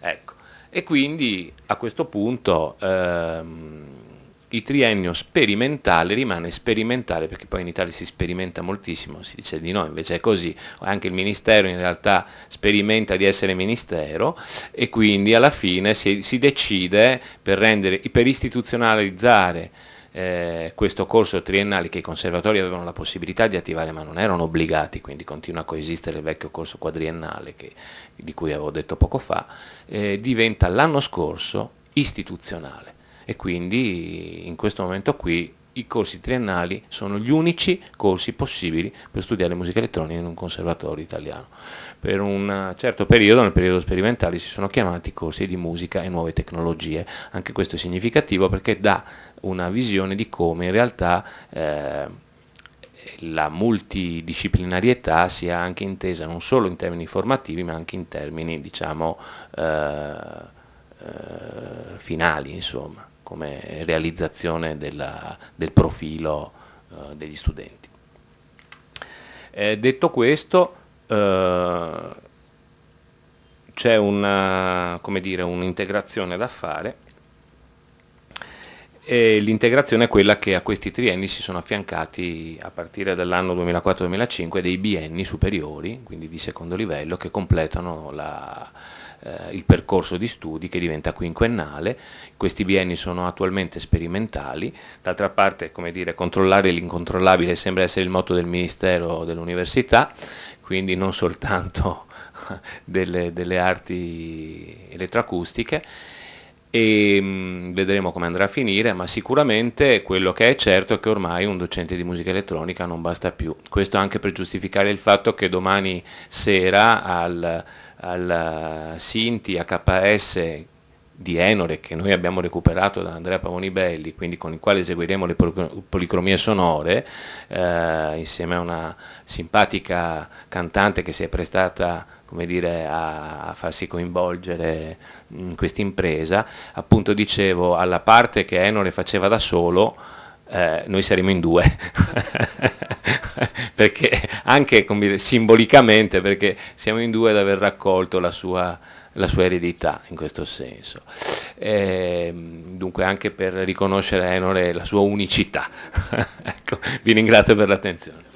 Ecco. E quindi a questo punto ehm, il triennio sperimentale rimane sperimentale perché poi in Italia si sperimenta moltissimo, si dice di no, invece è così, anche il Ministero in realtà sperimenta di essere Ministero e quindi alla fine si, si decide per, rendere, per istituzionalizzare eh, questo corso triennale che i conservatori avevano la possibilità di attivare ma non erano obbligati, quindi continua a coesistere il vecchio corso quadriennale che, di cui avevo detto poco fa, eh, diventa l'anno scorso istituzionale e quindi in questo momento qui i corsi triennali sono gli unici corsi possibili per studiare musica elettronica in un conservatorio italiano. Per un certo periodo, nel periodo sperimentale, si sono chiamati corsi di musica e nuove tecnologie. Anche questo è significativo perché dà una visione di come in realtà eh, la multidisciplinarietà sia anche intesa non solo in termini formativi ma anche in termini diciamo, eh, eh, finali. Insomma come realizzazione della, del profilo eh, degli studenti. Eh, detto questo, eh, c'è un'integrazione un da fare e l'integrazione è quella che a questi trienni si sono affiancati a partire dall'anno 2004-2005 dei bienni superiori, quindi di secondo livello, che completano la, eh, il percorso di studi che diventa quinquennale, questi bienni sono attualmente sperimentali, d'altra parte come dire, controllare l'incontrollabile sembra essere il motto del Ministero dell'Università, quindi non soltanto delle, delle arti elettroacustiche e mm, vedremo come andrà a finire, ma sicuramente quello che è certo è che ormai un docente di musica elettronica non basta più. Questo anche per giustificare il fatto che domani sera al al eh, Sinti AKS di Enore che noi abbiamo recuperato da Andrea Pavonibelli, quindi con il quale eseguiremo le policromie sonore, eh, insieme a una simpatica cantante che si è prestata come dire, a, farsi coinvolgere in questa impresa, appunto dicevo alla parte che Enore faceva da solo, eh, noi saremo in due, perché anche dire, simbolicamente, perché siamo in due ad aver raccolto la sua, la sua eredità in questo senso. E, ehm, dunque anche per riconoscere a Enore la sua unicità. ecco, vi ringrazio per l'attenzione.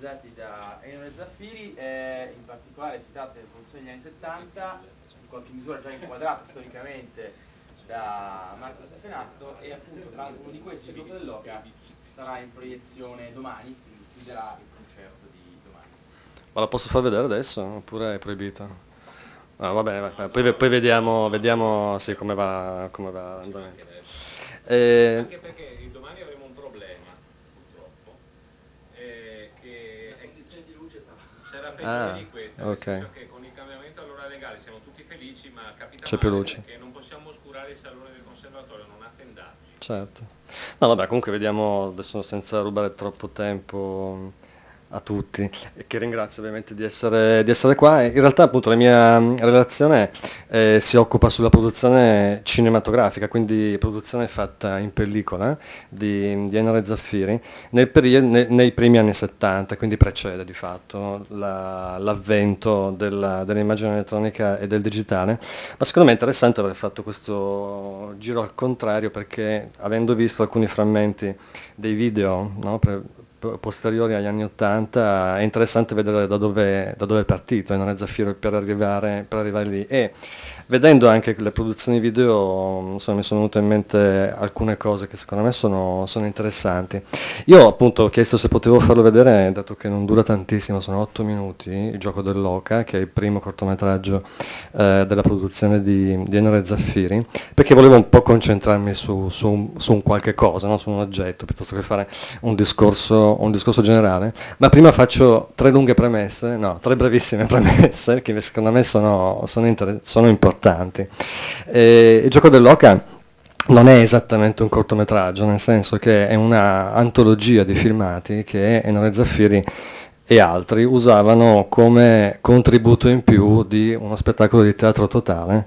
realizzati da Enrico Zaffiri, eh, in particolare si tratta le produzioni degli anni 70, in qualche misura già inquadrate storicamente da Marco Stefanatto e appunto tra l'altro uno di questi, il gruppo dell'Oca, sarà in proiezione domani, quindi chiuderà il concerto di domani. Ma la posso far vedere adesso oppure è proibito? No, ah, vabbè, vabbè. Poi, poi, vediamo, vediamo sì, come va, come va andamento. Eh, peggiore ah, di questa, nel okay. senso che con il cambiamento all'ora legale siamo tutti felici, ma capita C'è più luce. perché non possiamo oscurare il salone del conservatorio, non ha Certo. No, vabbè, comunque vediamo adesso senza rubare troppo tempo a tutti e che ringrazio ovviamente di essere, di essere qua. In realtà appunto la mia mm, relazione eh, si occupa sulla produzione cinematografica, quindi produzione fatta in pellicola di, di Enore Zaffiri nei, periodi, ne, nei, primi anni 70, quindi precede di fatto l'avvento la, dell'immagine elettronica e del digitale, ma secondo me è interessante aver fatto questo giro al contrario perché avendo visto alcuni frammenti dei video no, pre, posteriori agli anni Ottanta, è interessante vedere da dove, da dove, è partito, in Re Zaffiro per arrivare, per arrivare lì. E vedendo anche le produzioni video insomma, mi sono venute in mente alcune cose che secondo me sono, sono, interessanti. Io appunto ho chiesto se potevo farlo vedere, dato che non dura tantissimo, sono otto minuti, il gioco dell'Oca, che è il primo cortometraggio eh, della produzione di, di Enre Zaffiri, perché volevo un po' concentrarmi su, su, un, su un qualche cosa, no? su un oggetto, piuttosto che fare un discorso, un discorso generale. Ma prima faccio tre lunghe premesse, no, tre brevissime premesse, che secondo me sono, sono, sono importanti importanti. Eh, il gioco dell'oca non è esattamente un cortometraggio, nel senso che è un'antologia di filmati che Enore Zaffiri e altri usavano come contributo in più di uno spettacolo di teatro totale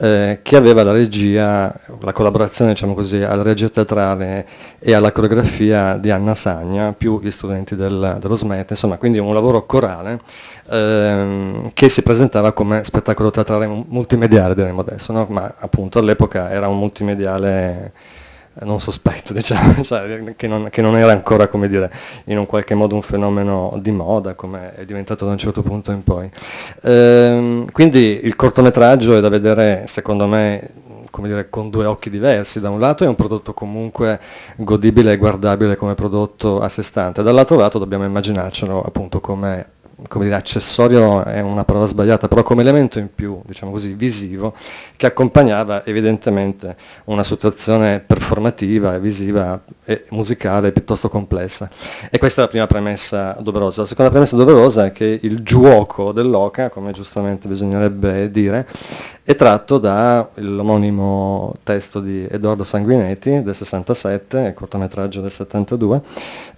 eh, che aveva la regia, la collaborazione diciamo così, alla regia teatrale e alla coreografia di Anna Sagna più gli studenti del, dello SMET, insomma quindi un lavoro corale ehm, che si presentava come spettacolo teatrale multimediale diremmo adesso, no? ma appunto all'epoca era un multimediale eh, non sospetto, diciamo, cioè, che, non, che, non, era ancora, come dire, in un qualche modo un fenomeno di moda, come è diventato da un certo punto in poi. Ehm, quindi il cortometraggio è da vedere, secondo me, come dire, con due occhi diversi. Da un lato è un prodotto comunque godibile e guardabile come prodotto a sé stante, dall'altro lato dobbiamo immaginarcelo appunto come come dire, accessorio è una parola sbagliata, però come elemento in più, diciamo così, visivo, che accompagnava evidentemente una situazione performativa, visiva e musicale piuttosto complessa. E questa è la prima premessa doverosa. La seconda premessa doverosa è che il giuoco dell'oca, come giustamente bisognerebbe dire, è tratto dall'omonimo testo di Edoardo Sanguinetti del 67, cortometraggio del 72.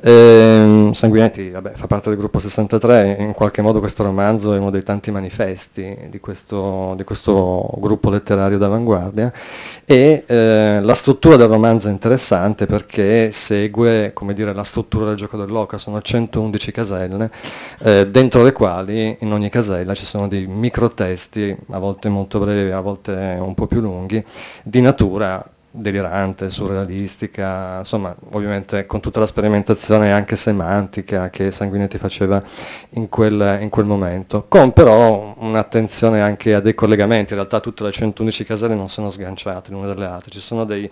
Ehm, Sanguinetti vabbè, fa parte del gruppo 63, in qualche modo questo romanzo è uno dei tanti manifesti di questo, di questo gruppo letterario d'avanguardia e eh, la struttura del romanzo è interessante perché segue dire, la struttura del gioco dell'oca, sono 111 caselle eh, dentro le quali in ogni casella ci sono dei microtesti, a volte molto brevi, titoli a volte un po' più lunghi, di natura delirante, surrealistica, insomma ovviamente con tutta la sperimentazione anche semantica che Sanguinetti faceva in quel, in quel momento, con però un'attenzione anche a dei collegamenti, in realtà tutte le 111 caselle non sono sganciate l'una dalle altre, ci sono dei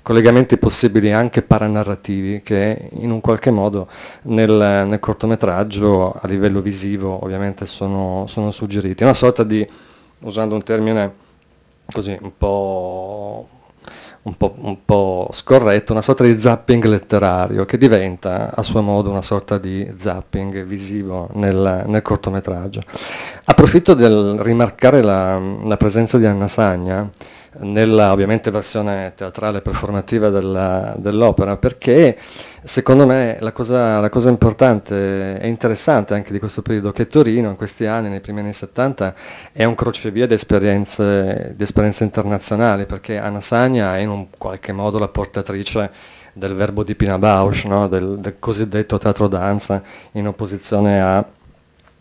collegamenti possibili anche paranarrativi che in un qualche modo nel, nel cortometraggio a livello visivo ovviamente sono, sono suggeriti, una sorta di usando un termine così un po', un, po', un po', scorretto, una sorta di zapping letterario che diventa a suo modo una sorta di zapping visivo nel, nel cortometraggio. Approfitto del rimarcare la, la presenza di Anna Sagna nella ovviamente versione teatrale performativa dell'opera dell perché secondo me la cosa, la cosa, importante e interessante anche di questo periodo è che Torino in questi anni, nei primi anni 70, è un crocevia di esperienze, di esperienze internazionali perché Anna Sagna è in un qualche modo la portatrice del verbo di Pina Bausch, no? del, del cosiddetto teatro danza in opposizione a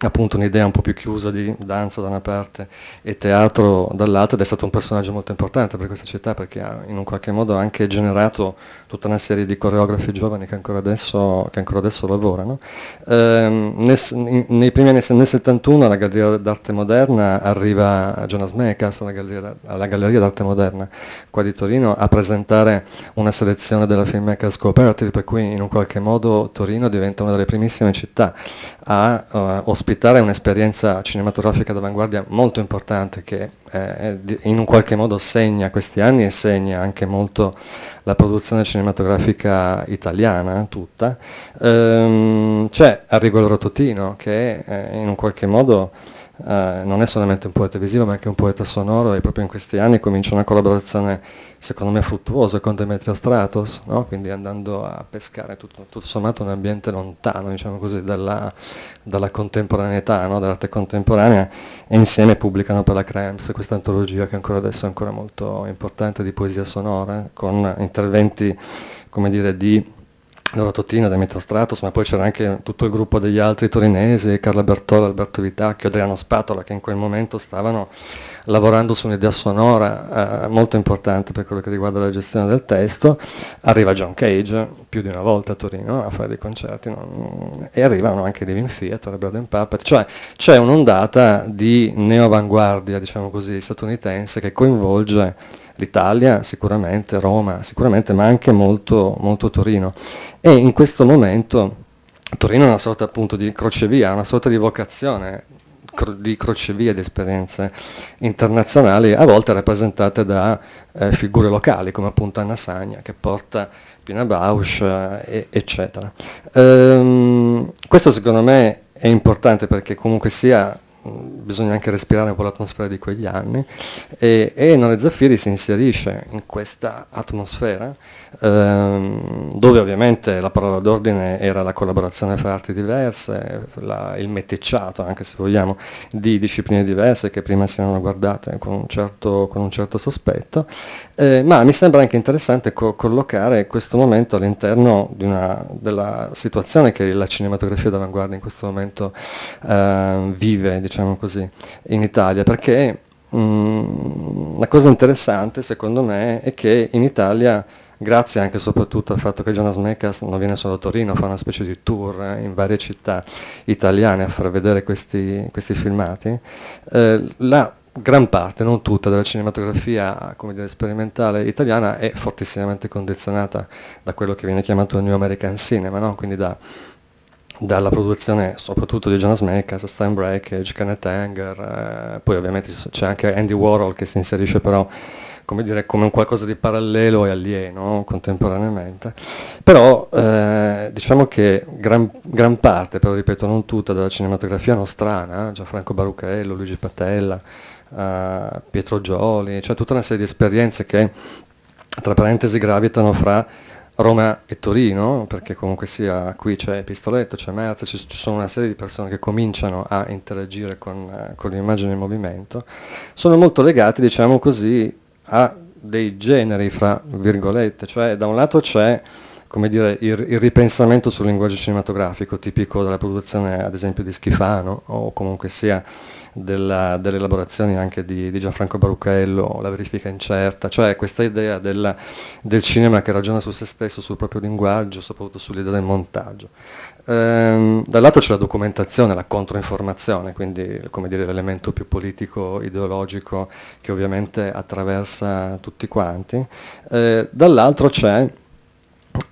appunto un'idea un po' più chiusa di danza da una parte e teatro dall'altra ed è stato un personaggio molto importante per questa città perché ha in un qualche modo anche generato tutta una serie di coreografi giovani che ancora adesso, che ancora adesso lavorano. Ehm, nel, nei primi anni, nel 71 alla Galleria d'Arte Moderna arriva Jonas Mekas alla Galleria, Galleria d'Arte Moderna qua di Torino a presentare una selezione della Filmmakers Cooperative per cui in un qualche modo Torino diventa una delle primissime città a uh, ospitare ospitare un'esperienza cinematografica d'avanguardia molto importante che eh, in un qualche modo segna questi anni e segna anche molto la produzione cinematografica italiana tutta. Ehm, C'è Arrigo Rototino che eh, in un qualche modo eh, non è solamente un poeta visivo ma anche un poeta sonoro e proprio in questi anni comincia una collaborazione secondo me fruttuosa con Demetrio Stratos, no? quindi andando a pescare tutto, tutto, sommato un ambiente lontano diciamo così, dalla, dalla contemporaneità, no? dall'arte contemporanea e insieme pubblicano per la Krems questa antologia che ancora adesso è ancora molto importante di poesia sonora con interventi come dire di loro Totino, Demetrio Stratos, ma poi c'era anche tutto il gruppo degli altri torinesi, Carla Bertola, Alberto Vitacchio, Adriano Spatola, che in quel momento stavano lavorando su un'idea sonora eh, molto importante per quello che riguarda la gestione del testo. Arriva John Cage, più di una volta a Torino, a fare dei concerti, non... e arrivano anche Living Theatre, Braden Puppet, cioè c'è un'ondata di neoavanguardia, diciamo così, statunitense che coinvolge l'Italia sicuramente, Roma sicuramente, ma anche molto, molto Torino. E in questo momento Torino è una sorta appunto di crocevia, una sorta di vocazione di crocevia di esperienze internazionali, a volte rappresentate da eh, figure locali come appunto Anna Sagna che porta Pina Bausch, eh, eccetera. Ehm, questo secondo me è importante perché comunque sia bisogna anche respirare un po' l'atmosfera di quegli anni, e, e Nore Zaffiri si inserisce in questa atmosfera ehm, dove ovviamente la parola d'ordine era la collaborazione fra arti diverse, la, il meticciato anche se vogliamo, di discipline diverse che prima si erano guardate con un certo, con un certo sospetto, eh, ma mi sembra anche interessante co- collocare questo momento all'interno una, della situazione che la cinematografia d'avanguardia in questo momento eh, vive, diciamo così, in Italia, perché mm, la cosa interessante secondo me è che in Italia grazie anche e soprattutto al fatto che Jonas Mekas non viene solo a Torino, fa una specie di tour eh, in varie città italiane a far vedere questi, questi filmati, eh, la gran parte, non tutta, della cinematografia dire, sperimentale italiana è fortissimamente condizionata da quello che viene chiamato il New American Cinema, no? quindi da, dalla produzione soprattutto di Jonas Mekas, Stan Breakage, Kenneth Anger, eh, poi ovviamente c'è anche Andy Warhol che si inserisce però come, dire, come un qualcosa di parallelo e alieno contemporaneamente, però eh, diciamo che gran, gran, parte, però ripeto non tutta, della cinematografia nostrana, Gianfranco Baruchello, Luigi Patella, eh, Pietro Gioli, cioè tutta una serie di esperienze che tra parentesi gravitano fra Roma e Torino, perché comunque sia qui c'è Pistoletto, c'è Merz, ci, sono una serie di persone che cominciano a interagire con, eh, con l'immagine in movimento, sono molto legati, diciamo così, ha dei generi, fra virgolette, cioè da un lato c'è come dire, il, il, ripensamento sul linguaggio cinematografico, tipico della produzione ad esempio di Schifano o comunque sia della, delle elaborazioni anche di, di, Gianfranco Baruchello, La verifica incerta, cioè questa idea della, del cinema che ragiona su se stesso, sul proprio linguaggio, soprattutto sull'idea del montaggio. Ehm, dall'altro c'è la documentazione, la controinformazione, quindi come dire, l'elemento più politico, ideologico che ovviamente attraversa tutti quanti. Eh, dall'altro c'è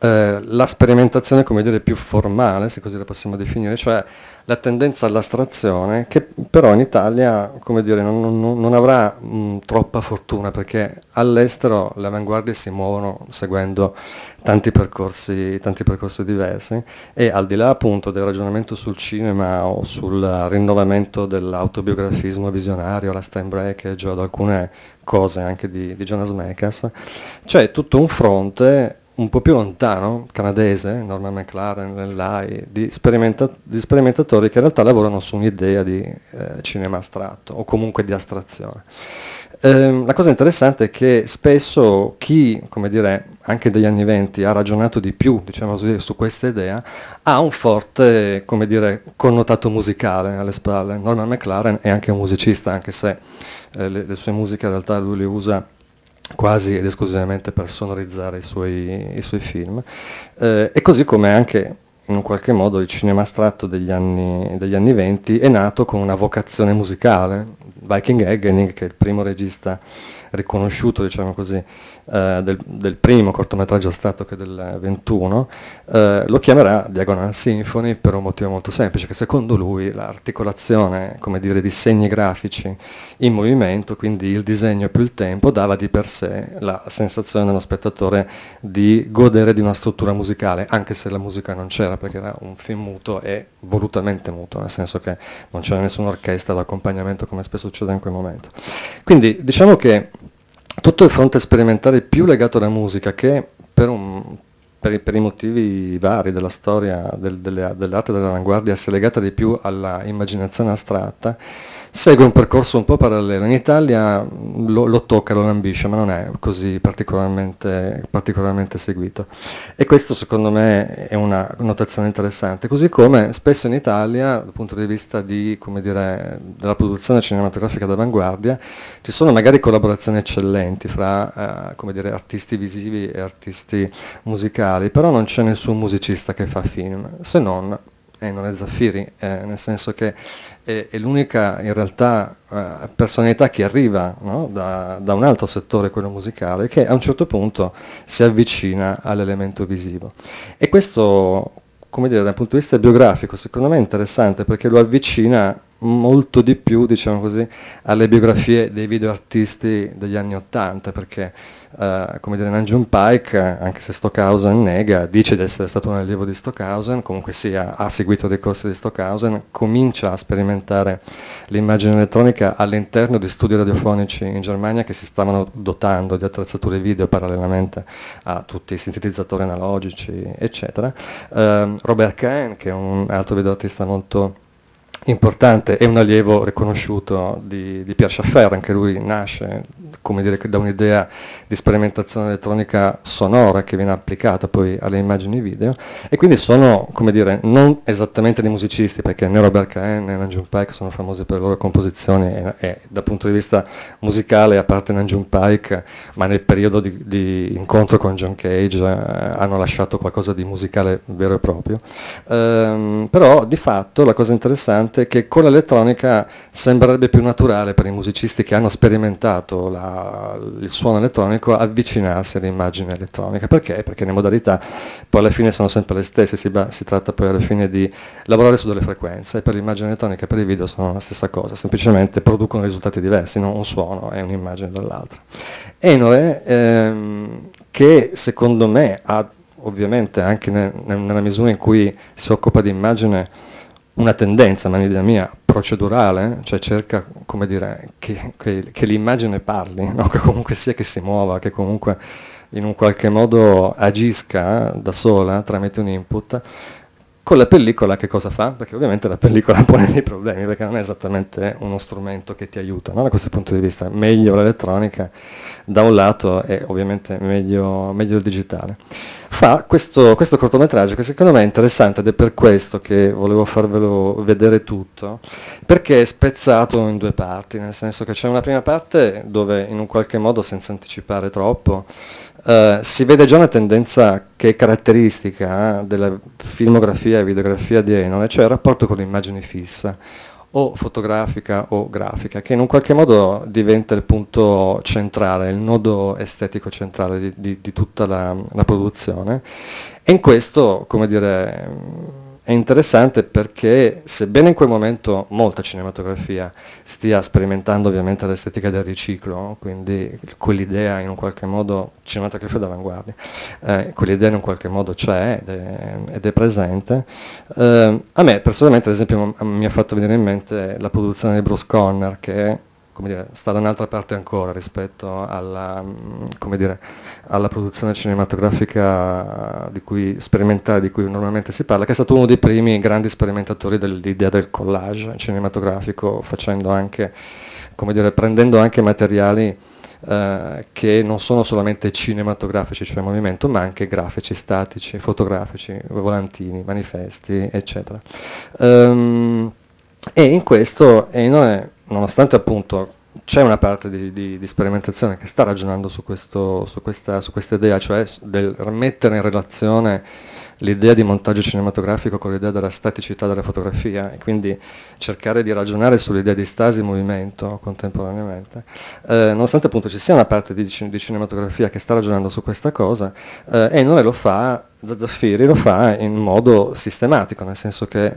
eh, la sperimentazione come dire più formale, se così la possiamo definire, cioè la tendenza all'astrazione che però in Italia come dire, non, non, non avrà mh, mm, troppa fortuna perché all'estero le avanguardie si muovono seguendo tanti percorsi, tanti percorsi diversi e al di là appunto del ragionamento sul cinema o sul rinnovamento dell'autobiografismo visionario, la stand breakage o ad alcune cose anche di, di Jonas Mekas, c'è tutto un fronte un po' più lontano, canadese, Norman McLaren, Lai, di, sperimenta di, sperimentatori che in realtà lavorano su un'idea di eh, cinema astratto o comunque di astrazione. Eh, la cosa interessante è che spesso chi, come dire, anche degli anni venti ha ragionato di più, diciamo così, su questa idea, ha un forte, come dire, connotato musicale alle spalle. Norman McLaren è anche un musicista, anche se eh, le, le sue musiche in realtà lui le usa quasi ed esclusivamente per sonorizzare i suoi, i suoi film, eh, e così come anche in un qualche modo il cinema astratto degli anni, degli anni 20 è nato con una vocazione musicale. Viking Eggening, che è il primo regista riconosciuto diciamo così, eh, del, del, primo cortometraggio stato che del 21, eh, lo chiamerà Diagonal Symphony per un motivo molto semplice, che secondo lui l'articolazione dire, di segni grafici in movimento, quindi il disegno più il tempo, dava di per sé la sensazione dello spettatore di godere di una struttura musicale, anche se la musica non c'era perché era un film muto e volutamente muto, nel senso che non c'era nessuna orchestra d'accompagnamento come spesso succede in quel momento. Quindi diciamo che tutto il fronte sperimentale più legato alla musica che per, un, per, i, per i, motivi vari della storia del, delle, dell'arte dell'avanguardia si è legata di più alla immaginazione astratta segue un percorso un po' parallelo. In Italia mm, lo, lo tocca, lo ambisce, ma non è così particolarmente, particolarmente seguito. E questo secondo me è una notazione interessante, così come spesso in Italia, dal punto di vista di, dire, della produzione cinematografica d'avanguardia, ci sono magari collaborazioni eccellenti fra eh, dire, artisti visivi e artisti musicali, però non c'è nessun musicista che fa film, se non eh, non è Zaffiri, eh, nel senso che è, è l'unica in realtà eh, personalità che arriva no? da, da, un altro settore, quello musicale, che a un certo punto si avvicina all'elemento visivo. E questo, come dire, dal punto di vista biografico, secondo me è interessante perché lo avvicina molto di più, diciamo così, alle biografie dei videoartisti degli anni Ottanta, perché, eh, come dire, Nanjun Pike, anche se Stockhausen nega, dice di essere stato un allievo di Stockhausen, comunque sia, ha seguito dei corsi di Stockhausen, comincia a sperimentare l'immagine elettronica all'interno di studi radiofonici in Germania che si stavano dotando di attrezzature video parallelamente a tutti i sintetizzatori analogici, eccetera. Eh, Robert Kahn, che è un altro videoartista molto importante, è un allievo riconosciuto di, di Pierre Schaffer, anche lui nasce dire, da un'idea di sperimentazione elettronica sonora che viene applicata poi alle immagini video e quindi sono, come dire, non esattamente dei musicisti perché né Robert Cahen né Nanjun Pike sono famosi per le loro composizioni e, e dal punto di vista musicale, a parte Nanjun Pike, ma nel periodo di, di incontro con John Cage eh, hanno lasciato qualcosa di musicale vero e proprio, ehm, però di fatto la cosa interessante evidente che con l'elettronica sembrerebbe più naturale per i musicisti che hanno sperimentato la, il suono elettronico avvicinarsi all'immagine elettronica. Perché? Perché le modalità poi alla fine sono sempre le stesse, si, si tratta poi alla fine di lavorare su delle frequenze e per l'immagine elettronica e per il video sono la stessa cosa, semplicemente producono risultati diversi, non un suono e un'immagine dall'altra. Enore, ehm, che secondo me ha ovviamente anche ne, nella misura in cui si occupa di immagine una tendenza, ma un'idea mia, procedurale, eh, cioè cerca, come dire, che, che, che l'immagine parli, no? che comunque sia che si muova, che comunque in un qualche modo agisca eh, da sola tramite un input, con la pellicola che cosa fa? Perché ovviamente la pellicola pone dei problemi, perché non è esattamente uno strumento che ti aiuta, no? da questo punto di vista. Meglio l'elettronica da un lato e ovviamente meglio, meglio il digitale. Fa questo, questo, cortometraggio che secondo me è interessante ed è per questo che volevo farvelo vedere tutto, perché è spezzato in due parti, nel senso che c'è una prima parte dove in un qualche modo, senza anticipare troppo, eh, si vede già una tendenza che è caratteristica eh, della filmografia e videografia di Enone, cioè il rapporto con l'immagine fissa, o fotografica o grafica, che in un qualche modo diventa il punto centrale, il nodo estetico centrale di, di, di tutta la, la produzione. E in questo, come dire è interessante perché sebbene in quel momento molta cinematografia stia sperimentando ovviamente l'estetica del riciclo, quindi quell'idea in un qualche modo, cinematografia d'avanguardia, eh, quell'idea in un qualche modo c'è ed è, ed è presente, eh, a me personalmente ad esempio mi ha fatto venire in mente la produzione di Bruce Conner che dire, sta da un'altra parte ancora rispetto alla, dire, alla produzione cinematografica di cui, sperimentale di cui normalmente si parla, che è stato uno dei primi grandi sperimentatori dell'idea del collage cinematografico, anche, dire, prendendo anche materiali eh, che non sono solamente cinematografici, cioè movimento, ma anche grafici, statici, fotografici, volantini, manifesti, eccetera. Um, e in questo Einone, nonostante appunto c'è una parte di, di, di, sperimentazione che sta ragionando su, questo, su, questa, su questa, idea, cioè del mettere in relazione l'idea di montaggio cinematografico con l'idea della staticità della fotografia e quindi cercare di ragionare sull'idea di stasi e movimento contemporaneamente, eh, nonostante appunto ci sia una parte di, di cinematografia che sta ragionando su questa cosa, eh, Ennore lo fa Zaffiri lo fa in modo sistematico, nel senso che eh,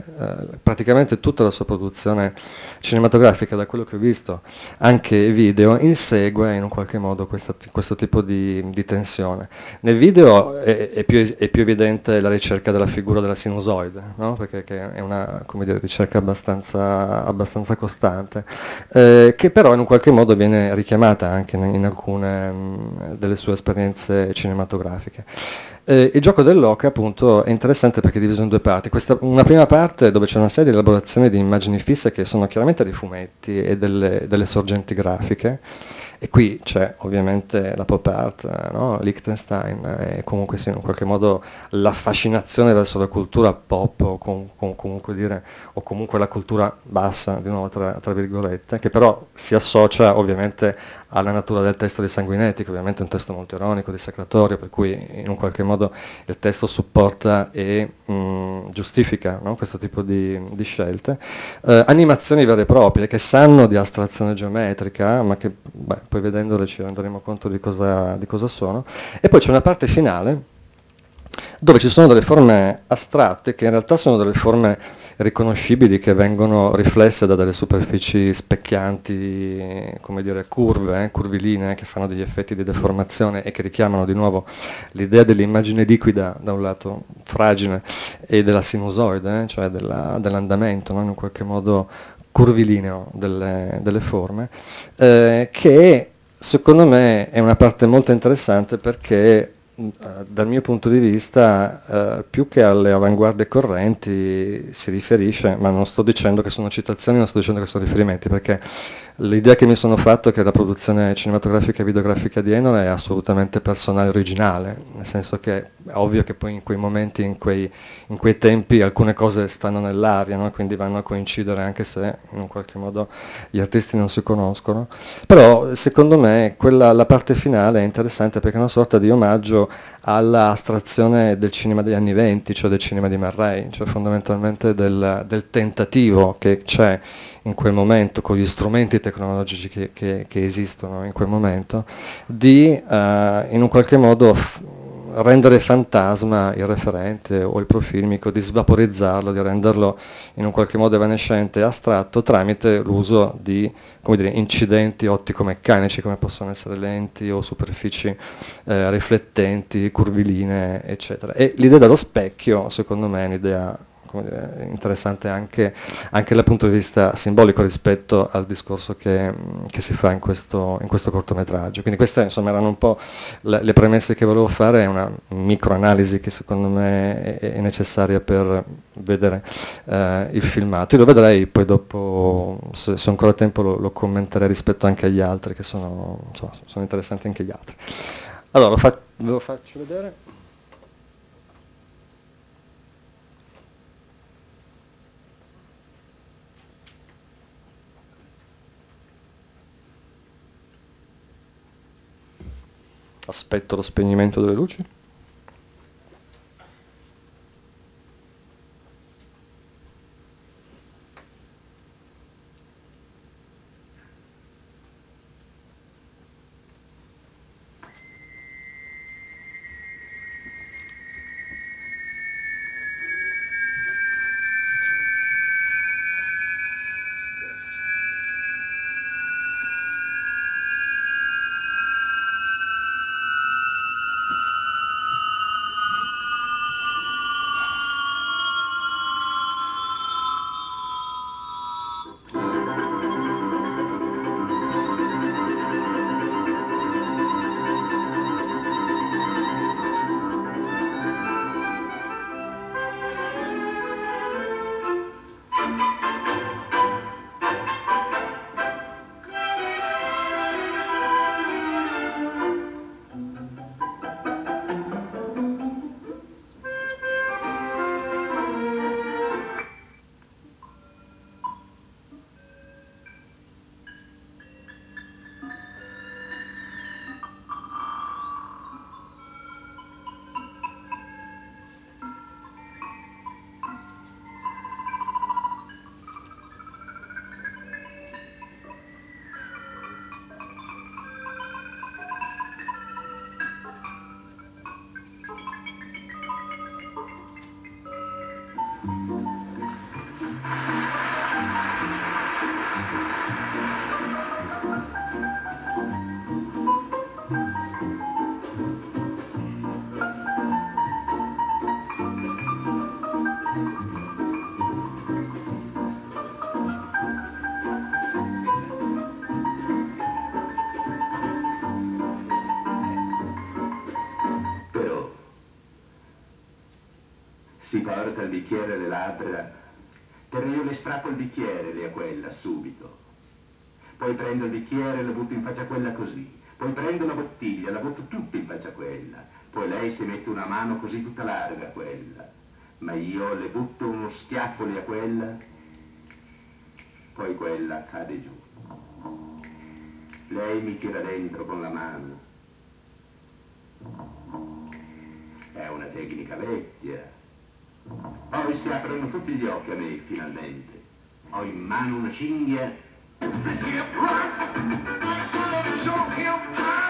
praticamente tutta la sua produzione cinematografica, da quello che ho visto, anche video, insegue in un qualche modo questa, questo tipo di, di, tensione. Nel video è, è, più, è, più, evidente la ricerca della figura della sinusoide, no? perché è una dire, ricerca abbastanza abbastanza, abbastanza costante, eh, che però in un qualche modo viene richiamata anche in, in alcune mh, mm, delle sue esperienze cinematografiche. Eh, il gioco dell'oca appunto è interessante perché è diviso in due parti. Questa, una prima parte dove c'è una serie di elaborazioni di immagini fisse che sono chiaramente dei fumetti e delle, delle sorgenti grafiche e qui c'è ovviamente la pop art, no? Liechtenstein e comunque sì, in qualche modo l'affascinazione verso la cultura pop o, com com comunque dire, o, comunque la cultura bassa, di nuovo tra, tra virgolette, che però si associa ovviamente alla natura del testo dei sanguinetti, che ovviamente è un testo molto ironico, dissacratorio, per cui in un qualche modo il testo supporta e mh, mm, giustifica no? questo tipo di, di scelte. Eh, animazioni vere e proprie che sanno di astrazione geometrica, ma che beh, poi vedendole ci renderemo conto di cosa, di cosa sono. E poi c'è una parte finale dove ci sono delle forme astratte che in realtà sono delle forme riconoscibili che vengono riflesse da delle superfici specchianti, come dire, curve, eh, curvilinee, eh, che fanno degli effetti di deformazione e che richiamano di nuovo l'idea dell'immagine liquida, da un lato fragile, e della sinusoide, eh, cioè dell'andamento, no? in qualche modo curvilineo delle, delle forme, eh, che secondo me è una parte molto interessante perché Mm, eh, dal mio punto di vista, eh, più che alle avanguardie correnti si riferisce, ma non sto dicendo che sono citazioni, non sto dicendo che sono riferimenti, perché l'idea che mi sono fatto è che la produzione cinematografica e videografica di Enola è assolutamente personale e originale, nel senso che è ovvio che poi in quei momenti, in quei, in quei tempi, alcune cose stanno nell'aria, no? quindi vanno a coincidere anche se in un qualche modo gli artisti non si conoscono, però secondo me quella, la parte finale è interessante perché è una sorta di omaggio esempio all'astrazione del cinema degli anni venti, cioè del cinema di Marray, cioè fondamentalmente del, del tentativo che c'è in quel momento, con gli strumenti tecnologici che, che, che esistono in quel momento, di eh, in un qualche modo rendere fantasma il referente o il profilmico, di svaporizzarlo, di renderlo in un qualche modo evanescente e astratto tramite l'uso di dire, incidenti ottico-meccanici come possono essere lenti o superfici eh, riflettenti, curviline, eccetera. E l'idea dello specchio, secondo me, è un'idea dire, interessante anche, anche, dal punto di vista simbolico rispetto al discorso che, che si fa in questo, in questo, cortometraggio. Quindi queste insomma, erano un po' le, le premesse che volevo fare, è una microanalisi che secondo me è, è necessaria per vedere eh, il filmato. Io lo vedrei, poi dopo, se, se ancora tempo, lo, lo, commenterei rispetto anche agli altri, che sono, insomma, sono interessanti anche gli altri. Allora, ve lo faccio vedere. aspetto lo spegnimento delle luci prendo il bicchiere e lo butto in faccia a quella così, poi prendo la bottiglia, la butto tutta in faccia a quella, poi lei si mette una mano così tutta larga a quella, ma io le butto uno schiaffole a quella, poi quella cade giù. Lei mi tira dentro con la mano. È una tecnica vecchia. Poi si aprono tutti gli occhi a me, finalmente. Ho in mano una cinghia And hip right. I'm gonna show him right.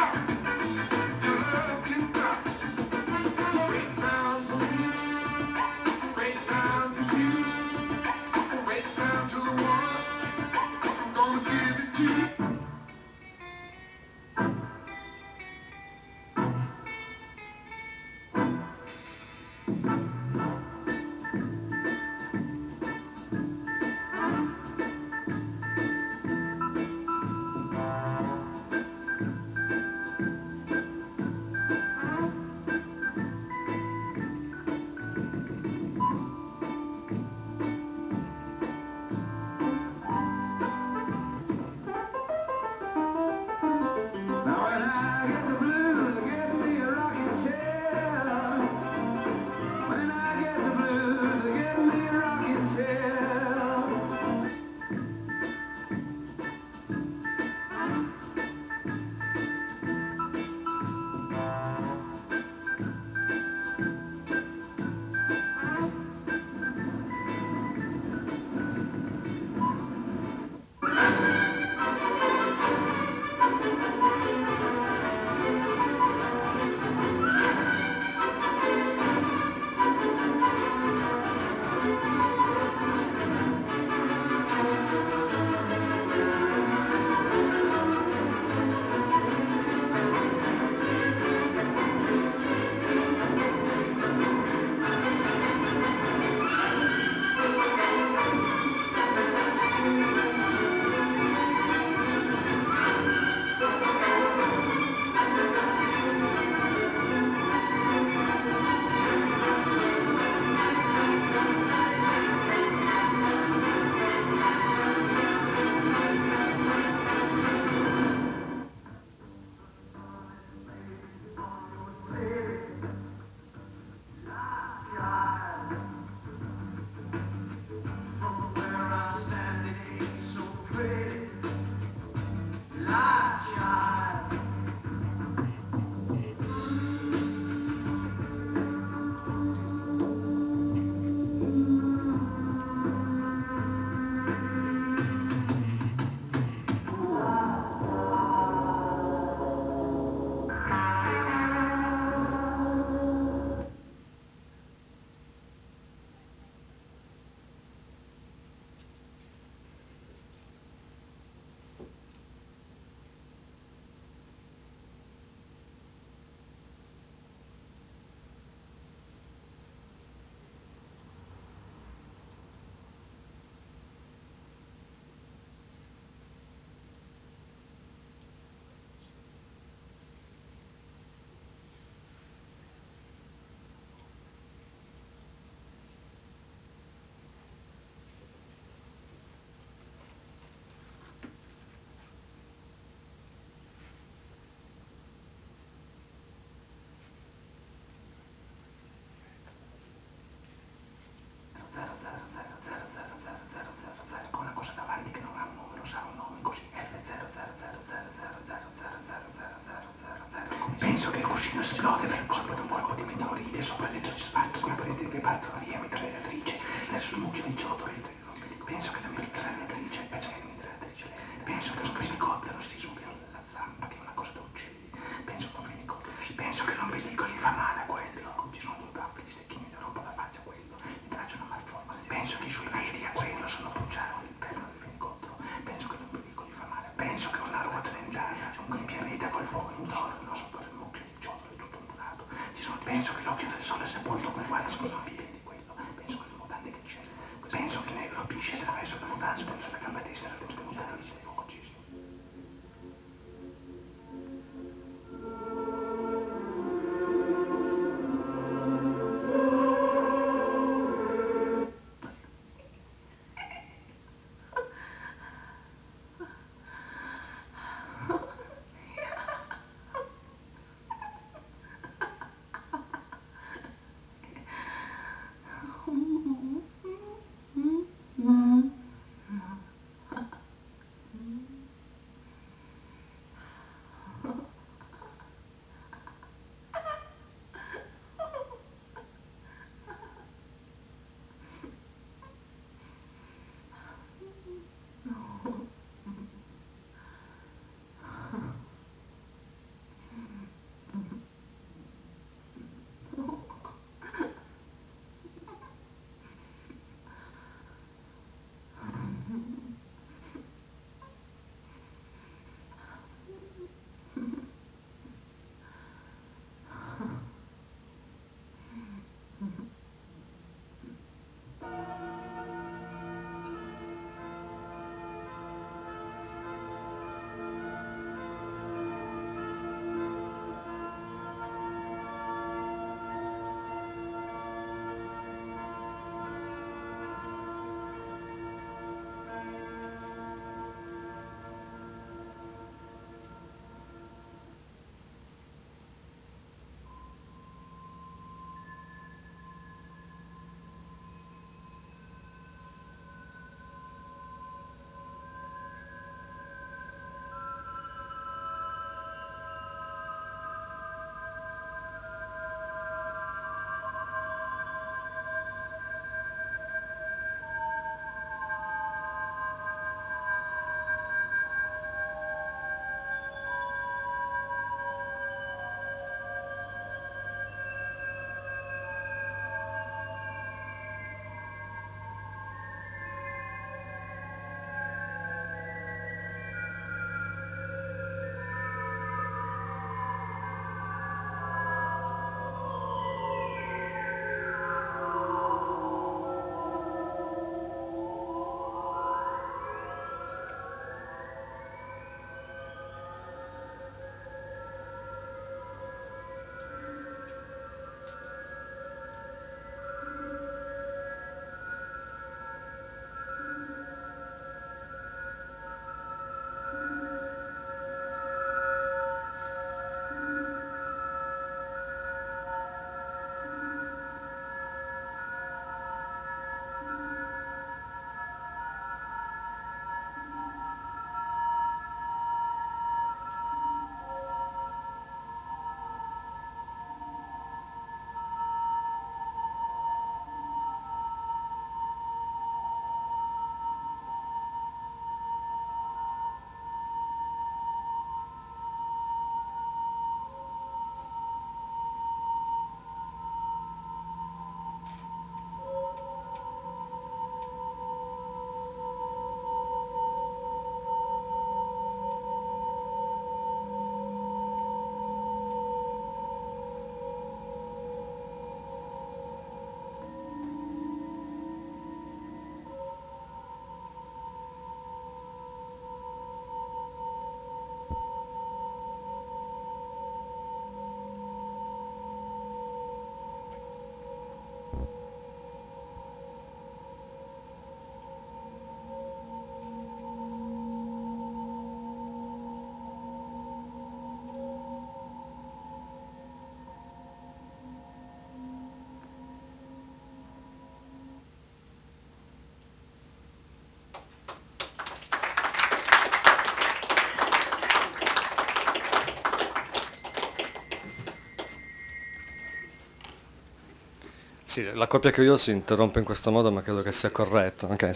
Sì, la coppia che io si interrompe in questo modo ma credo che sia corretto. Okay,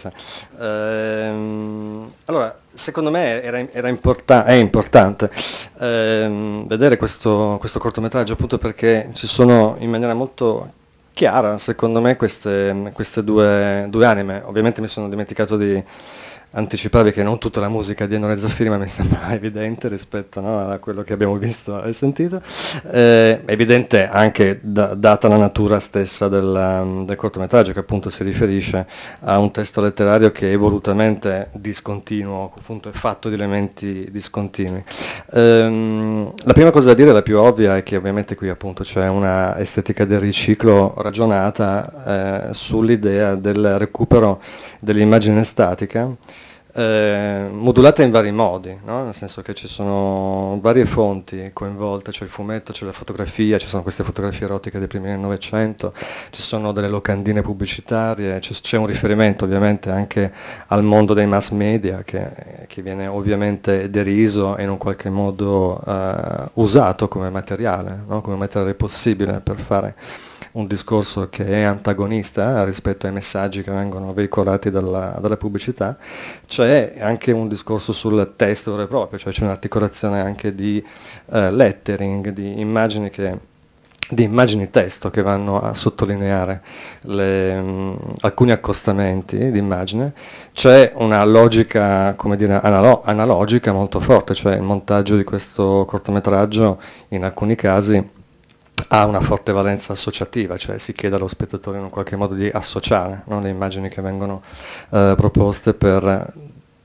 ehm, allora, secondo me era, era importan è importante ehm, vedere questo, questo cortometraggio appunto perché ci sono in maniera molto chiara, secondo me, queste, queste due, due anime. Ovviamente mi sono dimenticato di, anticipavi che non tutta la musica di Ennore Zaffiri, ma mi sembra evidente rispetto no, a quello che abbiamo visto e sentito, eh, evidente anche da, data la natura stessa del, del, cortometraggio che appunto si riferisce a un testo letterario che è volutamente discontinuo, appunto è fatto di elementi discontinui. Ehm, la prima cosa da dire, la più ovvia, è che ovviamente qui appunto c'è una estetica del riciclo ragionata eh, sull'idea del recupero dell'immagine statica, eh, modulata in vari modi, no? nel senso che ci sono varie fonti coinvolte, c'è il fumetto, c'è la fotografia, ci sono queste fotografie erotiche dei primi anni Novecento, ci sono delle locandine pubblicitarie, c'è un riferimento ovviamente anche al mondo dei mass media che, che viene ovviamente deriso e in un qualche modo eh, usato come materiale, no? come materiale possibile per fare un discorso che è antagonista rispetto ai messaggi che vengono veicolati dalla, dalla pubblicità, c'è cioè anche un discorso sul testo vero e proprio, cioè c'è un'articolazione anche di eh, lettering, di immagini che di immagini testo che vanno a sottolineare le, mh, mm, alcuni accostamenti di immagine, c'è una logica dire, analo analogica molto forte, cioè il montaggio di questo cortometraggio in alcuni casi ha una forte valenza associativa, cioè si chiede allo spettatore in un qualche modo di associare no, le immagini che vengono eh, proposte per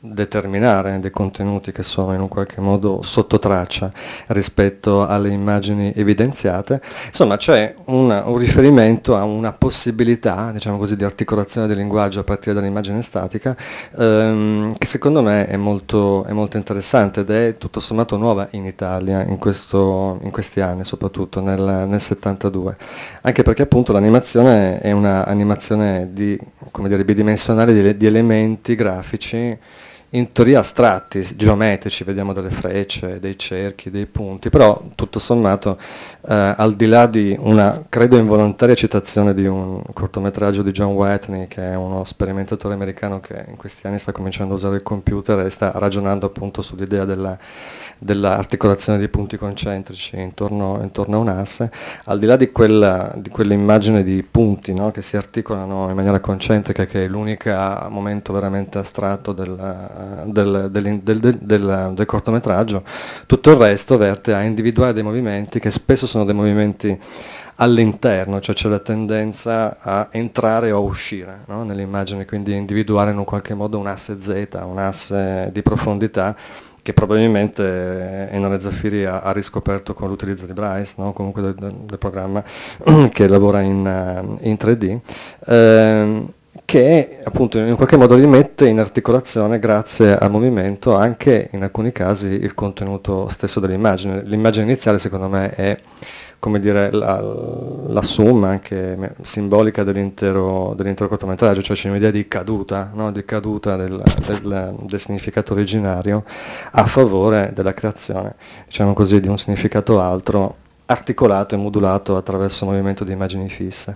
determinare dei contenuti che sono in un qualche modo sotto traccia rispetto alle immagini evidenziate, insomma c'è un, un, riferimento a una possibilità diciamo così, di articolazione del linguaggio a partire dall'immagine statica ehm, che secondo me è molto, è molto, interessante ed è tutto sommato nuova in Italia in, questo, in questi anni, soprattutto nel, nel 72, anche perché appunto l'animazione è un'animazione bidimensionale di, di elementi grafici in teoria astratti, geometrici, vediamo delle frecce, dei cerchi, dei punti, però tutto sommato eh, al di là di una, credo involontaria citazione di un cortometraggio di John Whitney, che è uno sperimentatore americano che in questi anni sta cominciando a usare il computer e sta ragionando appunto sull'idea dell'articolazione della di punti concentrici intorno, intorno, a un asse, al di là di, di quell'immagine di punti no, che si articolano in maniera concentrica, che è l'unico momento veramente astratto della del, del, del, del, cortometraggio, tutto il resto verte a individuare dei movimenti che spesso sono dei movimenti all'interno, cioè c'è la tendenza a entrare o a uscire no? nell'immagine, quindi individuare in un qualche modo un asse Z, un asse di profondità che probabilmente Enare Zaffiri ha, ha, riscoperto con l'utilizzo di Bryce, no? comunque del, programma che lavora in, in 3D. Eh, che appunto in qualche modo rimette in articolazione grazie al movimento anche in alcuni casi il contenuto stesso dell'immagine. L'immagine iniziale secondo me è come dire, la, la somma anche simbolica dell'intero, dell'intero cortometraggio, cioè c'è un'idea di caduta, no? di caduta del, del, del, significato originario a favore della creazione, diciamo così, di un significato altro articolato e modulato attraverso un movimento di immagini fisse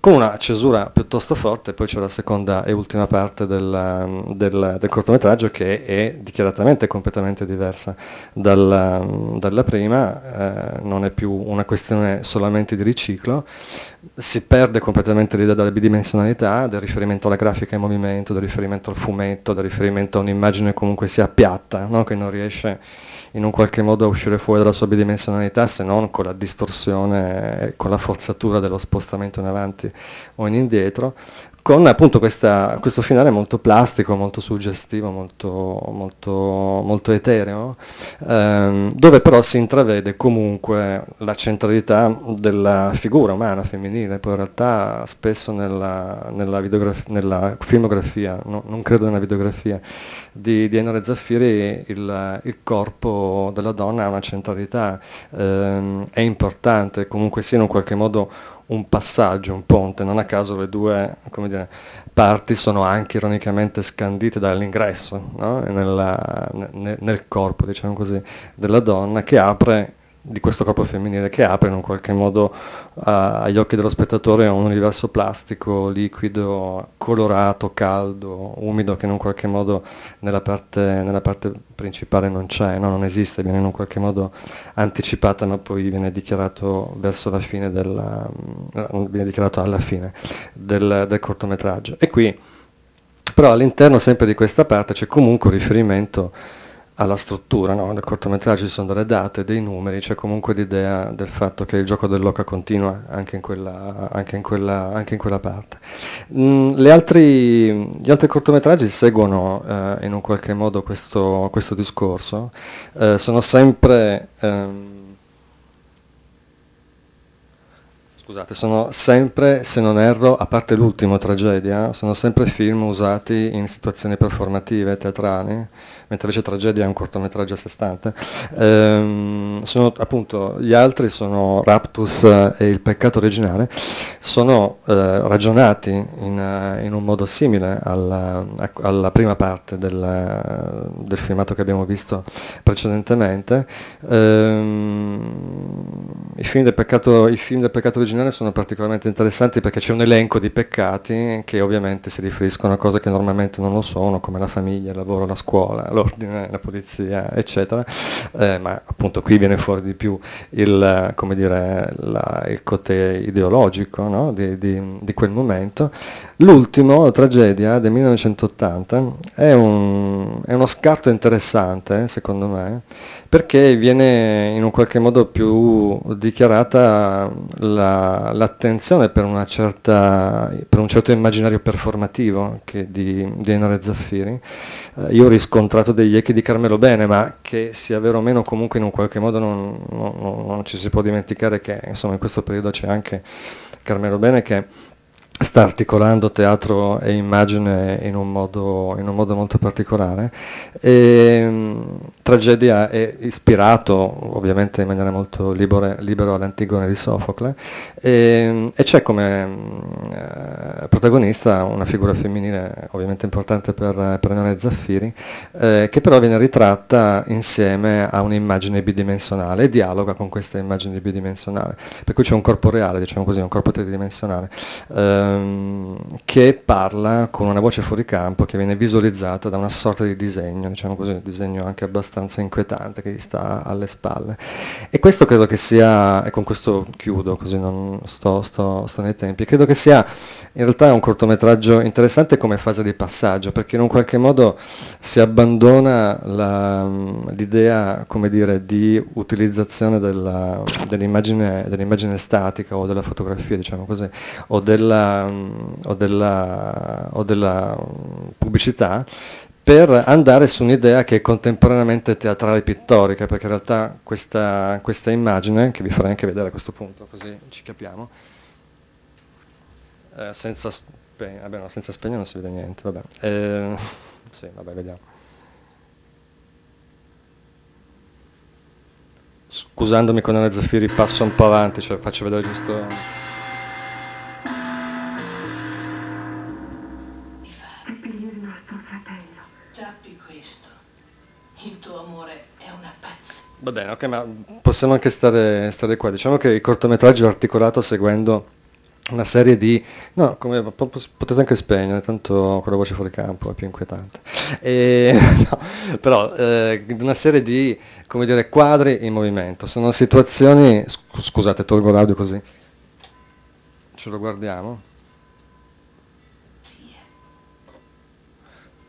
con una cesura piuttosto forte, poi c'è la seconda e ultima parte del, del, del cortometraggio che è dichiaratamente completamente diversa dalla, dalla prima, eh, non è più una questione solamente di riciclo, si perde completamente l'idea della bidimensionalità, del riferimento alla grafica in movimento, del riferimento al fumetto, del riferimento a un'immagine comunque sia piatta, no? che non riesce in un qualche modo a uscire fuori dalla sua bidimensionalità se non con la distorsione, con la forzatura dello spostamento in avanti o in indietro, con appunto questa, questo finale molto plastico, molto suggestivo, molto, molto, molto etereo, ehm, dove però si intravede comunque la centralità della figura umana femminile, poi in realtà spesso nella, nella, nella filmografia, no, non credo nella videografia, di, di Enore Zaffiri il, il, corpo della donna ha una centralità, ehm, è importante, comunque sia in un qualche modo un passaggio, un ponte, non a caso le due dire, parti sono anche ironicamente scandite dall'ingresso no? nel, nel corpo diciamo così, della donna che apre di questo corpo femminile che apre in un qualche modo a, agli occhi dello spettatore un universo plastico, liquido, colorato, caldo, umido che in un qualche modo nella parte, nella parte principale non c'è, no? non esiste, viene in un qualche modo anticipata ma poi viene dichiarato verso la fine, della, mm, viene dichiarato alla fine del, del cortometraggio. E qui però all'interno sempre di questa parte c'è comunque un riferimento alla struttura, no? nel cortometraggio ci sono delle date, dei numeri, c'è comunque l'idea del fatto che il gioco dell'oca continua anche in quella, anche in quella, anche in quella parte. Mm, altri, gli altri cortometraggi seguono eh, in un qualche modo questo, questo discorso, eh, sono sempre... Ehm, scusate, sono sempre, se non erro, a parte l'ultimo tragedia, sono sempre film usati in situazioni performative, teatrali, mentre invece Tragedia è un cortometraggio a sé stante. Ehm, sono, appunto, gli altri sono Raptus e Il peccato originale, sono eh, ragionati in, eh, in, un modo simile alla, ecco, alla prima parte del, del, filmato che abbiamo visto precedentemente. Ehm, i, film peccato, I film del peccato originale sono particolarmente interessanti perché c'è un elenco di peccati che ovviamente si riferiscono a cose che normalmente non lo sono, come la famiglia, il lavoro, la scuola, l'ordine, la polizia, eccetera, eh, ma appunto qui viene fuori di più il, dire, la, il cote ideologico no? di, di, di, quel momento. L'ultimo, la tragedia del 1980, è, un, è uno scarto interessante, secondo me, perché viene in un qualche modo più dichiarata la, l'attenzione per, certa, per, un certo immaginario performativo che di, di Enore Zaffiri. Eh, io ho riscontrato parlato degli echi di Carmelo Bene, ma che sia vero o meno comunque in un qualche modo non, non, non ci si può dimenticare che insomma, in questo periodo c'è anche Carmelo Bene che sta articolando teatro e immagine in un modo, in un modo molto particolare. E, ehm, tragedia è ispirato ovviamente in maniera molto libore, libero all'Antigone di Sofocle e, ehm, e c'è come mh, eh, protagonista una figura femminile ovviamente importante per, per Nore Zaffiri eh, che però viene ritratta insieme a un'immagine bidimensionale e dialoga con questa immagine bidimensionale, per cui c'è un corpo reale, diciamo così, un corpo tridimensionale. Eh, ehm, che parla con una voce fuori campo che viene visualizzata da una sorta di disegno, diciamo così, un disegno anche abbastanza inquietante che gli sta alle spalle. E questo credo che sia, e con questo chiudo così non sto, sto, sto nei tempi, credo che sia in realtà un cortometraggio interessante come fase di passaggio, perché in un qualche modo si abbandona l'idea, come dire, di utilizzazione dell'immagine dell statica o della fotografia, diciamo così, o della o della, o della pubblicità per andare su un'idea che è contemporaneamente teatrale e pittorica, perché in realtà questa, questa immagine, che vi farei anche vedere a questo punto, così ci capiamo, eh, senza, spe eh, vabbè, no, senza spegne non si vede niente, vabbè. Eh, sì, vabbè, vediamo. Scusandomi con Ale Zaffiri passo un po' avanti, cioè faccio vedere giusto... Va bene, ok, ma possiamo anche stare, stare qua. Diciamo che il cortometraggio è articolato seguendo una serie di... No, come, potete anche spegnere, tanto con la voce fuori campo è più inquietante. E, no, però eh, una serie di come dire, quadri in movimento. Sono situazioni... Scusate, tolgo l'audio così. Ce lo guardiamo.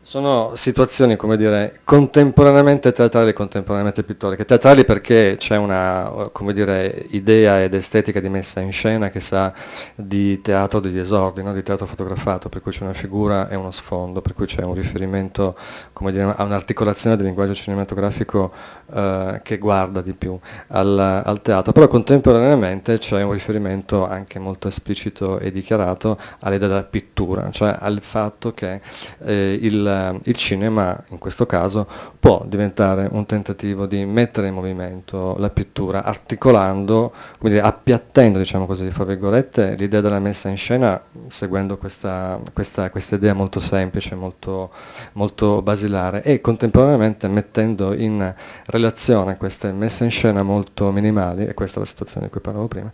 sono situazioni, come dire, contemporaneamente teatrali e contemporaneamente pittoriche. Teatrali perché c'è una, dire, idea ed estetica di messa in scena che sa di teatro degli esordi, no? di teatro fotografato, per cui c'è una figura e uno sfondo, per cui c'è un riferimento, dire, a un'articolazione del linguaggio cinematografico eh, che guarda di più al, al teatro. Però contemporaneamente c'è un riferimento anche molto esplicito e dichiarato all'idea della pittura, cioè al fatto che eh, il il, cinema, in questo caso, può diventare un tentativo di mettere in movimento la pittura, articolando, quindi appiattendo, diciamo così, fra virgolette, l'idea della messa in scena, seguendo questa, questa, questa idea molto semplice, molto, molto basilare, e contemporaneamente mettendo in relazione queste messe in scena molto minimali, e questa è la situazione di cui parlavo prima,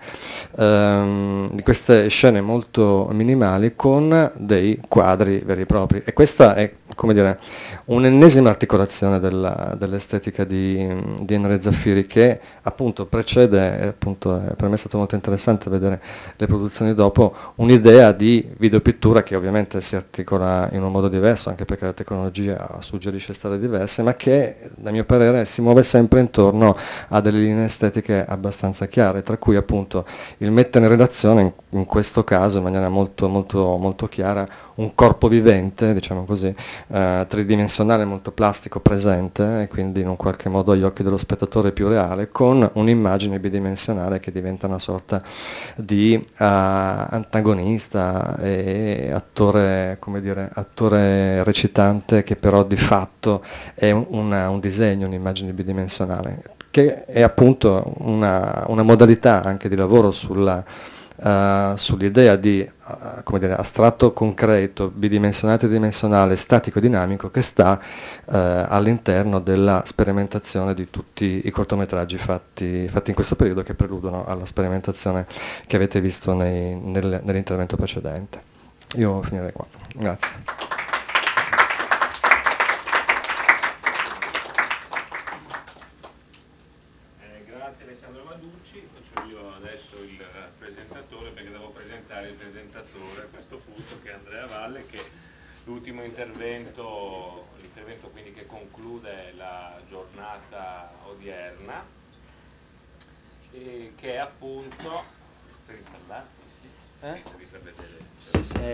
ehm, di queste scene molto minimali con dei quadri veri e propri. E questa è come dire, un'ennesima articolazione dell'estetica di, di Enre Zaffiri che appunto precede, appunto, per me è stato molto interessante vedere le produzioni dopo, un'idea di videopittura che ovviamente si articola in un modo diverso, anche perché la tecnologia suggerisce strade diverse, ma che a mio parere si muove sempre intorno a delle linee estetiche abbastanza chiare, tra cui appunto il mettere in relazione in, in questo caso in maniera molto, molto, molto chiara un corpo vivente, diciamo così, eh, tridimensionale, molto plastico, presente e quindi in un qualche modo agli occhi dello spettatore più reale, con un'immagine bidimensionale che diventa una sorta di uh, antagonista e attore, dire, attore, recitante che però di fatto è un, una, un disegno, un'immagine bidimensionale, che è appunto una, una modalità anche di lavoro sulla, Uh, sull'idea di come dire, astratto concreto, bidimensionale tridimensionale, statico dinamico che sta eh, all'interno della sperimentazione di tutti i cortometraggi fatti, fatti, in questo periodo che preludono alla sperimentazione che avete visto nel, nell'intervento precedente. Io finirei qua. Grazie.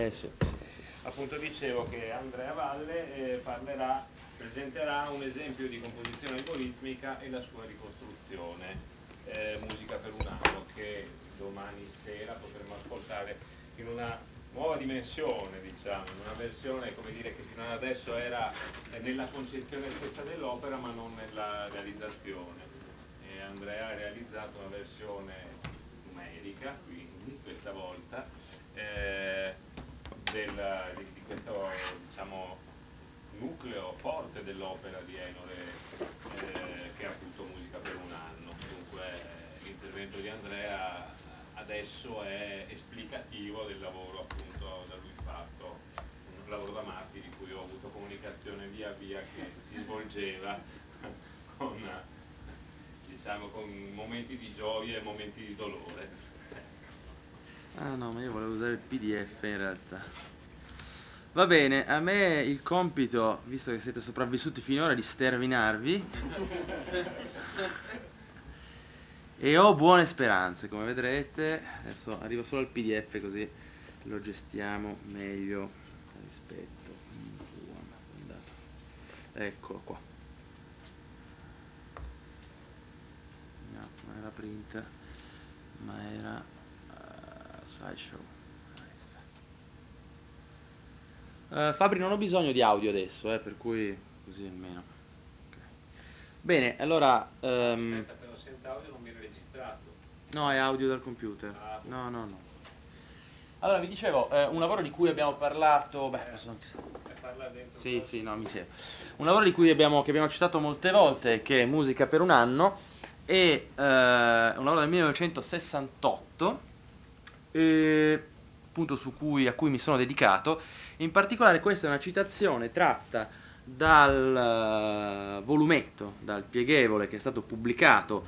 Eh, sì, Appunto dicevo che Andrea Valle eh, parlerà, presenterà un esempio di composizione algoritmica e la sua ricostruzione, eh, Musica per un anno, che domani sera potremo ascoltare in una nuova dimensione, diciamo, in una versione come dire, che fino ad adesso era nella concezione stessa dell'opera ma non nella realizzazione. E Andrea ha realizzato una versione numerica, quindi questa volta, eh, del, di, di, questo diciamo, nucleo forte dell'opera di Enore eh, che ha appunto musica per un anno. Dunque l'intervento di Andrea adesso è esplicativo del lavoro appunto da lui fatto, un lavoro da Marti di cui ho avuto comunicazione via via che si svolgeva con, diciamo, con momenti di gioia e momenti di dolore. Ah no, ma io volevo usare il PDF in realtà. Va bene, a me il compito, visto che siete sopravvissuti finora, di sterminarvi. e ho buone speranze, come vedrete. Adesso arrivo solo al PDF così lo gestiamo meglio rispetto. Eccolo qua. No, non era print, ma era slideshow uh, Fabri non ho bisogno di audio adesso eh, per cui così almeno okay. bene allora um... Aspetta, però senza audio non viene registrato no è audio dal computer ah, no no no allora vi dicevo eh, un lavoro di cui abbiamo parlato beh eh, posso anche eh, sì sì no mi serve un lavoro di cui abbiamo, che abbiamo citato molte volte che è musica per un anno è eh, un lavoro del 1968 eh, appunto cui, a cui mi sono dedicato. In particolare questa è una citazione tratta dal eh, volumetto, dal pieghevole che è stato pubblicato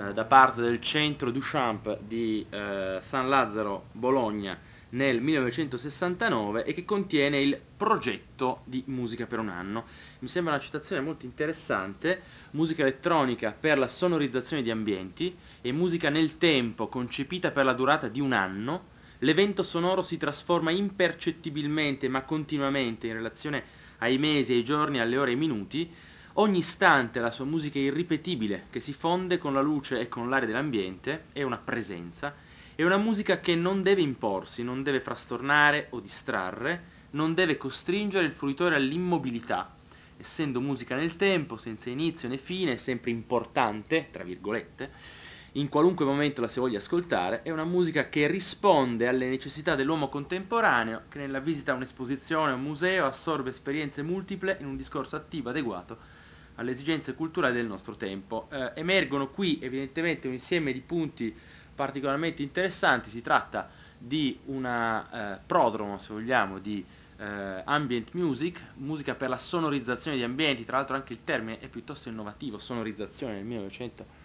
eh, da parte del centro Duchamp di eh, San Lazzaro Bologna nel 1969 e che contiene il progetto di Musica per un anno. Mi sembra una citazione molto interessante, musica elettronica per la sonorizzazione di ambienti, e musica nel tempo concepita per la durata di un anno, l'evento sonoro si trasforma impercettibilmente ma continuamente in relazione ai mesi, ai giorni, alle ore e ai minuti, ogni istante la sua musica è irripetibile che si fonde con la luce e con l'aria dell'ambiente, è una presenza, è una musica che non deve imporsi, non deve frastornare o distrarre, non deve costringere il fruitore all'immobilità, essendo musica nel tempo, senza inizio né fine, è sempre importante, tra virgolette, in qualunque momento la si voglia ascoltare, è una musica che risponde alle necessità dell'uomo contemporaneo che nella visita a un'esposizione a un museo assorbe esperienze multiple in un discorso attivo adeguato alle esigenze culturali del nostro tempo. Eh, emergono qui evidentemente un insieme di punti particolarmente interessanti, si tratta di una eh, prodromo, se vogliamo, di eh, ambient music, musica per la sonorizzazione di ambienti, tra l'altro anche il termine è piuttosto innovativo, sonorizzazione nel 1900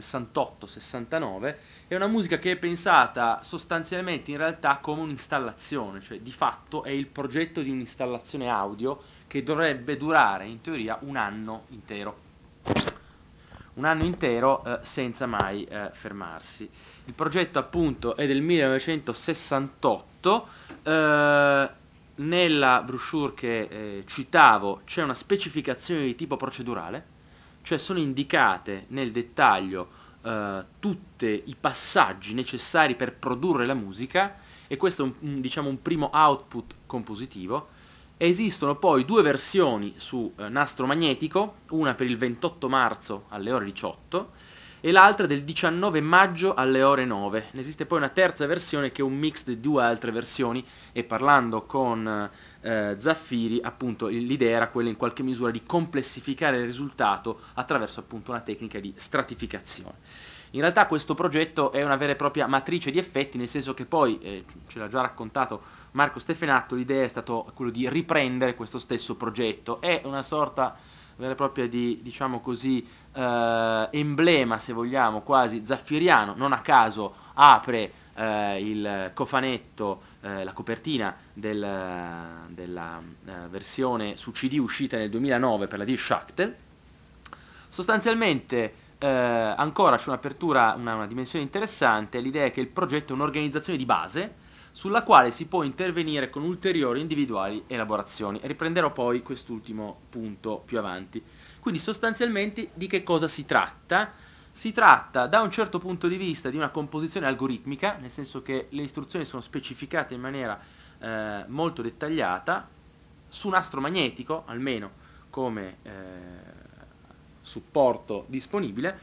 68-69, è una musica che è pensata sostanzialmente in realtà come un'installazione, cioè di fatto è il progetto di un'installazione audio che dovrebbe durare in teoria un anno intero. Un anno intero eh, senza mai eh, fermarsi. Il progetto appunto è del 1968, eh, nella brochure che eh, citavo c'è una specificazione di tipo procedurale, cioè sono indicate nel dettaglio eh, tutti i passaggi necessari per produrre la musica e questo è un, diciamo, un primo output compositivo. Esistono poi due versioni su eh, nastro magnetico, una per il 28 marzo alle ore 18 e l'altra del 19 maggio alle ore 9. Ne esiste poi una terza versione che è un mix di due altre versioni e parlando con eh, eh, Zaffiri, appunto l'idea era quella in qualche misura di complessificare il risultato attraverso appunto una tecnica di stratificazione. In realtà questo progetto è una vera e propria matrice di effetti, nel senso che poi, eh, ce l'ha già raccontato Marco Stefanatto, l'idea è stata quella di riprendere questo stesso progetto. È una sorta vera e propria di, diciamo così, eh, emblema, se vogliamo, quasi zaffiriano. Non a caso apre eh, il cofanetto, eh, la copertina del, della eh, versione su CD uscita nel 2009 per la D-Shactel. Sostanzialmente eh, ancora c'è un'apertura, una, una dimensione interessante, l'idea è che il progetto è un'organizzazione di base sulla quale si può intervenire con ulteriori individuali elaborazioni. Riprenderò poi quest'ultimo punto più avanti. Quindi sostanzialmente di che cosa si tratta? Si tratta da un certo punto di vista di una composizione algoritmica, nel senso che le istruzioni sono specificate in maniera eh, molto dettagliata su un astro magnetico, almeno come eh, supporto disponibile.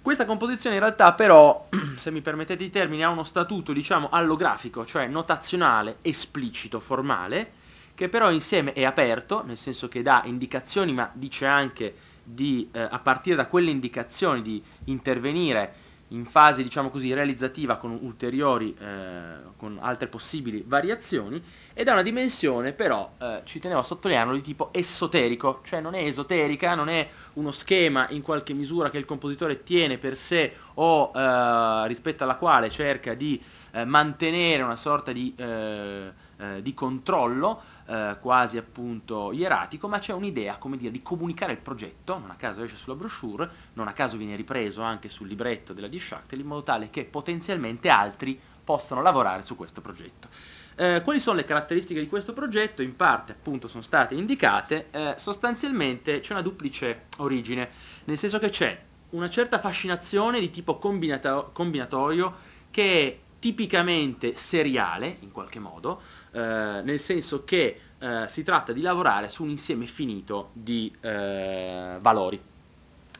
Questa composizione in realtà però, se mi permettete i termini, ha uno statuto diciamo allografico, cioè notazionale, esplicito, formale, che però insieme è aperto, nel senso che dà indicazioni ma dice anche di, eh, a partire da quelle indicazioni di intervenire in fase diciamo così realizzativa con ulteriori eh, con altre possibili variazioni ed ha una dimensione però eh, ci tenevo a sottolinearlo di tipo esoterico cioè non è esoterica non è uno schema in qualche misura che il compositore tiene per sé o eh, rispetto alla quale cerca di eh, mantenere una sorta di, eh, eh, di controllo eh, quasi appunto ieratico, ma c'è un'idea, come dire, di comunicare il progetto, non a caso esce sulla brochure, non a caso viene ripreso anche sul libretto della Dischactel, in modo tale che potenzialmente altri possano lavorare su questo progetto. Eh, quali sono le caratteristiche di questo progetto? In parte appunto sono state indicate, eh, sostanzialmente c'è una duplice origine, nel senso che c'è una certa fascinazione di tipo combinato- combinatorio che è tipicamente seriale in qualche modo, eh, nel senso che eh, si tratta di lavorare su un insieme finito di eh, valori,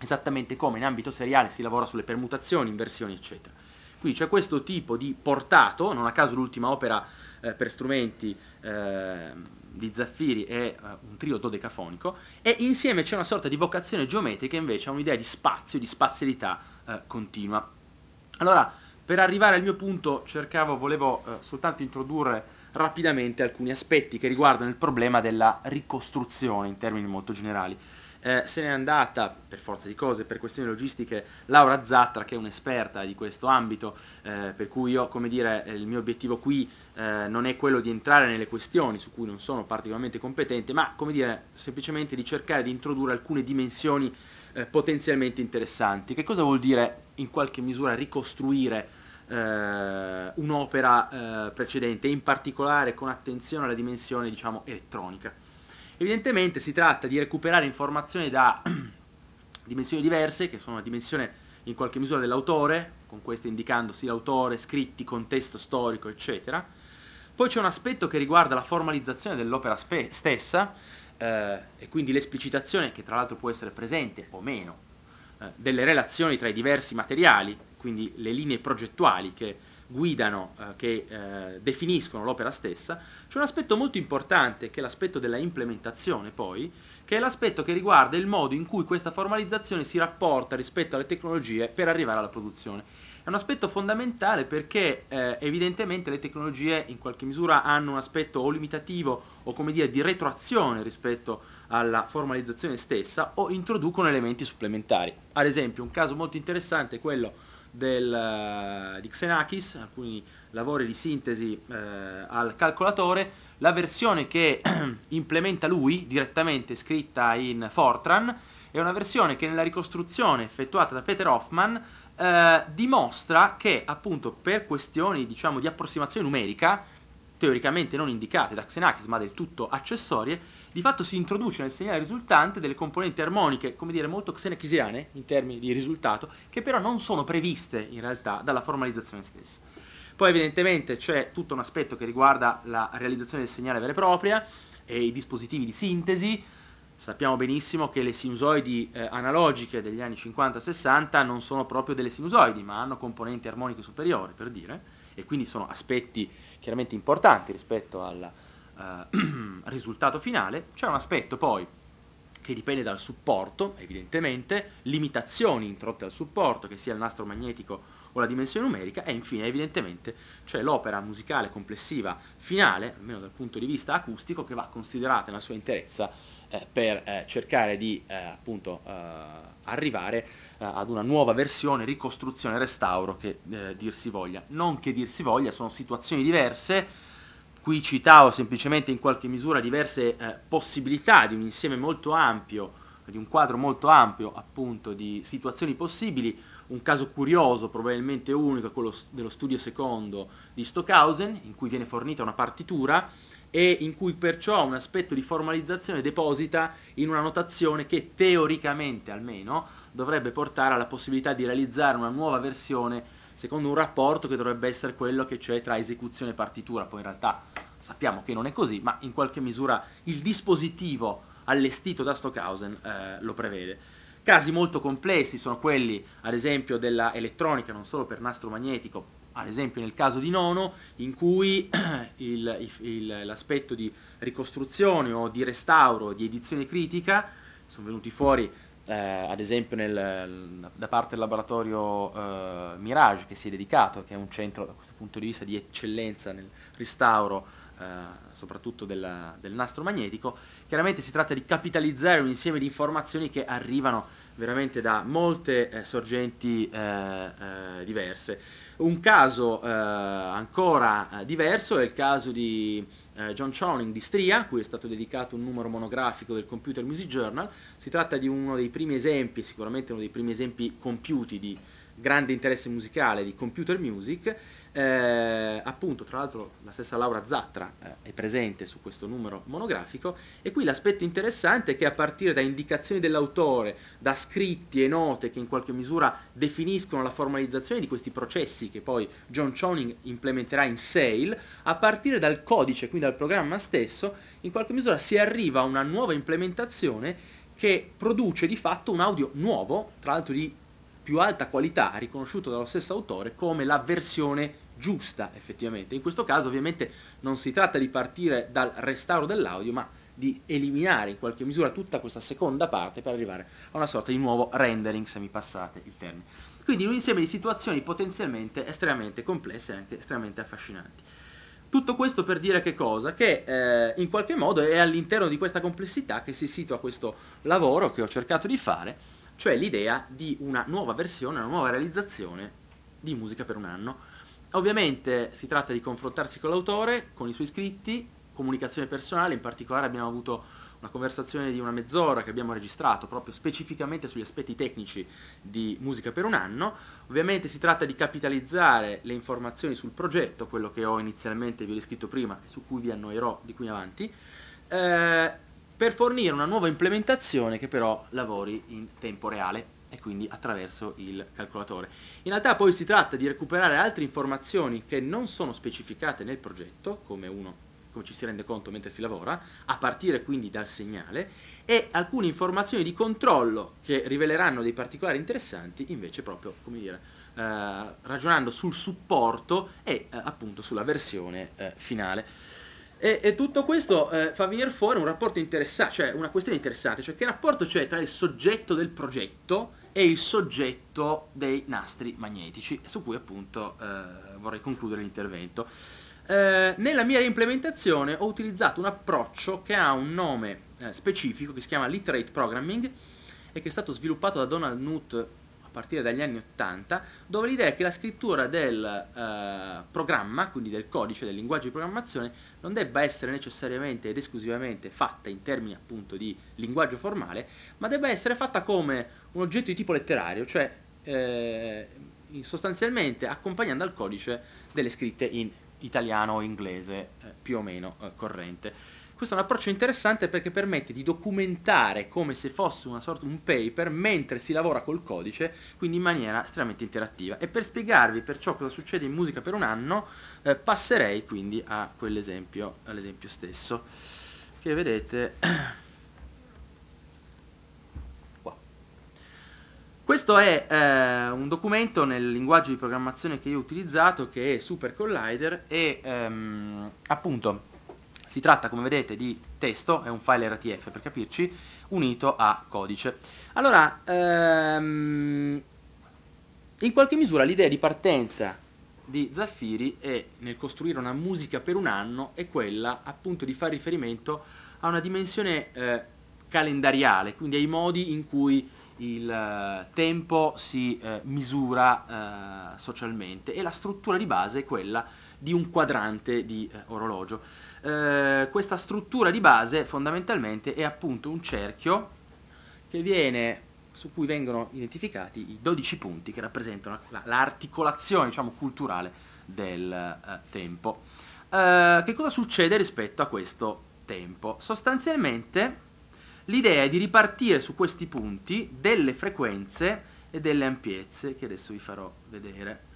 esattamente come in ambito seriale si lavora sulle permutazioni, inversioni, eccetera. Quindi c'è questo tipo di portato, non a caso l'ultima opera eh, per strumenti eh, di Zaffiri è eh, un trio dodecafonico, e insieme c'è una sorta di vocazione geometrica invece a un'idea di spazio, di spazialità continua. Allora, per arrivare al mio punto cercavo, volevo soltanto introdurre rapidamente alcuni aspetti che riguardano il problema della ricostruzione in termini molto generali. Eh, se n'è andata, per forza di cose, per questioni logistiche, Laura Zattra, che è un'esperta di questo ambito, eh, per cui io, come dire, il mio obiettivo qui eh, non è quello di entrare nelle questioni su cui non sono particolarmente competente, ma, come dire, semplicemente di cercare di introdurre alcune dimensioni eh, potenzialmente interessanti. Che cosa vuol dire, in qualche misura, ricostruire eh, un'opera eh, precedente, in particolare con attenzione alla dimensione diciamo, elettronica. Evidentemente si tratta di recuperare informazioni da dimensioni diverse, che sono la dimensione in qualche misura dell'autore, con questo indicandosi l'autore, scritti, contesto storico, eccetera. Poi c'è un aspetto che riguarda la formalizzazione dell'opera stessa, eh, e quindi l'esplicitazione, che tra l'altro può essere presente o meno, eh, delle relazioni tra i diversi materiali, quindi le linee progettuali che guidano, eh, che eh, definiscono l'opera stessa, c'è un aspetto molto importante che è l'aspetto della implementazione poi, che è l'aspetto che riguarda il modo in cui questa formalizzazione si rapporta rispetto alle tecnologie per arrivare alla produzione. È un aspetto fondamentale perché eh, evidentemente le tecnologie in qualche misura hanno un aspetto o limitativo o come dire di retroazione rispetto alla formalizzazione stessa o introducono elementi supplementari. Ad esempio un caso molto interessante è quello del, eh, di Xenakis, alcuni lavori di sintesi eh, al calcolatore, la versione che implementa lui direttamente scritta in Fortran è una versione che nella ricostruzione effettuata da Peter Hoffman eh, dimostra che appunto per questioni diciamo di approssimazione numerica, teoricamente non indicate da Xenakis ma del tutto accessorie, di fatto si introduce nel segnale risultante delle componenti armoniche, come dire, molto xenachisiane in termini di risultato, che però non sono previste in realtà dalla formalizzazione stessa. Poi evidentemente c'è tutto un aspetto che riguarda la realizzazione del segnale vera e propria e i dispositivi di sintesi, Sappiamo benissimo che le sinusoidi eh, analogiche degli anni 50-60 non sono proprio delle sinusoidi, ma hanno componenti armoniche superiori, per dire, e quindi sono aspetti chiaramente importanti rispetto alla, eh, risultato finale. C'è un aspetto poi che dipende dal supporto, evidentemente, limitazioni introdotte al supporto, che sia il nastro magnetico o la dimensione numerica, e infine evidentemente c'è l'opera musicale complessiva finale, almeno dal punto di vista acustico, che va considerata nella sua interezza eh, per eh, cercare di eh, appunto eh, arrivare eh, ad una nuova versione, ricostruzione, restauro che eh, dir si voglia. Non che dir si voglia, sono situazioni diverse, Qui citavo semplicemente in qualche misura diverse eh, possibilità di un insieme molto ampio, di un quadro molto ampio appunto di situazioni possibili. Un caso curioso, probabilmente unico, è quello dello studio secondo di Stockhausen, in cui viene fornita una partitura e in cui perciò un aspetto di formalizzazione deposita in una notazione che teoricamente almeno dovrebbe portare alla possibilità di realizzare una nuova versione secondo un rapporto che dovrebbe essere quello che c'è tra esecuzione e partitura, poi in realtà sappiamo che non è così, ma in qualche misura il dispositivo allestito da Stockhausen eh, lo prevede. Casi molto complessi sono quelli, ad esempio, della elettronica, non solo per nastro magnetico, ad esempio nel caso di Nono, in cui il, il, l'aspetto di ricostruzione o di restauro, di edizione critica, sono venuti fuori eh, ad esempio nel, da parte del laboratorio eh, Mirage che si è dedicato, che è un centro da questo punto di vista di eccellenza nel restauro eh, soprattutto della, del nastro magnetico, chiaramente si tratta di capitalizzare un insieme di informazioni che arrivano veramente da molte eh, sorgenti eh, eh, diverse. Un caso eh, ancora eh, diverso è il caso di eh, John Chowning di Stria, cui è stato dedicato un numero monografico del Computer Music Journal. Si tratta di uno dei primi esempi, sicuramente uno dei primi esempi compiuti di grande interesse musicale di computer music eh, appunto, tra l'altro la stessa Laura Zattra eh, è presente su questo numero monografico e qui l'aspetto interessante è che a partire da indicazioni dell'autore, da scritti e note che in qualche misura definiscono la formalizzazione di questi processi che poi John Choning implementerà in Sale, a partire dal codice, quindi dal programma stesso, in qualche misura si arriva a una nuova implementazione che produce di fatto un audio nuovo, tra l'altro di più alta qualità, riconosciuto dallo stesso autore come la versione giusta effettivamente. In questo caso ovviamente non si tratta di partire dal restauro dell'audio, ma di eliminare in qualche misura tutta questa seconda parte per arrivare a una sorta di nuovo rendering, se mi passate il termine. Quindi un insieme di situazioni potenzialmente estremamente complesse e anche estremamente affascinanti. Tutto questo per dire che cosa? Che eh, in qualche modo è all'interno di questa complessità che si situa questo lavoro che ho cercato di fare, cioè l'idea di una nuova versione, una nuova realizzazione di musica per un anno Ovviamente si tratta di confrontarsi con l'autore, con i suoi scritti, comunicazione personale, in particolare abbiamo avuto una conversazione di una mezz'ora che abbiamo registrato proprio specificamente sugli aspetti tecnici di Musica per un anno. Ovviamente si tratta di capitalizzare le informazioni sul progetto, quello che ho inizialmente vi ho descritto prima e su cui vi annoierò di qui in avanti, eh, per fornire una nuova implementazione che però lavori in tempo reale e quindi attraverso il calcolatore. In realtà poi si tratta di recuperare altre informazioni che non sono specificate nel progetto, come, uno, come ci si rende conto mentre si lavora, a partire quindi dal segnale, e alcune informazioni di controllo che riveleranno dei particolari interessanti invece proprio, come dire, eh, ragionando sul supporto e eh, appunto sulla versione eh, finale. E, e, tutto questo eh, fa venire fuori un rapporto interessante, cioè una questione interessante, cioè che rapporto c'è tra il soggetto del progetto è il soggetto dei nastri magnetici, su cui appunto eh, vorrei concludere l'intervento. Eh, nella mia implementazione ho utilizzato un approccio che ha un nome eh, specifico che si chiama Literate Programming e che è stato sviluppato da Donald Knuth a partire dagli anni 80, dove l'idea è che la scrittura del eh, programma, quindi del codice, del linguaggio di programmazione, non debba essere necessariamente ed esclusivamente fatta in termini appunto di linguaggio formale, ma debba essere fatta come un oggetto di tipo letterario, cioè eh, sostanzialmente accompagnando al codice delle scritte in italiano o inglese eh, più o meno eh, corrente. Questo è un approccio interessante perché permette di documentare come se fosse una sorta di un paper mentre si lavora col codice, quindi in maniera estremamente interattiva. E per spiegarvi perciò cosa succede in musica per un anno, eh, passerei quindi a quell'esempio, all'esempio stesso, che vedete Questo è eh, un documento nel linguaggio di programmazione che io ho utilizzato che è Super Collider e ehm, appunto si tratta come vedete di testo, è un file RTF per capirci, unito a codice. Allora, ehm, in qualche misura l'idea di partenza di Zaffiri è nel costruire una musica per un anno è quella appunto di fare riferimento a una dimensione eh, calendariale, quindi ai modi in cui il eh, tempo si eh, misura eh, socialmente e la struttura di base è quella di un quadrante di eh, orologio. Eh, questa struttura di base fondamentalmente è appunto un cerchio viene, su cui vengono identificati i 12 punti che rappresentano l'articolazione diciamo, culturale del eh, tempo. che cosa succede rispetto a questo tempo? Sostanzialmente L'idea è di ripartire su questi punti delle frequenze e delle ampiezze che adesso vi farò vedere.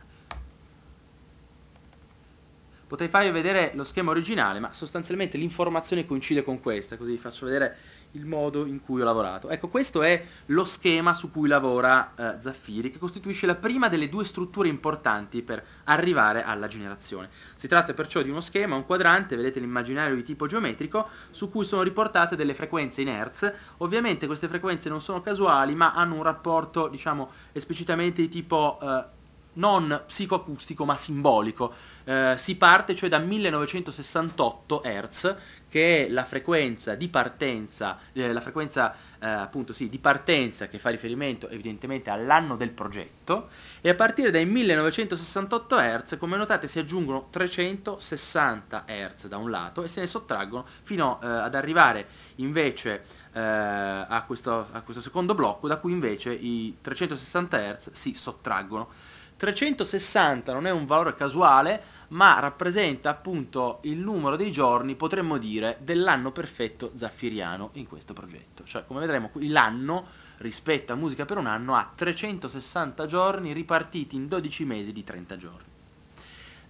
Potrei farvi vedere lo schema originale, ma sostanzialmente l'informazione coincide con questa, così vi faccio vedere il modo in cui ho lavorato. Ecco, questo è lo schema su cui lavora eh, Zaffiri, che costituisce la prima delle due strutture importanti per arrivare alla generazione. Si tratta perciò di uno schema, un quadrante, vedete l'immaginario di tipo geometrico, su cui sono riportate delle frequenze in Hertz. Ovviamente queste frequenze non sono casuali, ma hanno un rapporto, diciamo, esplicitamente di tipo... Eh, non psicoacustico ma simbolico. Eh, si parte cioè da 1968 Hertz che è la frequenza di partenza, eh, la frequenza eh, appunto sì, di partenza che fa riferimento evidentemente all'anno del progetto e a partire dai 1968 Hz come notate si aggiungono 360 Hz da un lato e se ne sottraggono fino eh, ad arrivare invece eh, a questo, a questo secondo blocco da cui invece i 360 Hz si sottraggono. 360 non è un valore casuale, ma rappresenta appunto il numero dei giorni, potremmo dire, dell'anno perfetto zaffiriano in questo progetto. Cioè, come vedremo, l'anno rispetto a Musica per un anno ha 360 giorni ripartiti in 12 mesi di 30 giorni.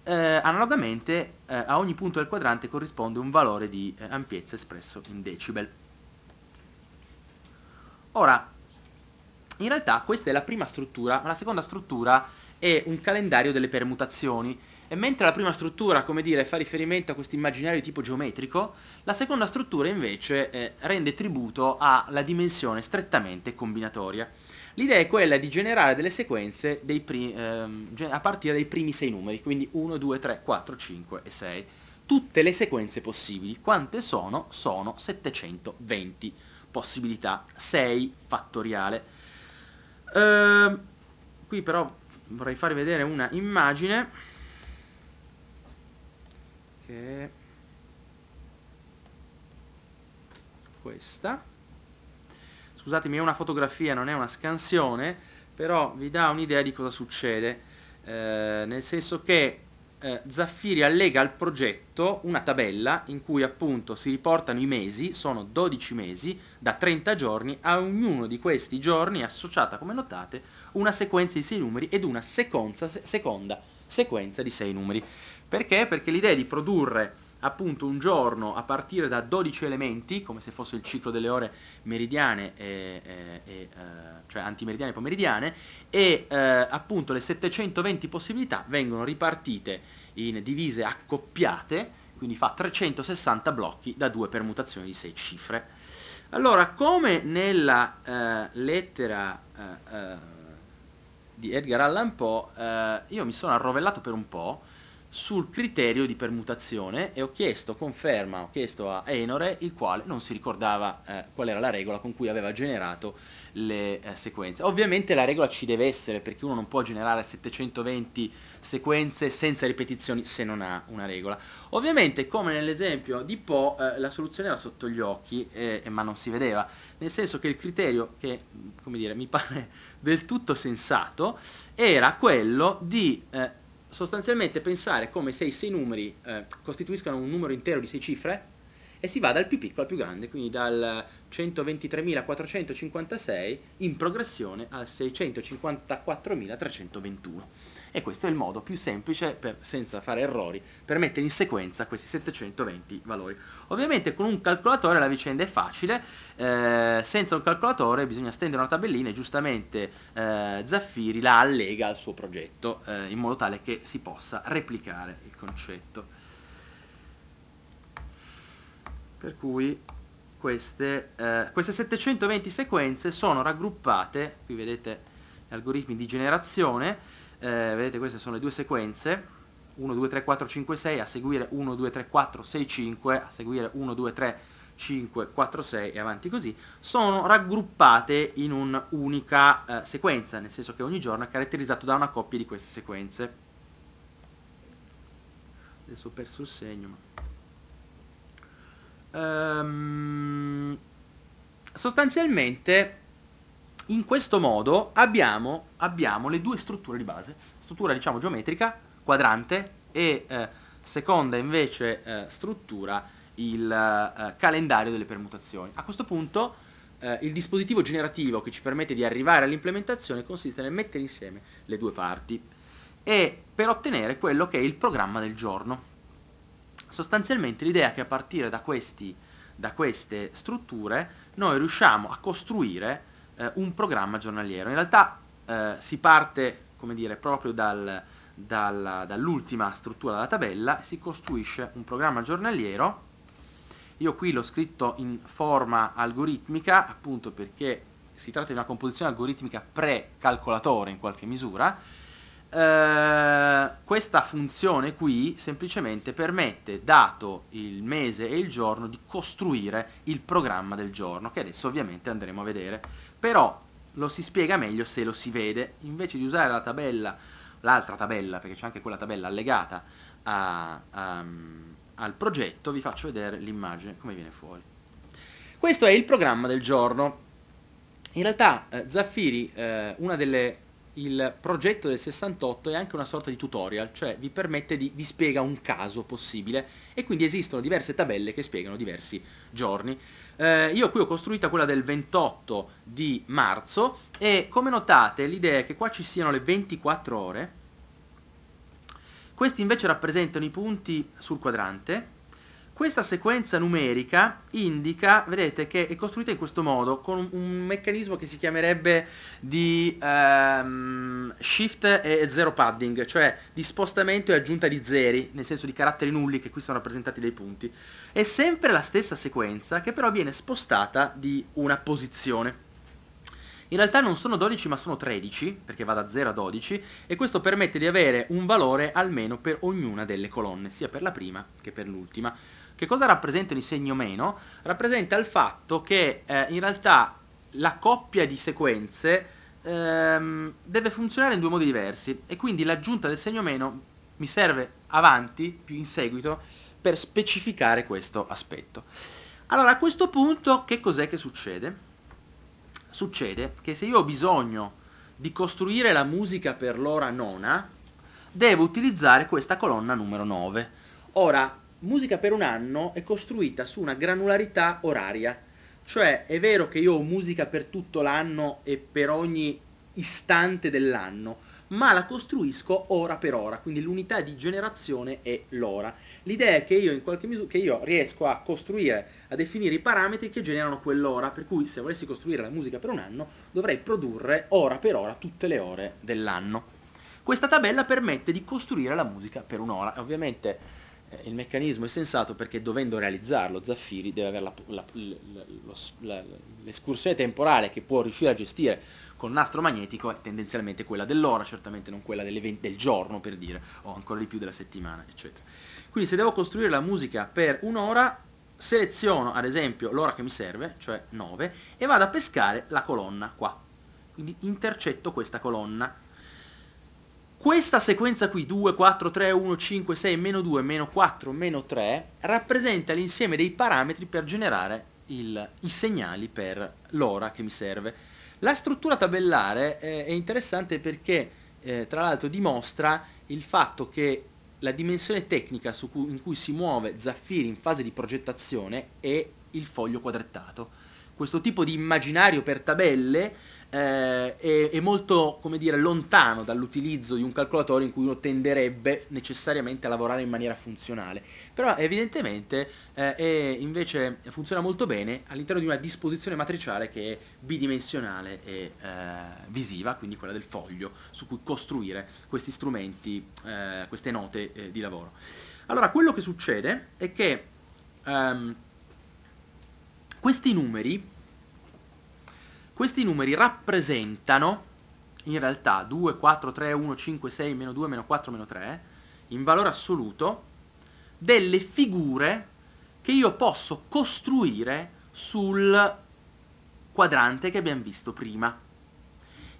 Eh, analogamente eh, a ogni punto del quadrante corrisponde un valore di eh, ampiezza espresso in decibel. Ora, in realtà questa è la prima struttura, ma la seconda struttura è un calendario delle permutazioni e mentre la prima struttura, come dire, fa riferimento a questo immaginario di tipo geometrico, la seconda struttura invece eh, rende tributo alla dimensione strettamente combinatoria. L'idea è quella di generare delle sequenze primi, ehm, a partire dai primi sei numeri, quindi 1, 2, 3, 4, 5 e 6. Tutte le sequenze possibili. Quante sono? Sono 720 possibilità, 6 fattoriale. Ehm, qui però vorrei farvi vedere una immagine che è questa scusatemi è una fotografia non è una scansione però vi dà un'idea di cosa succede eh, nel senso che eh, Zaffiri allega al progetto una tabella in cui appunto si riportano i mesi, sono 12 mesi, da 30 giorni, a ognuno di questi giorni associata, come notate, una sequenza di 6 numeri ed una seconza, se seconda sequenza di 6 numeri. Perché? Perché l'idea di produrre appunto un giorno a partire da 12 elementi, come se fosse il ciclo delle ore meridiane, e, e, e, eh, cioè antimeridiane e pomeridiane, e eh, appunto le 720 possibilità vengono ripartite in divise accoppiate, quindi fa 360 blocchi da due permutazioni di 6 cifre. Allora, come nella eh, lettera eh, eh di Edgar Allan Poe, eh, io mi sono arrovellato per un po', sul criterio di permutazione e ho chiesto conferma, ho chiesto a Enore, il quale non si ricordava eh, qual era la regola con cui aveva generato le eh, sequenze. Ovviamente la regola ci deve essere perché uno non può generare 720 sequenze senza ripetizioni se non ha una regola. Ovviamente come nell'esempio di Po eh, la soluzione era sotto gli occhi eh, ma non si vedeva, nel senso che il criterio che come dire, mi pare del tutto sensato era quello di eh, sostanzialmente pensare come se i sei numeri eh, costituiscano un numero intero di sei cifre e si va dal più piccolo al più grande, quindi dal 123.456 in progressione al 654.321 e questo è il modo più semplice, per, senza fare errori, per mettere in sequenza questi 720 valori. Ovviamente con un calcolatore la vicenda è facile, eh, senza un calcolatore bisogna stendere una tabellina e giustamente eh, Zaffiri la allega al suo progetto eh, in modo tale che si possa replicare il concetto. Per cui queste, eh, queste 720 sequenze sono raggruppate, qui vedete gli algoritmi di generazione, eh, vedete queste sono le due sequenze 1, 2, 3, 4, 5, 6 a seguire 1, 2, 3, 4, 6, 5 a seguire 1, 2, 3, 5, 4, 6 e avanti così sono raggruppate in un'unica eh, sequenza nel senso che ogni giorno è caratterizzato da una coppia di queste sequenze adesso ho perso il segno ma... um, sostanzialmente in questo modo abbiamo, abbiamo le due strutture di base, struttura diciamo geometrica, quadrante e eh, seconda invece eh, struttura il eh, calendario delle permutazioni. A questo punto eh, il dispositivo generativo che ci permette di arrivare all'implementazione consiste nel mettere insieme le due parti e per ottenere quello che è il programma del giorno. Sostanzialmente l'idea è che a partire da, questi, da queste strutture noi riusciamo a costruire eh, un programma giornaliero. In realtà eh, si parte, come dire, proprio dal, dal, dall'ultima struttura della tabella si costruisce un programma giornaliero. Io qui l'ho scritto in forma algoritmica, appunto perché si tratta di una composizione algoritmica pre-calcolatore in qualche misura, eh, questa funzione qui semplicemente permette, dato il mese e il giorno, di costruire il programma del giorno, che adesso ovviamente andremo a vedere però lo si spiega meglio se lo si vede, invece di usare la tabella, l'altra tabella, perché c'è anche quella tabella legata a, a, al progetto, vi faccio vedere l'immagine, come viene fuori. Questo è il programma del giorno. In realtà eh, Zaffiri, eh, delle, il progetto del 68 è anche una sorta di tutorial, cioè vi permette di, vi spiega un caso possibile e quindi esistono diverse tabelle che spiegano diversi giorni. Eh, io qui ho costruita quella del 28 di marzo e come notate l'idea è che qua ci siano le 24 ore, questi invece rappresentano i punti sul quadrante questa sequenza numerica indica, vedete, che è costruita in questo modo, con un, un meccanismo che si chiamerebbe di um, shift e zero padding, cioè di spostamento e aggiunta di zeri, nel senso di caratteri nulli che qui sono rappresentati dai punti. È sempre la stessa sequenza che però viene spostata di una posizione. In realtà non sono 12 ma sono 13, perché va da 0 a 12, e questo permette di avere un valore almeno per ognuna delle colonne, sia per la prima che per l'ultima. Che cosa rappresenta un segno meno? Rappresenta il fatto che eh, in realtà la coppia di sequenze ehm, deve funzionare in due modi diversi e quindi l'aggiunta del segno meno mi serve avanti, più in seguito, per specificare questo aspetto. Allora a questo punto che cos'è che succede? Succede che se io ho bisogno di costruire la musica per l'ora nona, devo utilizzare questa colonna numero 9. Ora, musica per un anno è costruita su una granularità oraria, cioè è vero che io ho musica per tutto l'anno e per ogni istante dell'anno, ma la costruisco ora per ora, quindi l'unità di generazione è l'ora. L'idea è che io in qualche misura che io riesco a costruire, a definire i parametri che generano quell'ora, per cui se volessi costruire la musica per un anno, dovrei produrre ora per ora tutte le ore dell'anno. Questa tabella permette di costruire la musica per un'ora. Ovviamente il meccanismo è sensato perché dovendo realizzarlo Zaffiri deve avere l'escursione temporale che può riuscire a gestire con nastro magnetico è tendenzialmente quella dell'ora, certamente non quella del giorno per dire, o ancora di più della settimana, eccetera. Quindi se devo costruire la musica per un'ora, seleziono ad esempio l'ora che mi serve, cioè 9, e vado a pescare la colonna qua. Quindi intercetto questa colonna questa sequenza qui, 2, 4, 3, 1, 5, 6, meno 2, meno 4, meno 3, rappresenta l'insieme dei parametri per generare il, i segnali per l'ora che mi serve. La struttura tabellare eh, è interessante perché eh, tra l'altro dimostra il fatto che la dimensione tecnica cui, in cui si muove Zaffiri in fase di progettazione è il foglio quadrettato. Questo tipo di immaginario per tabelle eh, è, è, molto come dire, lontano dall'utilizzo di un calcolatore in cui uno tenderebbe necessariamente a lavorare in maniera funzionale. Però evidentemente eh, invece funziona molto bene all'interno di una disposizione matriciale che è bidimensionale e eh, visiva, quindi quella del foglio su cui costruire questi strumenti, eh, queste note eh, di lavoro. Allora, quello che succede è che ehm, questi numeri questi numeri rappresentano, in realtà, 2, 4, 3, 1, 5, 6, meno 2, meno 4, meno 3, eh, in valore assoluto, delle figure che io posso costruire sul quadrante che abbiamo visto prima.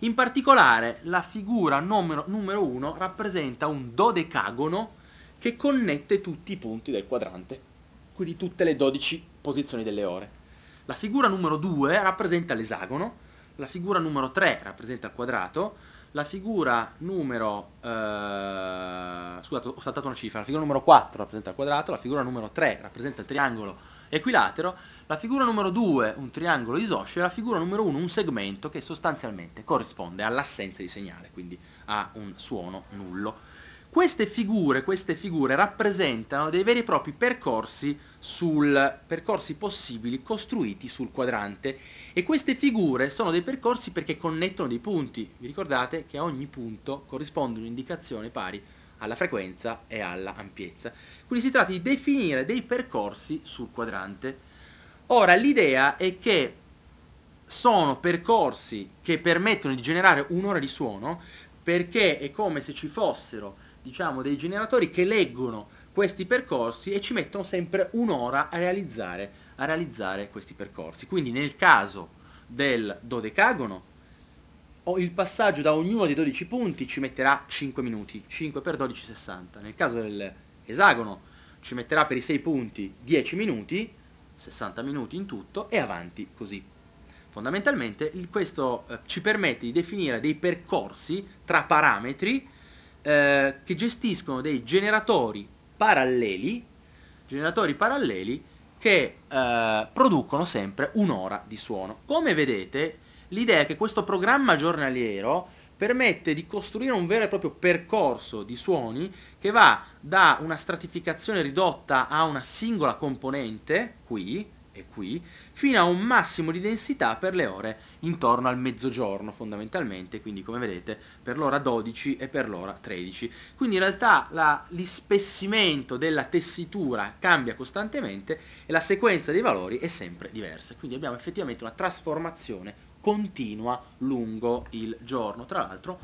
In particolare la figura numero 1 rappresenta un dodecagono che connette tutti i punti del quadrante, quindi tutte le 12 posizioni delle ore. La figura numero 2 rappresenta l'esagono, la figura numero 3 rappresenta il quadrato, la figura numero... Eh, scusate, ho saltato una cifra, la figura numero 4 rappresenta il quadrato, la figura numero 3 rappresenta il triangolo equilatero, la figura numero 2 un triangolo isoscele, la figura numero 1 un segmento che sostanzialmente corrisponde all'assenza di segnale, quindi a un suono nullo. Queste figure, queste figure rappresentano dei veri e propri percorsi, sul, percorsi possibili costruiti sul quadrante e queste figure sono dei percorsi perché connettono dei punti. Vi ricordate che a ogni punto corrisponde un'indicazione pari alla frequenza e alla ampiezza. Quindi si tratta di definire dei percorsi sul quadrante. Ora, l'idea è che sono percorsi che permettono di generare un'ora di suono perché è come se ci fossero diciamo, dei generatori che leggono questi percorsi e ci mettono sempre un'ora a realizzare, a realizzare questi percorsi. Quindi nel caso del dodecagono il passaggio da ognuno dei 12 punti ci metterà 5 minuti, 5 per 12 60. Nel caso dell'esagono ci metterà per i 6 punti 10 minuti, 60 minuti in tutto e avanti così. Fondamentalmente questo eh, ci permette di definire dei percorsi tra parametri eh, che gestiscono dei generatori paralleli, generatori paralleli che eh, producono sempre un'ora di suono. Come vedete, l'idea è che questo programma giornaliero permette di costruire un vero e proprio percorso di suoni che va da una stratificazione ridotta a una singola componente, qui, è qui, fino a un massimo di densità per le ore intorno al mezzogiorno fondamentalmente, quindi come vedete per l'ora 12 e per l'ora 13. Quindi in realtà l'ispessimento della tessitura cambia costantemente e la sequenza dei valori è sempre diversa, quindi abbiamo effettivamente una trasformazione continua lungo il giorno. Tra l'altro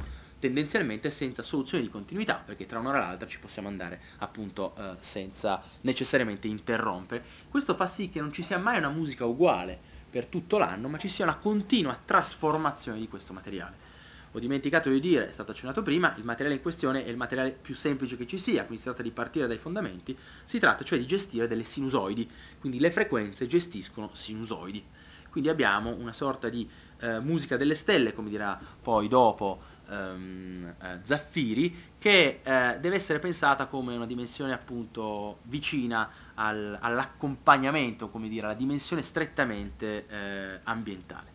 tendenzialmente senza soluzioni di continuità, perché tra un'ora e l'altra ci possiamo andare appunto eh, senza necessariamente interrompere. Questo fa sì che non ci sia mai una musica uguale per tutto l'anno, ma ci sia una continua trasformazione di questo materiale. Ho dimenticato di dire, è stato accennato prima, il materiale in questione è il materiale più semplice che ci sia, quindi si tratta di partire dai fondamenti, si tratta cioè di gestire delle sinusoidi, quindi le frequenze gestiscono sinusoidi. Quindi abbiamo una sorta di eh, musica delle stelle, come dirà poi dopo um, eh, zaffiri che eh, deve essere pensata come una dimensione appunto vicina al, all'accompagnamento, come dire, alla dimensione strettamente eh, ambientale.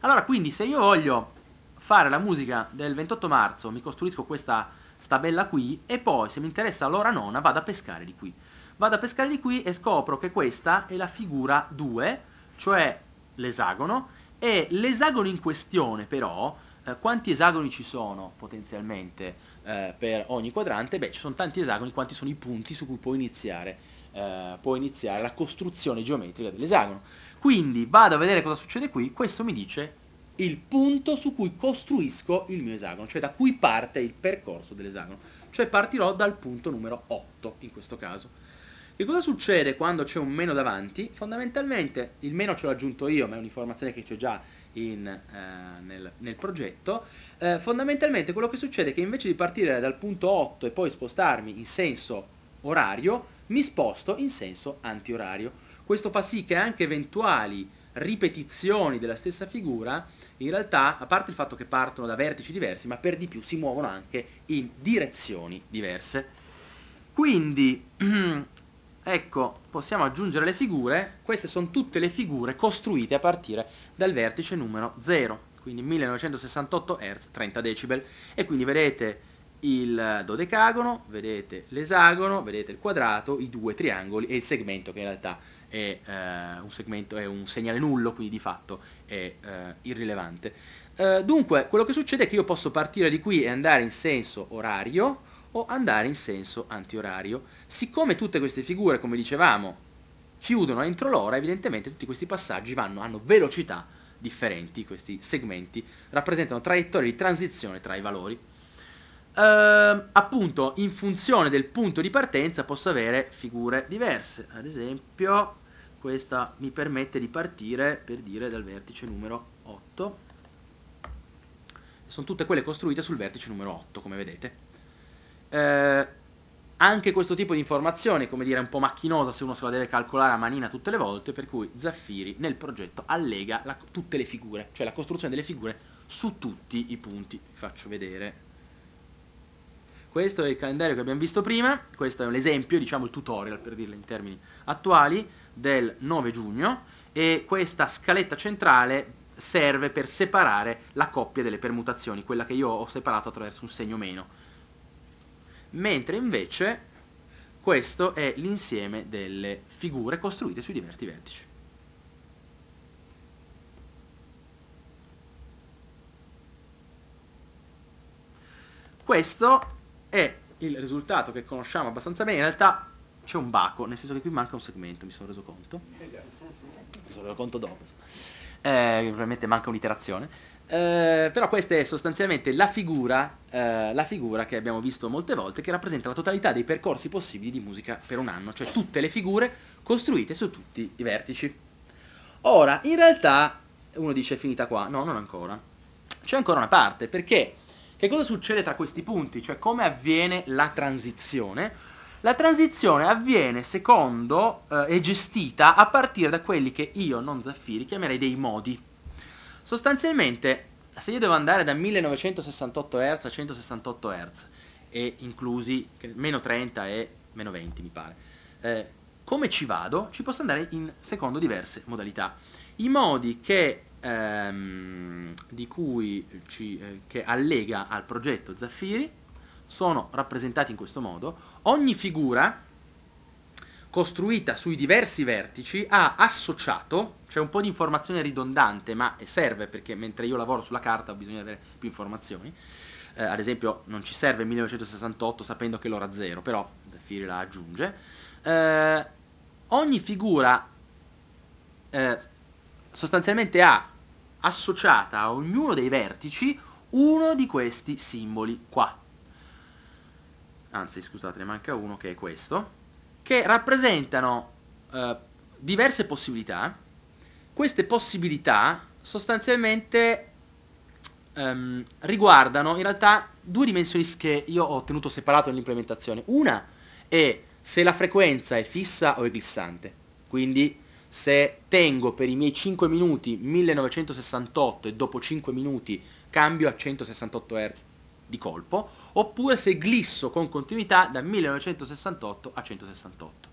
Allora quindi se io voglio fare la musica del 28 marzo, mi costruisco questa stabella qui e poi se mi interessa l'ora nona vado a pescare di qui. Vado a pescare di qui e scopro che questa è la figura 2, cioè l'esagono, e l'esagono in questione però eh, quanti esagoni ci sono potenzialmente eh, per ogni quadrante? Beh, ci sono tanti esagoni, quanti sono i punti su cui può iniziare, eh, può iniziare la costruzione geometrica dell'esagono. Quindi vado a vedere cosa succede qui, questo mi dice il punto su cui costruisco il mio esagono, cioè da cui parte il percorso dell'esagono, cioè partirò dal punto numero 8 in questo caso. Che cosa succede quando c'è un meno davanti? Fondamentalmente il meno ce l'ho aggiunto io, ma è un'informazione che c'è già in, eh, nel, nel, progetto, eh, fondamentalmente quello che succede è che invece di partire dal punto 8 e poi spostarmi in senso orario, mi sposto in senso antiorario. Questo fa sì che anche eventuali ripetizioni della stessa figura, in realtà, a parte il fatto che partono da vertici diversi, ma per di più si muovono anche in direzioni diverse. Quindi Ecco, possiamo aggiungere le figure, queste sono tutte le figure costruite a partire dal vertice numero 0, quindi 1968 Hz 30 decibel. E quindi vedete il dodecagono, vedete l'esagono, vedete il quadrato, i due triangoli e il segmento che in realtà è, eh, un, segmento, è un segnale nullo, quindi di fatto è eh, irrilevante. Eh, dunque, quello che succede è che io posso partire di qui e andare in senso orario, o andare in senso antiorario. Siccome tutte queste figure, come dicevamo, chiudono entro l'ora, evidentemente tutti questi passaggi vanno, hanno velocità differenti, questi segmenti rappresentano traiettorie di transizione tra i valori. Uh, appunto, in funzione del punto di partenza posso avere figure diverse, ad esempio questa mi permette di partire, per dire, dal vertice numero 8, sono tutte quelle costruite sul vertice numero 8, come vedete eh, anche questo tipo di informazione, come dire, è un po' macchinosa se uno se la deve calcolare a manina tutte le volte, per cui Zaffiri nel progetto allega la, tutte le figure, cioè la costruzione delle figure su tutti i punti. Vi faccio vedere. Questo è il calendario che abbiamo visto prima, questo è un esempio, diciamo il tutorial per dirlo in termini attuali, del 9 giugno e questa scaletta centrale serve per separare la coppia delle permutazioni, quella che io ho separato attraverso un segno meno mentre invece questo è l'insieme delle figure costruite sui diversi vertici. Questo è il risultato che conosciamo abbastanza bene, in realtà c'è un baco, nel senso che qui manca un segmento, mi sono reso conto. Mi sono reso conto dopo. Eh, probabilmente manca un'iterazione. Eh, però questa è sostanzialmente la figura, eh, la figura che abbiamo visto molte volte, che rappresenta la totalità dei percorsi possibili di musica per un anno, cioè tutte le figure costruite su tutti i vertici. Ora, in realtà, uno dice è finita qua, no, non ancora. C'è ancora una parte, perché che cosa succede tra questi punti? Cioè come avviene la transizione? La transizione avviene secondo, eh, gestita a partire da quelli che io, non Zaffiri, chiamerei dei modi. Sostanzialmente, se io devo andare da 1968 Hz a 168 Hz, e inclusi meno 30 e meno 20 mi pare, eh, come ci vado? Ci posso andare in secondo diverse modalità. I modi che, ehm, ci, eh, che allega al progetto Zaffiri sono rappresentati in questo modo. Ogni figura costruita sui diversi vertici ha associato, c'è un po' di informazione ridondante ma serve perché mentre io lavoro sulla carta ho bisogno di avere più informazioni, eh, ad esempio non ci serve 1968 sapendo che l'ora zero, però Zeffiri la aggiunge, eh, ogni figura eh, sostanzialmente ha associata a ognuno dei vertici uno di questi simboli qua. Anzi, scusate, ne manca uno che è questo che rappresentano eh, diverse possibilità. Queste possibilità sostanzialmente ehm, riguardano in realtà due dimensioni che io ho tenuto separato nell'implementazione. Una è se la frequenza è fissa o è glissante. Quindi se tengo per i miei 5 minuti 1968 e dopo 5 minuti cambio a 168 Hz di colpo, oppure se glisso con continuità da 1968 a 168.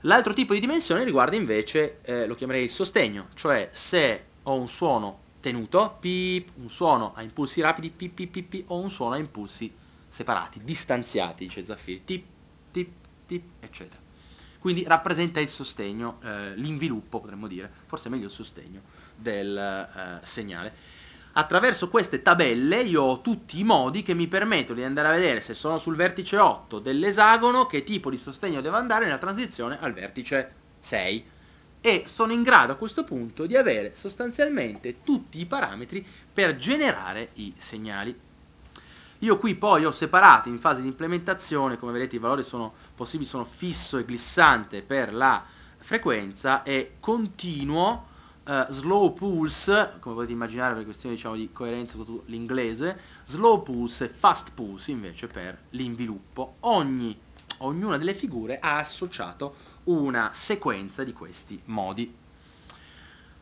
L'altro tipo di dimensione riguarda invece, eh, lo chiamerei il sostegno, cioè se ho un suono tenuto, pip, un suono a impulsi rapidi, pip, pip, pip, o un suono a impulsi separati, distanziati, dice Zaffiri, tip, tip, tip, eccetera. Quindi rappresenta il sostegno, eh, l'inviluppo potremmo dire, forse meglio il sostegno del eh, segnale. Attraverso queste tabelle io ho tutti i modi che mi permettono di andare a vedere se sono sul vertice 8 dell'esagono che tipo di sostegno devo andare nella transizione al vertice 6 e sono in grado a questo punto di avere sostanzialmente tutti i parametri per generare i segnali. Io qui poi ho separato in fase di implementazione, come vedete i valori sono possibili, sono fisso e glissante per la frequenza e continuo Uh, slow pulse, come potete immaginare per questione diciamo, di coerenza tutto l'inglese, slow pulse e fast pulse invece per l'inviluppo. Ogni, ognuna delle figure ha associato una sequenza di questi modi.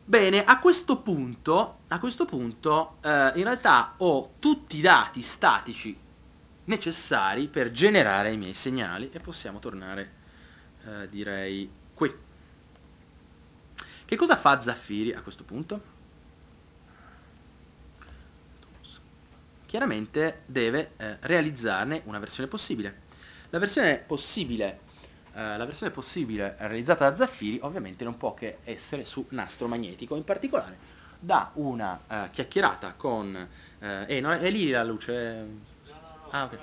Bene, a questo punto, a questo punto uh, in realtà ho tutti i dati statici necessari per generare i miei segnali e possiamo tornare, uh, direi, qui. Che cosa fa Zaffiri a questo punto? Chiaramente deve eh, realizzarne una versione possibile. La versione possibile, eh, la versione possibile realizzata da Zaffiri ovviamente non può che essere su nastro magnetico, in particolare da una eh, chiacchierata con... Eh, no, è lì la luce... Ah, ok.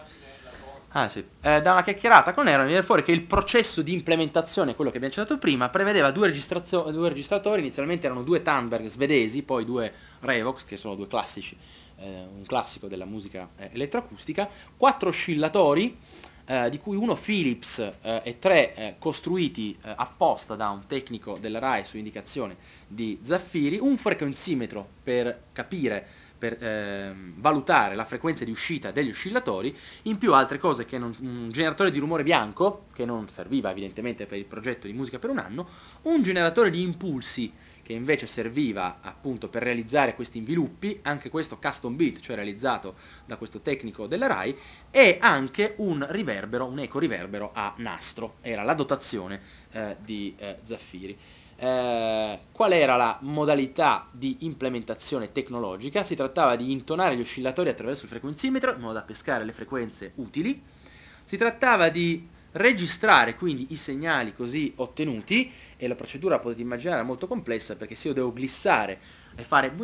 Ah sì, eh, da una chiacchierata con Aaron viene fuori che il processo di implementazione, quello che abbiamo citato prima, prevedeva due, due registratori, inizialmente erano due Thunberg svedesi, poi due Revox, che sono due classici, eh, un classico della musica eh, elettroacustica, quattro oscillatori, eh, di cui uno Philips eh, e tre eh, costruiti apposta da un tecnico della RAI su indicazione di Zaffiri, un frequenzimetro per capire per eh, valutare la frequenza di uscita degli oscillatori, in più altre cose che non, un generatore di rumore bianco, che non serviva evidentemente per il progetto di musica per un anno, un generatore di impulsi che invece serviva appunto per realizzare questi inviluppi, anche questo custom built, cioè realizzato da questo tecnico della RAI, e anche un riverbero, un eco riverbero a nastro, era la dotazione eh, di eh, Zaffiri. Eh, qual era la modalità di implementazione tecnologica. Si trattava di intonare gli oscillatori attraverso il frequenzimetro in modo da pescare le frequenze utili. Si trattava di registrare quindi i segnali così ottenuti e la procedura potete immaginare è molto complessa perché se io devo glissare e fare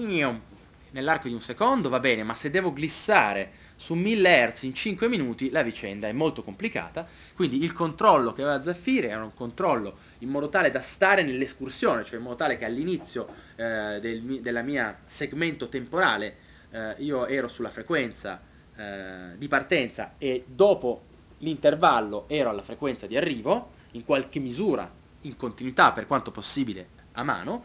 nell'arco di un secondo va bene, ma se devo glissare su 1000 Hz in 5 minuti la vicenda è molto complicata, quindi il controllo che aveva Zaffire era un controllo in modo tale da stare nell'escursione, cioè in modo tale che all'inizio eh, del, della mia segmento temporale eh, io ero sulla frequenza eh, di partenza e dopo l'intervallo ero alla frequenza di arrivo, in qualche misura, in continuità per quanto possibile a mano.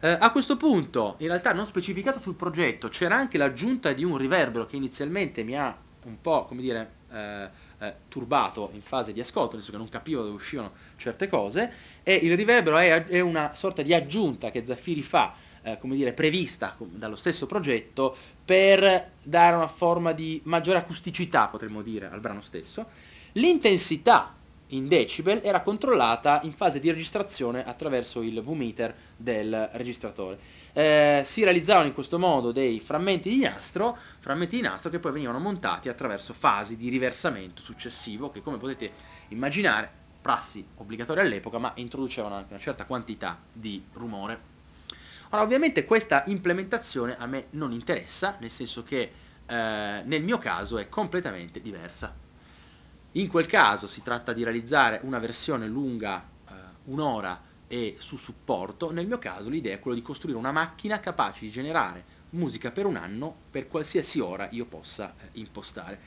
Eh, a questo punto, in realtà non specificato sul progetto, c'era anche l'aggiunta di un riverbero che inizialmente mi ha un po', come dire, eh, eh, turbato in fase di ascolto, nel senso che non capivo dove uscivano certe cose, e il riverbero è, è una sorta di aggiunta che Zaffiri fa, eh, come dire, prevista dallo stesso progetto per dare una forma di maggiore acusticità, potremmo dire, al brano stesso. L'intensità in decibel era controllata in fase di registrazione attraverso il V-meter del registratore. Eh, si realizzavano in questo modo dei frammenti di nastro, frammenti di nastro che poi venivano montati attraverso fasi di riversamento successivo che come potete immaginare, prassi obbligatorie all'epoca, ma introducevano anche una certa quantità di rumore. Ora ovviamente questa implementazione a me non interessa, nel senso che eh, nel mio caso è completamente diversa. In quel caso si tratta di realizzare una versione lunga eh, un'ora e su supporto, nel mio caso l'idea è quella di costruire una macchina capace di generare musica per un anno per qualsiasi ora io possa eh, impostare.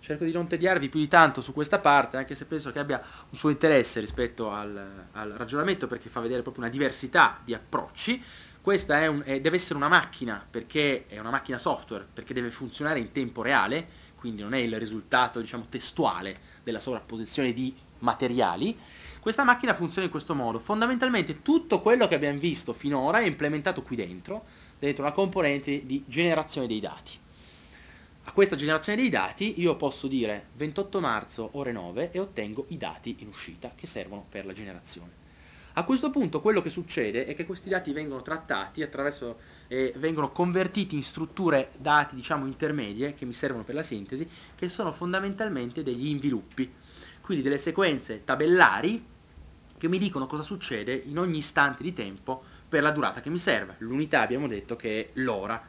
Cerco di non tediarvi più di tanto su questa parte, anche se penso che abbia un suo interesse rispetto al, al ragionamento perché fa vedere proprio una diversità di approcci. Questa è un, eh, deve essere una macchina perché è una macchina software, perché deve funzionare in tempo reale, quindi non è il risultato diciamo, testuale della sovrapposizione di materiali questa macchina funziona in questo modo, fondamentalmente tutto quello che abbiamo visto finora è implementato qui dentro, dentro una componente di generazione dei dati. A questa generazione dei dati io posso dire 28 marzo ore 9 e ottengo i dati in uscita che servono per la generazione. A questo punto quello che succede è che questi dati vengono trattati attraverso eh, vengono convertiti in strutture dati diciamo intermedie che mi servono per la sintesi che sono fondamentalmente degli inviluppi quindi delle sequenze tabellari che mi dicono cosa succede in ogni istante di tempo per la durata che mi serve. L'unità abbiamo detto che è l'ora.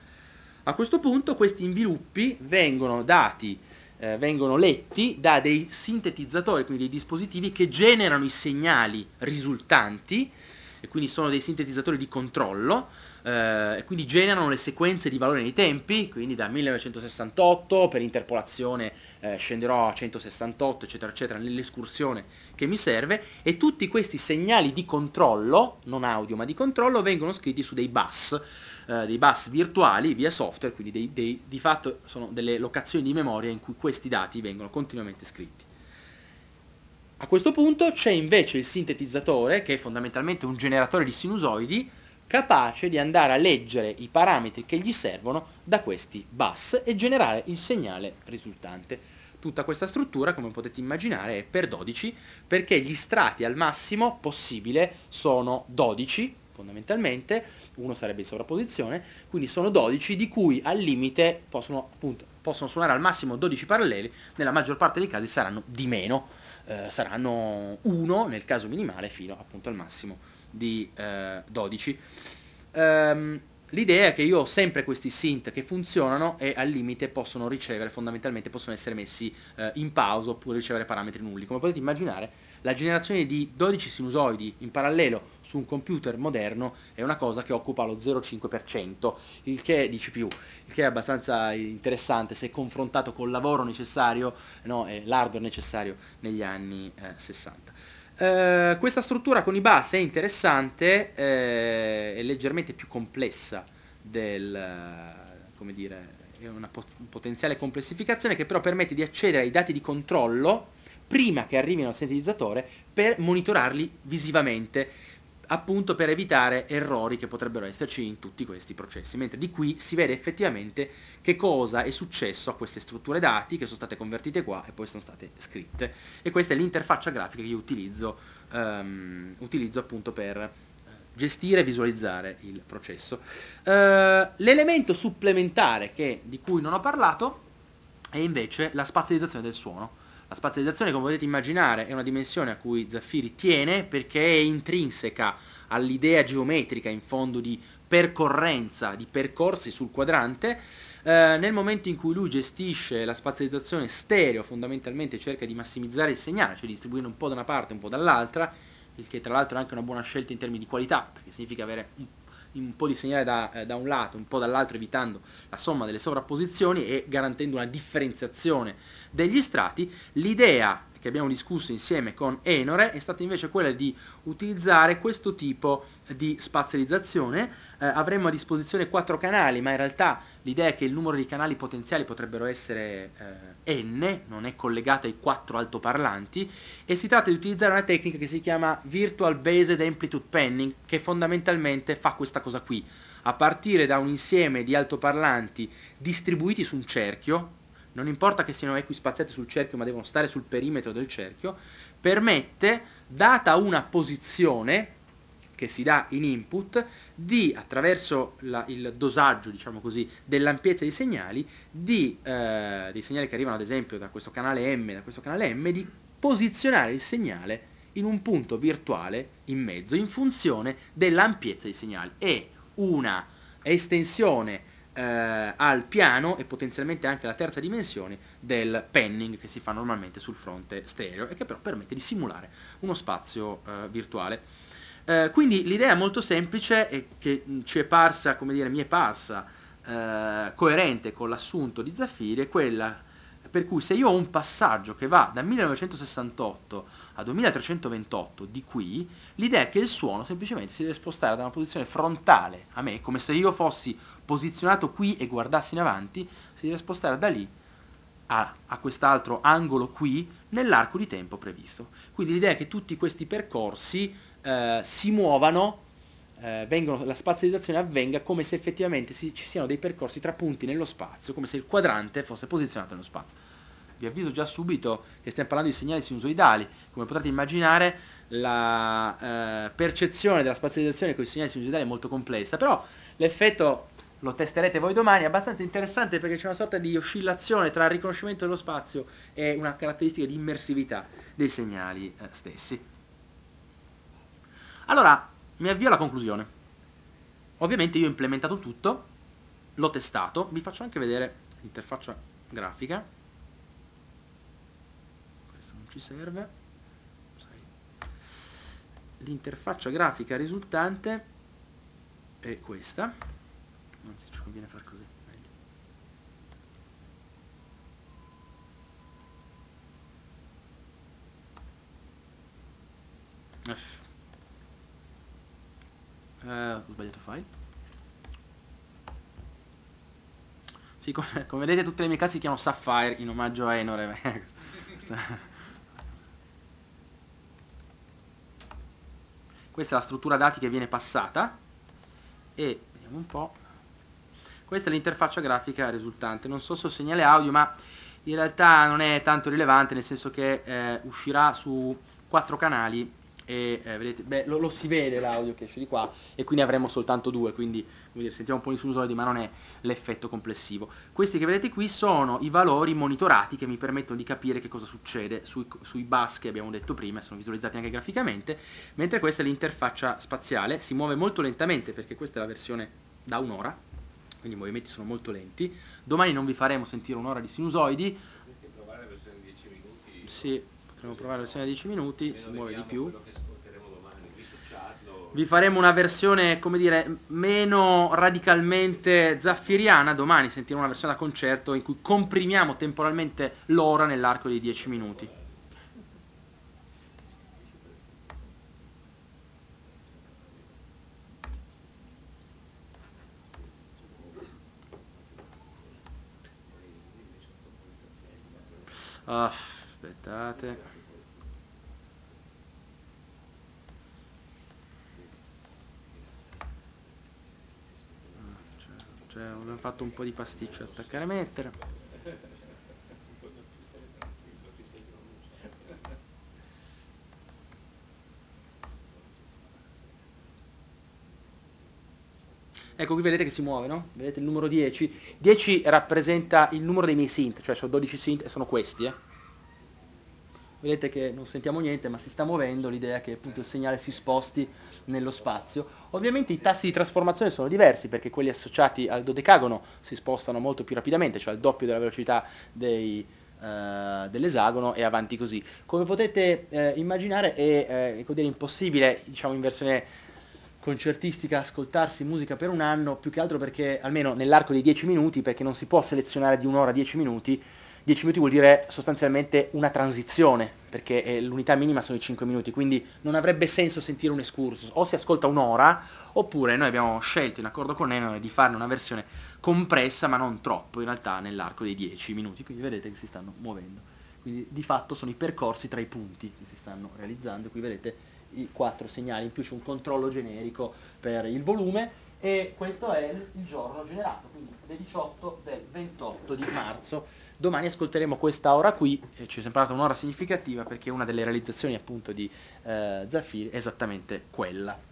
A questo punto questi inviluppi vengono dati, eh, vengono letti da dei sintetizzatori, quindi dei dispositivi che generano i segnali risultanti, e quindi sono dei sintetizzatori di controllo, eh, quindi generano le sequenze di valore nei tempi, quindi da 1968 per interpolazione eh, scenderò a 168 eccetera eccetera nell'escursione che mi serve e tutti questi segnali di controllo, non audio ma di controllo, vengono scritti su dei bus, eh, dei bus virtuali via software, quindi dei, dei, di fatto sono delle locazioni di memoria in cui questi dati vengono continuamente scritti. A questo punto c'è invece il sintetizzatore, che è fondamentalmente un generatore di sinusoidi, capace di andare a leggere i parametri che gli servono da questi bus e generare il segnale risultante tutta questa struttura, come potete immaginare, è per 12, perché gli strati al massimo possibile sono 12, fondamentalmente, uno sarebbe in sovrapposizione, quindi sono 12 di cui al limite possono, appunto, possono suonare al massimo 12 paralleli, nella maggior parte dei casi saranno di meno, eh, saranno 1 nel caso minimale fino appunto al massimo di eh, 12. Um, ehm, L'idea è che io ho sempre questi synth che funzionano e al limite possono ricevere, fondamentalmente possono essere messi eh, in pausa oppure ricevere parametri nulli. Come potete immaginare, la generazione di 12 sinusoidi in parallelo su un computer moderno è una cosa che occupa lo 0,5%, il che di CPU, il che è abbastanza interessante se confrontato col lavoro necessario, no, l'hardware necessario negli anni eh, 60. Eh, questa struttura con i bus è interessante, eh, è leggermente più complessa del, come dire, è una pot potenziale complessificazione che però permette di accedere ai dati di controllo prima che arrivino al sintetizzatore per monitorarli visivamente appunto per evitare errori che potrebbero esserci in tutti questi processi, mentre di qui si vede effettivamente che cosa è successo a queste strutture dati che sono state convertite qua e poi sono state scritte e questa è l'interfaccia grafica che io utilizzo, um, utilizzo appunto per eh, gestire e visualizzare il processo. Uh, l'elemento supplementare che, di cui non ho parlato è invece la spazializzazione del suono. La spazializzazione, come potete immaginare, è una dimensione a cui Zaffiri tiene perché è intrinseca all'idea geometrica in fondo di percorrenza, di percorsi sul quadrante. Eh, nel momento in cui lui gestisce la spazializzazione stereo, fondamentalmente cerca di massimizzare il segnale, cioè distribuirlo un po' da una parte e un po' dall'altra, il che tra l'altro è anche una buona scelta in termini di qualità, perché significa avere un un po' di segnale da, eh, da un lato, un po' dall'altro, evitando la somma delle sovrapposizioni e garantendo una differenziazione degli strati, l'idea che abbiamo discusso insieme con Enore è stata invece quella di utilizzare questo tipo di spazializzazione. Eh, avremmo a disposizione 4 canali, ma in realtà l'idea è che il numero di canali potenziali potrebbero essere eh, n, non è collegato ai 4 altoparlanti, e si tratta di utilizzare una tecnica che si chiama Virtual Based Amplitude Panning, che fondamentalmente fa questa cosa qui a partire da un insieme di altoparlanti distribuiti su un cerchio, non importa che siano equispaziati sul cerchio ma devono stare sul perimetro del cerchio, permette, data una posizione che si dà in input, di, attraverso la, il dosaggio, diciamo così, dell'ampiezza dei segnali, di, eh, dei segnali che arrivano ad esempio da questo canale M, da questo canale M, di posizionare il segnale in un punto virtuale in mezzo in funzione dell'ampiezza dei segnali. È una estensione eh, al piano e potenzialmente anche alla terza dimensione del panning che si fa normalmente sul fronte stereo e che però permette di simulare uno spazio eh, virtuale. Eh, quindi l'idea molto semplice e che ci è parsa, come dire, mi è parsa eh, coerente con l'assunto di Zaffiri è quella per cui se io ho un passaggio che va da 1968 a 2328 di qui, l'idea è che il suono semplicemente si deve spostare da una posizione frontale a me, come se io fossi posizionato qui e guardassi in avanti, si deve spostare da lì a, a quest'altro angolo qui nell'arco di tempo previsto. Quindi l'idea è che tutti questi percorsi eh, si muovano, eh, vengono, la spazializzazione avvenga come se effettivamente si, ci siano dei percorsi tra punti nello spazio, come se il quadrante fosse posizionato nello spazio. Vi avviso già subito che stiamo parlando di segnali sinusoidali, come potrete immaginare la eh, percezione della spazializzazione con i segnali sinusoidali è molto complessa, però l'effetto lo testerete voi domani, è abbastanza interessante perché c'è una sorta di oscillazione tra il riconoscimento dello spazio e una caratteristica di immersività dei segnali eh, stessi. Allora, mi avvio alla conclusione. Ovviamente io ho implementato tutto, l'ho testato, vi faccio anche vedere l'interfaccia grafica. Questo non ci serve. L'interfaccia grafica risultante è questa anzi ci conviene far così meglio Eh, ho sbagliato file sì come, come, vedete tutte le mie case si chiamano Sapphire in omaggio a Enore questa è la struttura dati che viene passata e vediamo un po' Questa è l'interfaccia grafica risultante, non so se ho segnale audio ma in realtà non è tanto rilevante nel senso che eh, uscirà su quattro canali e eh, vedete, beh, lo, lo, si vede l'audio che esce di qua e quindi avremo soltanto due, quindi dire, sentiamo un po' i sinusoidi ma non è l'effetto complessivo. Questi che vedete qui sono i valori monitorati che mi permettono di capire che cosa succede sui, sui bus che abbiamo detto prima, sono visualizzati anche graficamente, mentre questa è l'interfaccia spaziale, si muove molto lentamente perché questa è la versione da un'ora, quindi i movimenti sono molto lenti. Domani non vi faremo sentire un'ora di sinusoidi. Potresti provare la versione 10 minuti? Sì, potremmo provare la versione 10 minuti, si muove di più. Vi faremo una versione, come dire, meno radicalmente zaffiriana domani, sentiremo una versione da concerto in cui comprimiamo temporalmente l'ora nell'arco dei 10 minuti. Ah, aspettate. Cioè, abbiamo fatto un po' di pasticcio attaccare e mettere. Ecco qui vedete che si muove, no? Vedete il numero 10? 10 rappresenta il numero dei miei synth, cioè sono 12 synth e sono questi, eh. Vedete che non sentiamo niente ma si sta muovendo, l'idea che appunto il segnale si sposti nello spazio. Ovviamente i tassi di trasformazione sono diversi perché quelli associati al dodecagono si spostano molto più rapidamente, cioè al doppio della velocità dei, eh, dell'esagono e avanti così. Come potete eh, immaginare è eh, impossibile, diciamo in versione concertistica, ascoltarsi musica per un anno, più che altro perché, almeno nell'arco dei 10 minuti, perché non si può selezionare di un'ora 10 minuti, 10 minuti vuol dire sostanzialmente una transizione, perché eh, l'unità minima sono i 5 minuti, quindi non avrebbe senso sentire un escursus, o si ascolta un'ora, oppure noi abbiamo scelto in accordo con Enone di farne una versione compressa, ma non troppo, in realtà nell'arco dei 10 minuti, quindi vedete che si stanno muovendo. Quindi di fatto sono i percorsi tra i punti che si stanno realizzando, qui vedete i quattro segnali, in più c'è un controllo generico per il volume e questo è il giorno generato, quindi le 18 del 28 di marzo. Domani ascolteremo questa ora qui, ci è sembrata un'ora significativa perché una delle realizzazioni appunto di eh, Zaffiri è esattamente quella.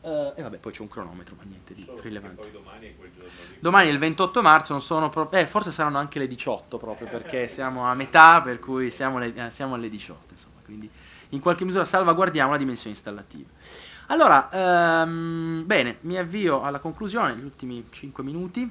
Uh, e vabbè, poi c'è un cronometro, ma niente di Solo rilevante. domani è quel giorno. Di... Domani è il 28 marzo, non sono pro- eh, forse saranno anche le 18 proprio perché siamo a metà, per cui siamo, le, eh, siamo alle 18, insomma, quindi in qualche misura salvaguardiamo la dimensione installativa. Allora, ehm, bene, mi avvio alla conclusione, gli ultimi 5 minuti.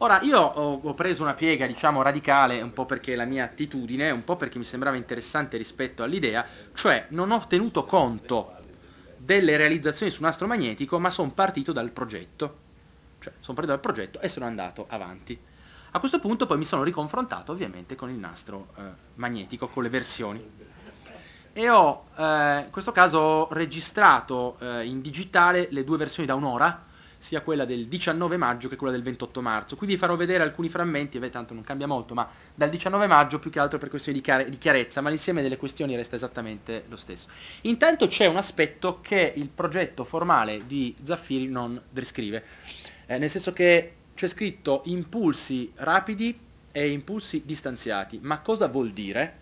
Ora, io ho, ho, preso una piega, diciamo, radicale, un po' perché la mia attitudine, un po' perché mi sembrava interessante rispetto all'idea, cioè non ho tenuto conto delle realizzazioni su nastro magnetico, ma sono partito dal progetto cioè, sono partito dal progetto e sono andato avanti. A questo punto poi mi sono riconfrontato ovviamente con il nastro eh, magnetico, con le versioni. E ho, eh, in questo caso, registrato eh, in digitale le due versioni da un'ora, sia quella del 19 maggio che quella del 28 marzo. Qui vi farò vedere alcuni frammenti, beh, tanto non cambia molto, ma dal 19 maggio più che altro per questioni di, di chiarezza, ma l'insieme delle questioni resta esattamente lo stesso. Intanto c'è un aspetto che il progetto formale di Zaffiri non descrive eh, nel senso che c'è scritto impulsi rapidi e impulsi distanziati, ma cosa vuol dire?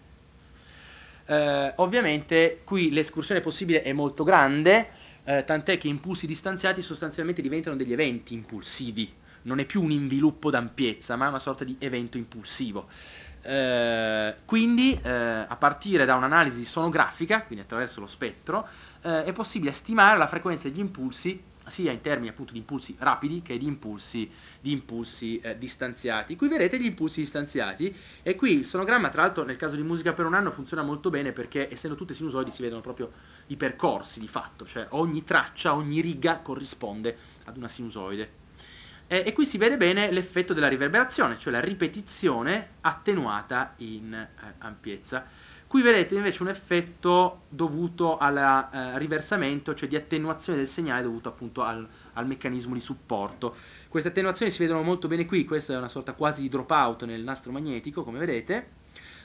Eh, ovviamente qui l'escursione possibile è molto grande, eh, tant'è che impulsi distanziati sostanzialmente diventano degli eventi impulsivi, non è più un inviluppo d'ampiezza, ma è una sorta di evento impulsivo. Eh, quindi eh, a partire da un'analisi sonografica, quindi attraverso lo spettro, eh, è possibile stimare la frequenza degli impulsi sia in termini appunto di impulsi rapidi che di impulsi, di impulsi eh, distanziati. Qui vedete gli impulsi distanziati e qui il sonogramma tra l'altro nel caso di musica per un anno funziona molto bene perché essendo tutte sinusoidi si vedono proprio i percorsi di fatto, cioè ogni traccia, ogni riga corrisponde ad una sinusoide. E, e qui si vede bene l'effetto della riverberazione, cioè la ripetizione attenuata in eh, ampiezza. Qui vedete invece un effetto dovuto al eh, riversamento, cioè di attenuazione del segnale dovuto appunto al, al, meccanismo di supporto. Queste attenuazioni si vedono molto bene qui, questa è una sorta quasi di dropout nel nastro magnetico, come vedete.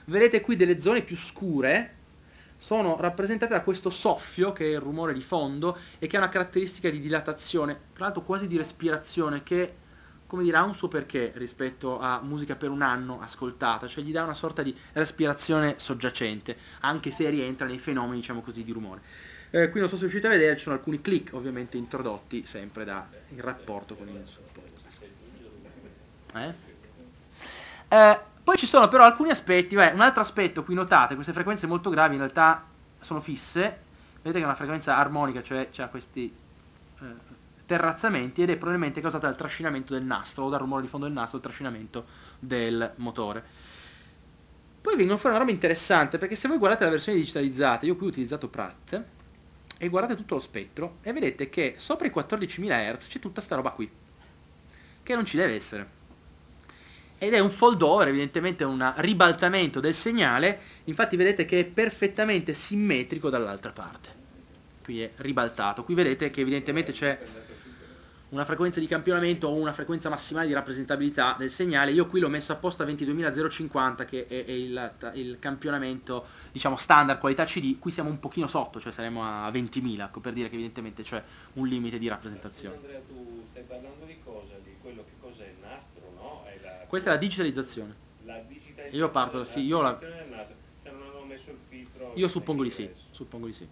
Vedete qui delle zone più scure, sono rappresentate da questo soffio che è il rumore di fondo e che ha una caratteristica di dilatazione, tra l'altro quasi di respirazione, che come dire, ha un suo perché rispetto a musica per un anno ascoltata, cioè gli dà una sorta di respirazione soggiacente, anche se rientra nei fenomeni, diciamo così, di rumore. Eh, qui non so se riuscite a vedere, ci sono alcuni click ovviamente introdotti sempre dal rapporto con il supporto. Eh? Eh, poi ci sono però alcuni aspetti, beh, un altro aspetto qui notate, queste frequenze molto gravi in realtà sono fisse, vedete che è una frequenza armonica, cioè ha questi eh, terrazzamenti ed è probabilmente causata dal trascinamento del nastro o dal rumore di fondo del nastro, il trascinamento del motore. Poi vengono fuori una roba interessante perché se voi guardate la versione digitalizzata, io qui ho utilizzato Pratt, e guardate tutto lo spettro e vedete che sopra i 14.000 Hz c'è tutta sta roba qui, che non ci deve essere. Ed è un foldore, evidentemente un ribaltamento del segnale, infatti vedete che è perfettamente simmetrico dall'altra parte. Qui è ribaltato, qui vedete che evidentemente c'è una frequenza di campionamento o una frequenza massimale di rappresentabilità del segnale. Io qui l'ho messo apposta a 22.050 che è, è il, il, campionamento diciamo standard qualità CD, qui siamo un pochino sotto, cioè saremo a 20.000, ecco, per dire che evidentemente c'è un limite di rappresentazione. Andrea, tu stai parlando di cosa? Di quello che cos'è il nastro, no? È la... Questa è la digitalizzazione. La digitalizzazione. Io parto, sì, io la... Cioè non avevo messo il filtro. Io suppongo di, sì, suppongo di sì, suppongo di sì.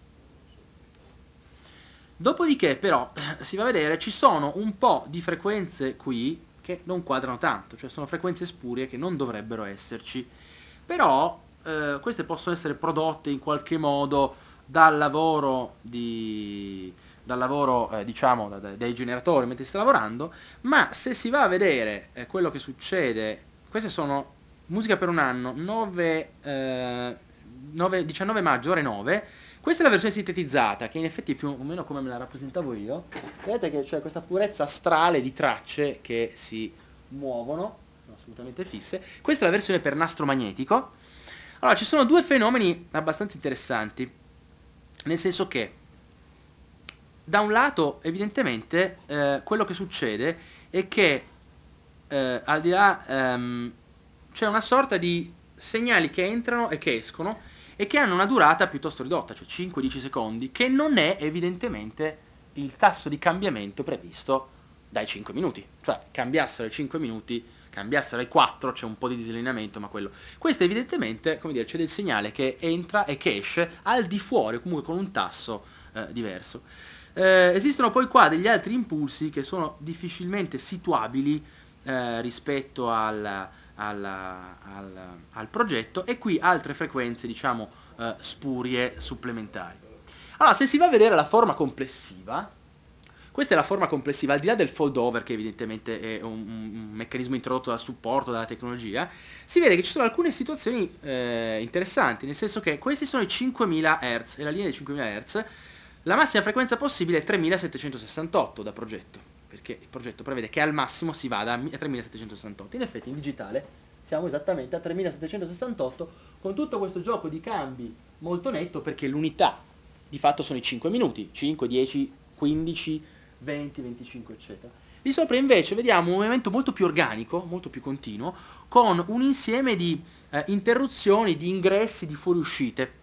Dopodiché però, eh, si va a vedere, ci sono un po' di frequenze qui che non quadrano tanto, cioè sono frequenze spurie che non dovrebbero esserci. Però eh, queste possono essere prodotte in qualche modo dal lavoro, di, dal lavoro eh, diciamo, da, da, dai generatori mentre si sta lavorando, ma se si va a vedere eh, quello che succede, queste sono musica per un anno, 9, 9, 19 maggio, ore 9, questa è la versione sintetizzata, che in effetti è più o meno come me la rappresentavo io. Vedete che c'è questa purezza astrale di tracce che si muovono, sono assolutamente fisse. Questa è la versione per nastro magnetico. Allora, ci sono due fenomeni abbastanza interessanti, nel senso che da un lato, evidentemente, eh, quello che succede è che eh, al di là ehm, c'è una sorta di segnali che entrano e che escono e che hanno una durata piuttosto ridotta, cioè 5-10 secondi, che non è evidentemente il tasso di cambiamento previsto dai 5 minuti. Cioè, cambiassero i 5 minuti, cambiassero i 4, c'è un po' di disallineamento, ma quello... Questo evidentemente, come dire, c'è del segnale che entra e che esce al di fuori, comunque con un tasso eh, diverso. Eh, esistono poi qua degli altri impulsi che sono difficilmente situabili eh, rispetto al al, al, al progetto e qui altre frequenze diciamo eh, spurie supplementari. Allora se si va a vedere la forma complessiva, questa è la forma complessiva, al di là del fold over che evidentemente è un, un meccanismo introdotto dal supporto, dalla tecnologia, si vede che ci sono alcune situazioni eh, interessanti, nel senso che questi sono i 5000 Hz, e la linea dei 5000 Hz, la massima frequenza possibile è 3768 da progetto perché il progetto prevede che al massimo si vada a 3768. In effetti in digitale siamo esattamente a 3768 con tutto questo gioco di cambi molto netto perché l'unità di fatto sono i 5 minuti, 5, 10, 15, 20, 25 eccetera. Di sopra invece vediamo un movimento molto più organico, molto più continuo, con un insieme di eh, interruzioni, di ingressi, di fuoriuscite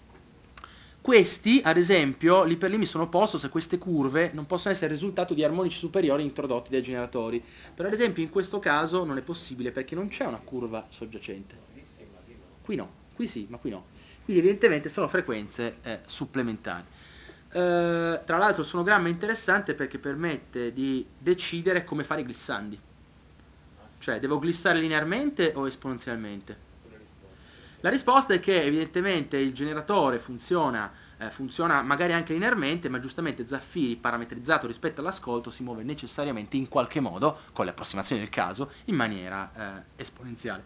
questi, ad esempio, lì per lì mi sono posto se queste curve non possono essere il risultato di armonici superiori introdotti dai generatori. Però ad esempio in questo caso non è possibile perché non c'è una curva soggiacente. Qui no, qui sì, ma qui no. Quindi evidentemente sono frequenze eh, supplementari. Eh, tra l'altro il sonogramma è interessante perché permette di decidere come fare i glissandi. Cioè, devo glissare linearmente o esponenzialmente? La risposta è che evidentemente il generatore funziona, eh, funziona magari anche linearmente, ma giustamente Zaffiri, parametrizzato rispetto all'ascolto, si muove necessariamente in qualche modo, con le approssimazioni del caso, in maniera eh, esponenziale.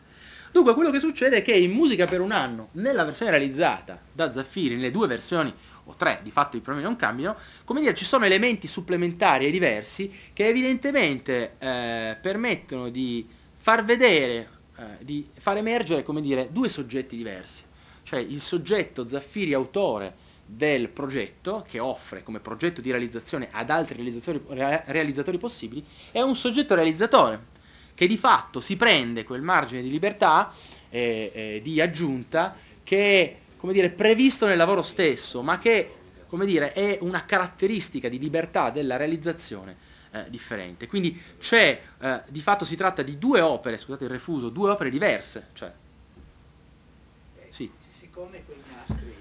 Dunque quello che succede è che in Musica per un anno, nella versione realizzata da Zaffiri, nelle due versioni o tre, di fatto i problemi non cambiano, come dire ci sono elementi supplementari e diversi che evidentemente eh, permettono di far vedere eh, di far emergere, come dire, due soggetti diversi, cioè il soggetto Zaffiri autore del progetto che offre come progetto di realizzazione ad altri realizzatori, realizzatori possibili è un soggetto realizzatore che di fatto si prende quel margine di libertà, eh, eh, di aggiunta, che è come dire, previsto nel lavoro stesso, ma che come dire, è una caratteristica di libertà della realizzazione eh, differente. Quindi c'è, eh, di fatto si tratta di due opere, scusate il refuso, due opere diverse. Cioè. Eh, sì. Siccome quei nastri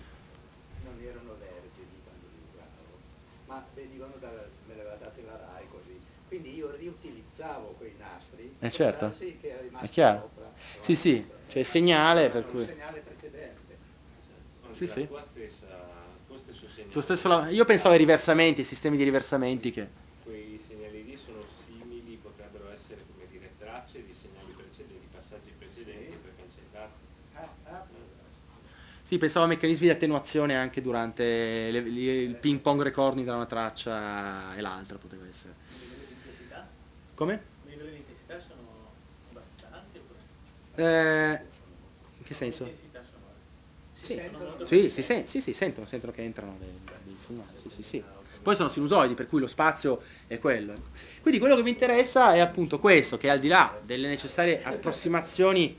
non erano vergini quando li usavo, ma venivano da, me le aveva date la RAI così, quindi io riutilizzavo quei nastri. Eh certo, è chiaro. Sopra, sì, sì, c'è il segnale per cui... segnale precedente. Sì, sì. Tua stesso segnale. io pensavo ai riversamenti, ai sistemi di riversamenti che... Sì, pensavo a meccanismi di attenuazione anche durante le, le, il ping pong recording da una traccia e l'altra poteva essere. Come? Le livelli di intensità sono abbastanza alti oppure? Eh, in che senso? Sì, sì, sì, sen sì, sì, sentono, sentono che entrano dei segnali, sì, sì, sì. Poi sono sinusoidi, per cui lo spazio è quello. Quindi quello che mi interessa è appunto questo, che al di là delle necessarie approssimazioni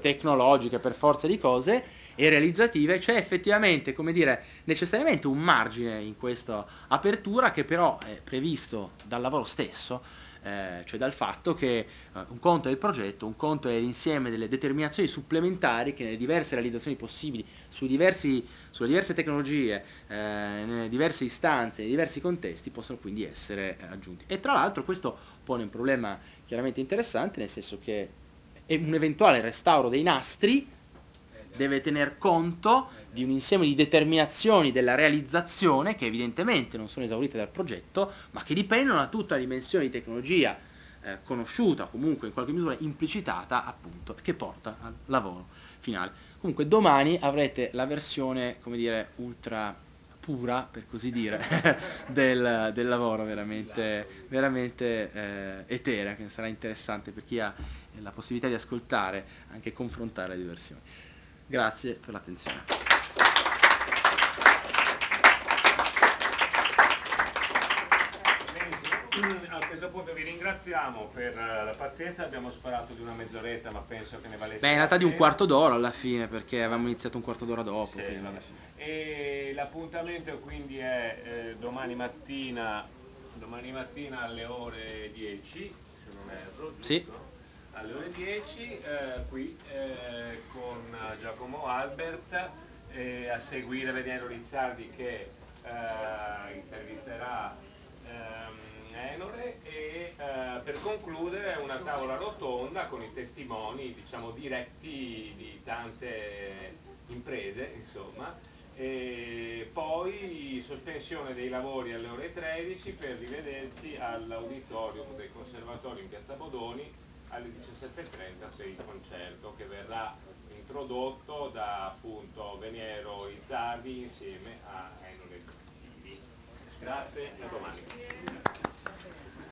tecnologiche per forza di cose, e realizzative, c'è effettivamente, come dire, necessariamente un margine in questa apertura che però è previsto dal lavoro stesso, eh, cioè dal fatto che eh, un conto è il progetto, un conto è l'insieme delle determinazioni supplementari che nelle diverse realizzazioni possibili, su diversi, sulle diverse tecnologie, eh, nelle diverse istanze, nei diversi contesti possono quindi essere aggiunti. E tra l'altro questo pone un problema chiaramente interessante, nel senso che un eventuale restauro dei nastri deve tener conto di un insieme di determinazioni della realizzazione che evidentemente non sono esaurite dal progetto, ma che dipendono da tutta la dimensione di tecnologia eh, conosciuta, comunque in qualche misura implicitata, appunto, che porta al lavoro finale. Comunque domani avrete la versione, come dire, ultra pura, per così dire, del, del, lavoro veramente, veramente eh, eterea, che sarà interessante per chi ha la possibilità di ascoltare, anche confrontare le due versioni. Grazie per l'attenzione. a questo punto vi ringraziamo per eh, la pazienza, abbiamo sparato di una mezz'oretta ma penso che ne valesse Beh in realtà di un quarto d'ora alla fine perché avevamo iniziato un quarto d'ora dopo. Sì, e l'appuntamento quindi è eh, domani, mattina, domani mattina alle ore 10 se non erro. Giusto? Sì alle ore 10 eh, qui eh, con eh, Giacomo Albert eh, a seguire Veniero Rizzardi che eh, intervisterà ehm, Enore e eh, per concludere una tavola rotonda con i testimoni diciamo diretti di tante imprese insomma e poi sospensione dei lavori alle ore 13 per rivederci all'auditorium del conservatorio in piazza Bodoni alle 17.30 c'è il concerto che verrà introdotto da appunto Veniero Izzardi insieme a Enone Grazie e a domani.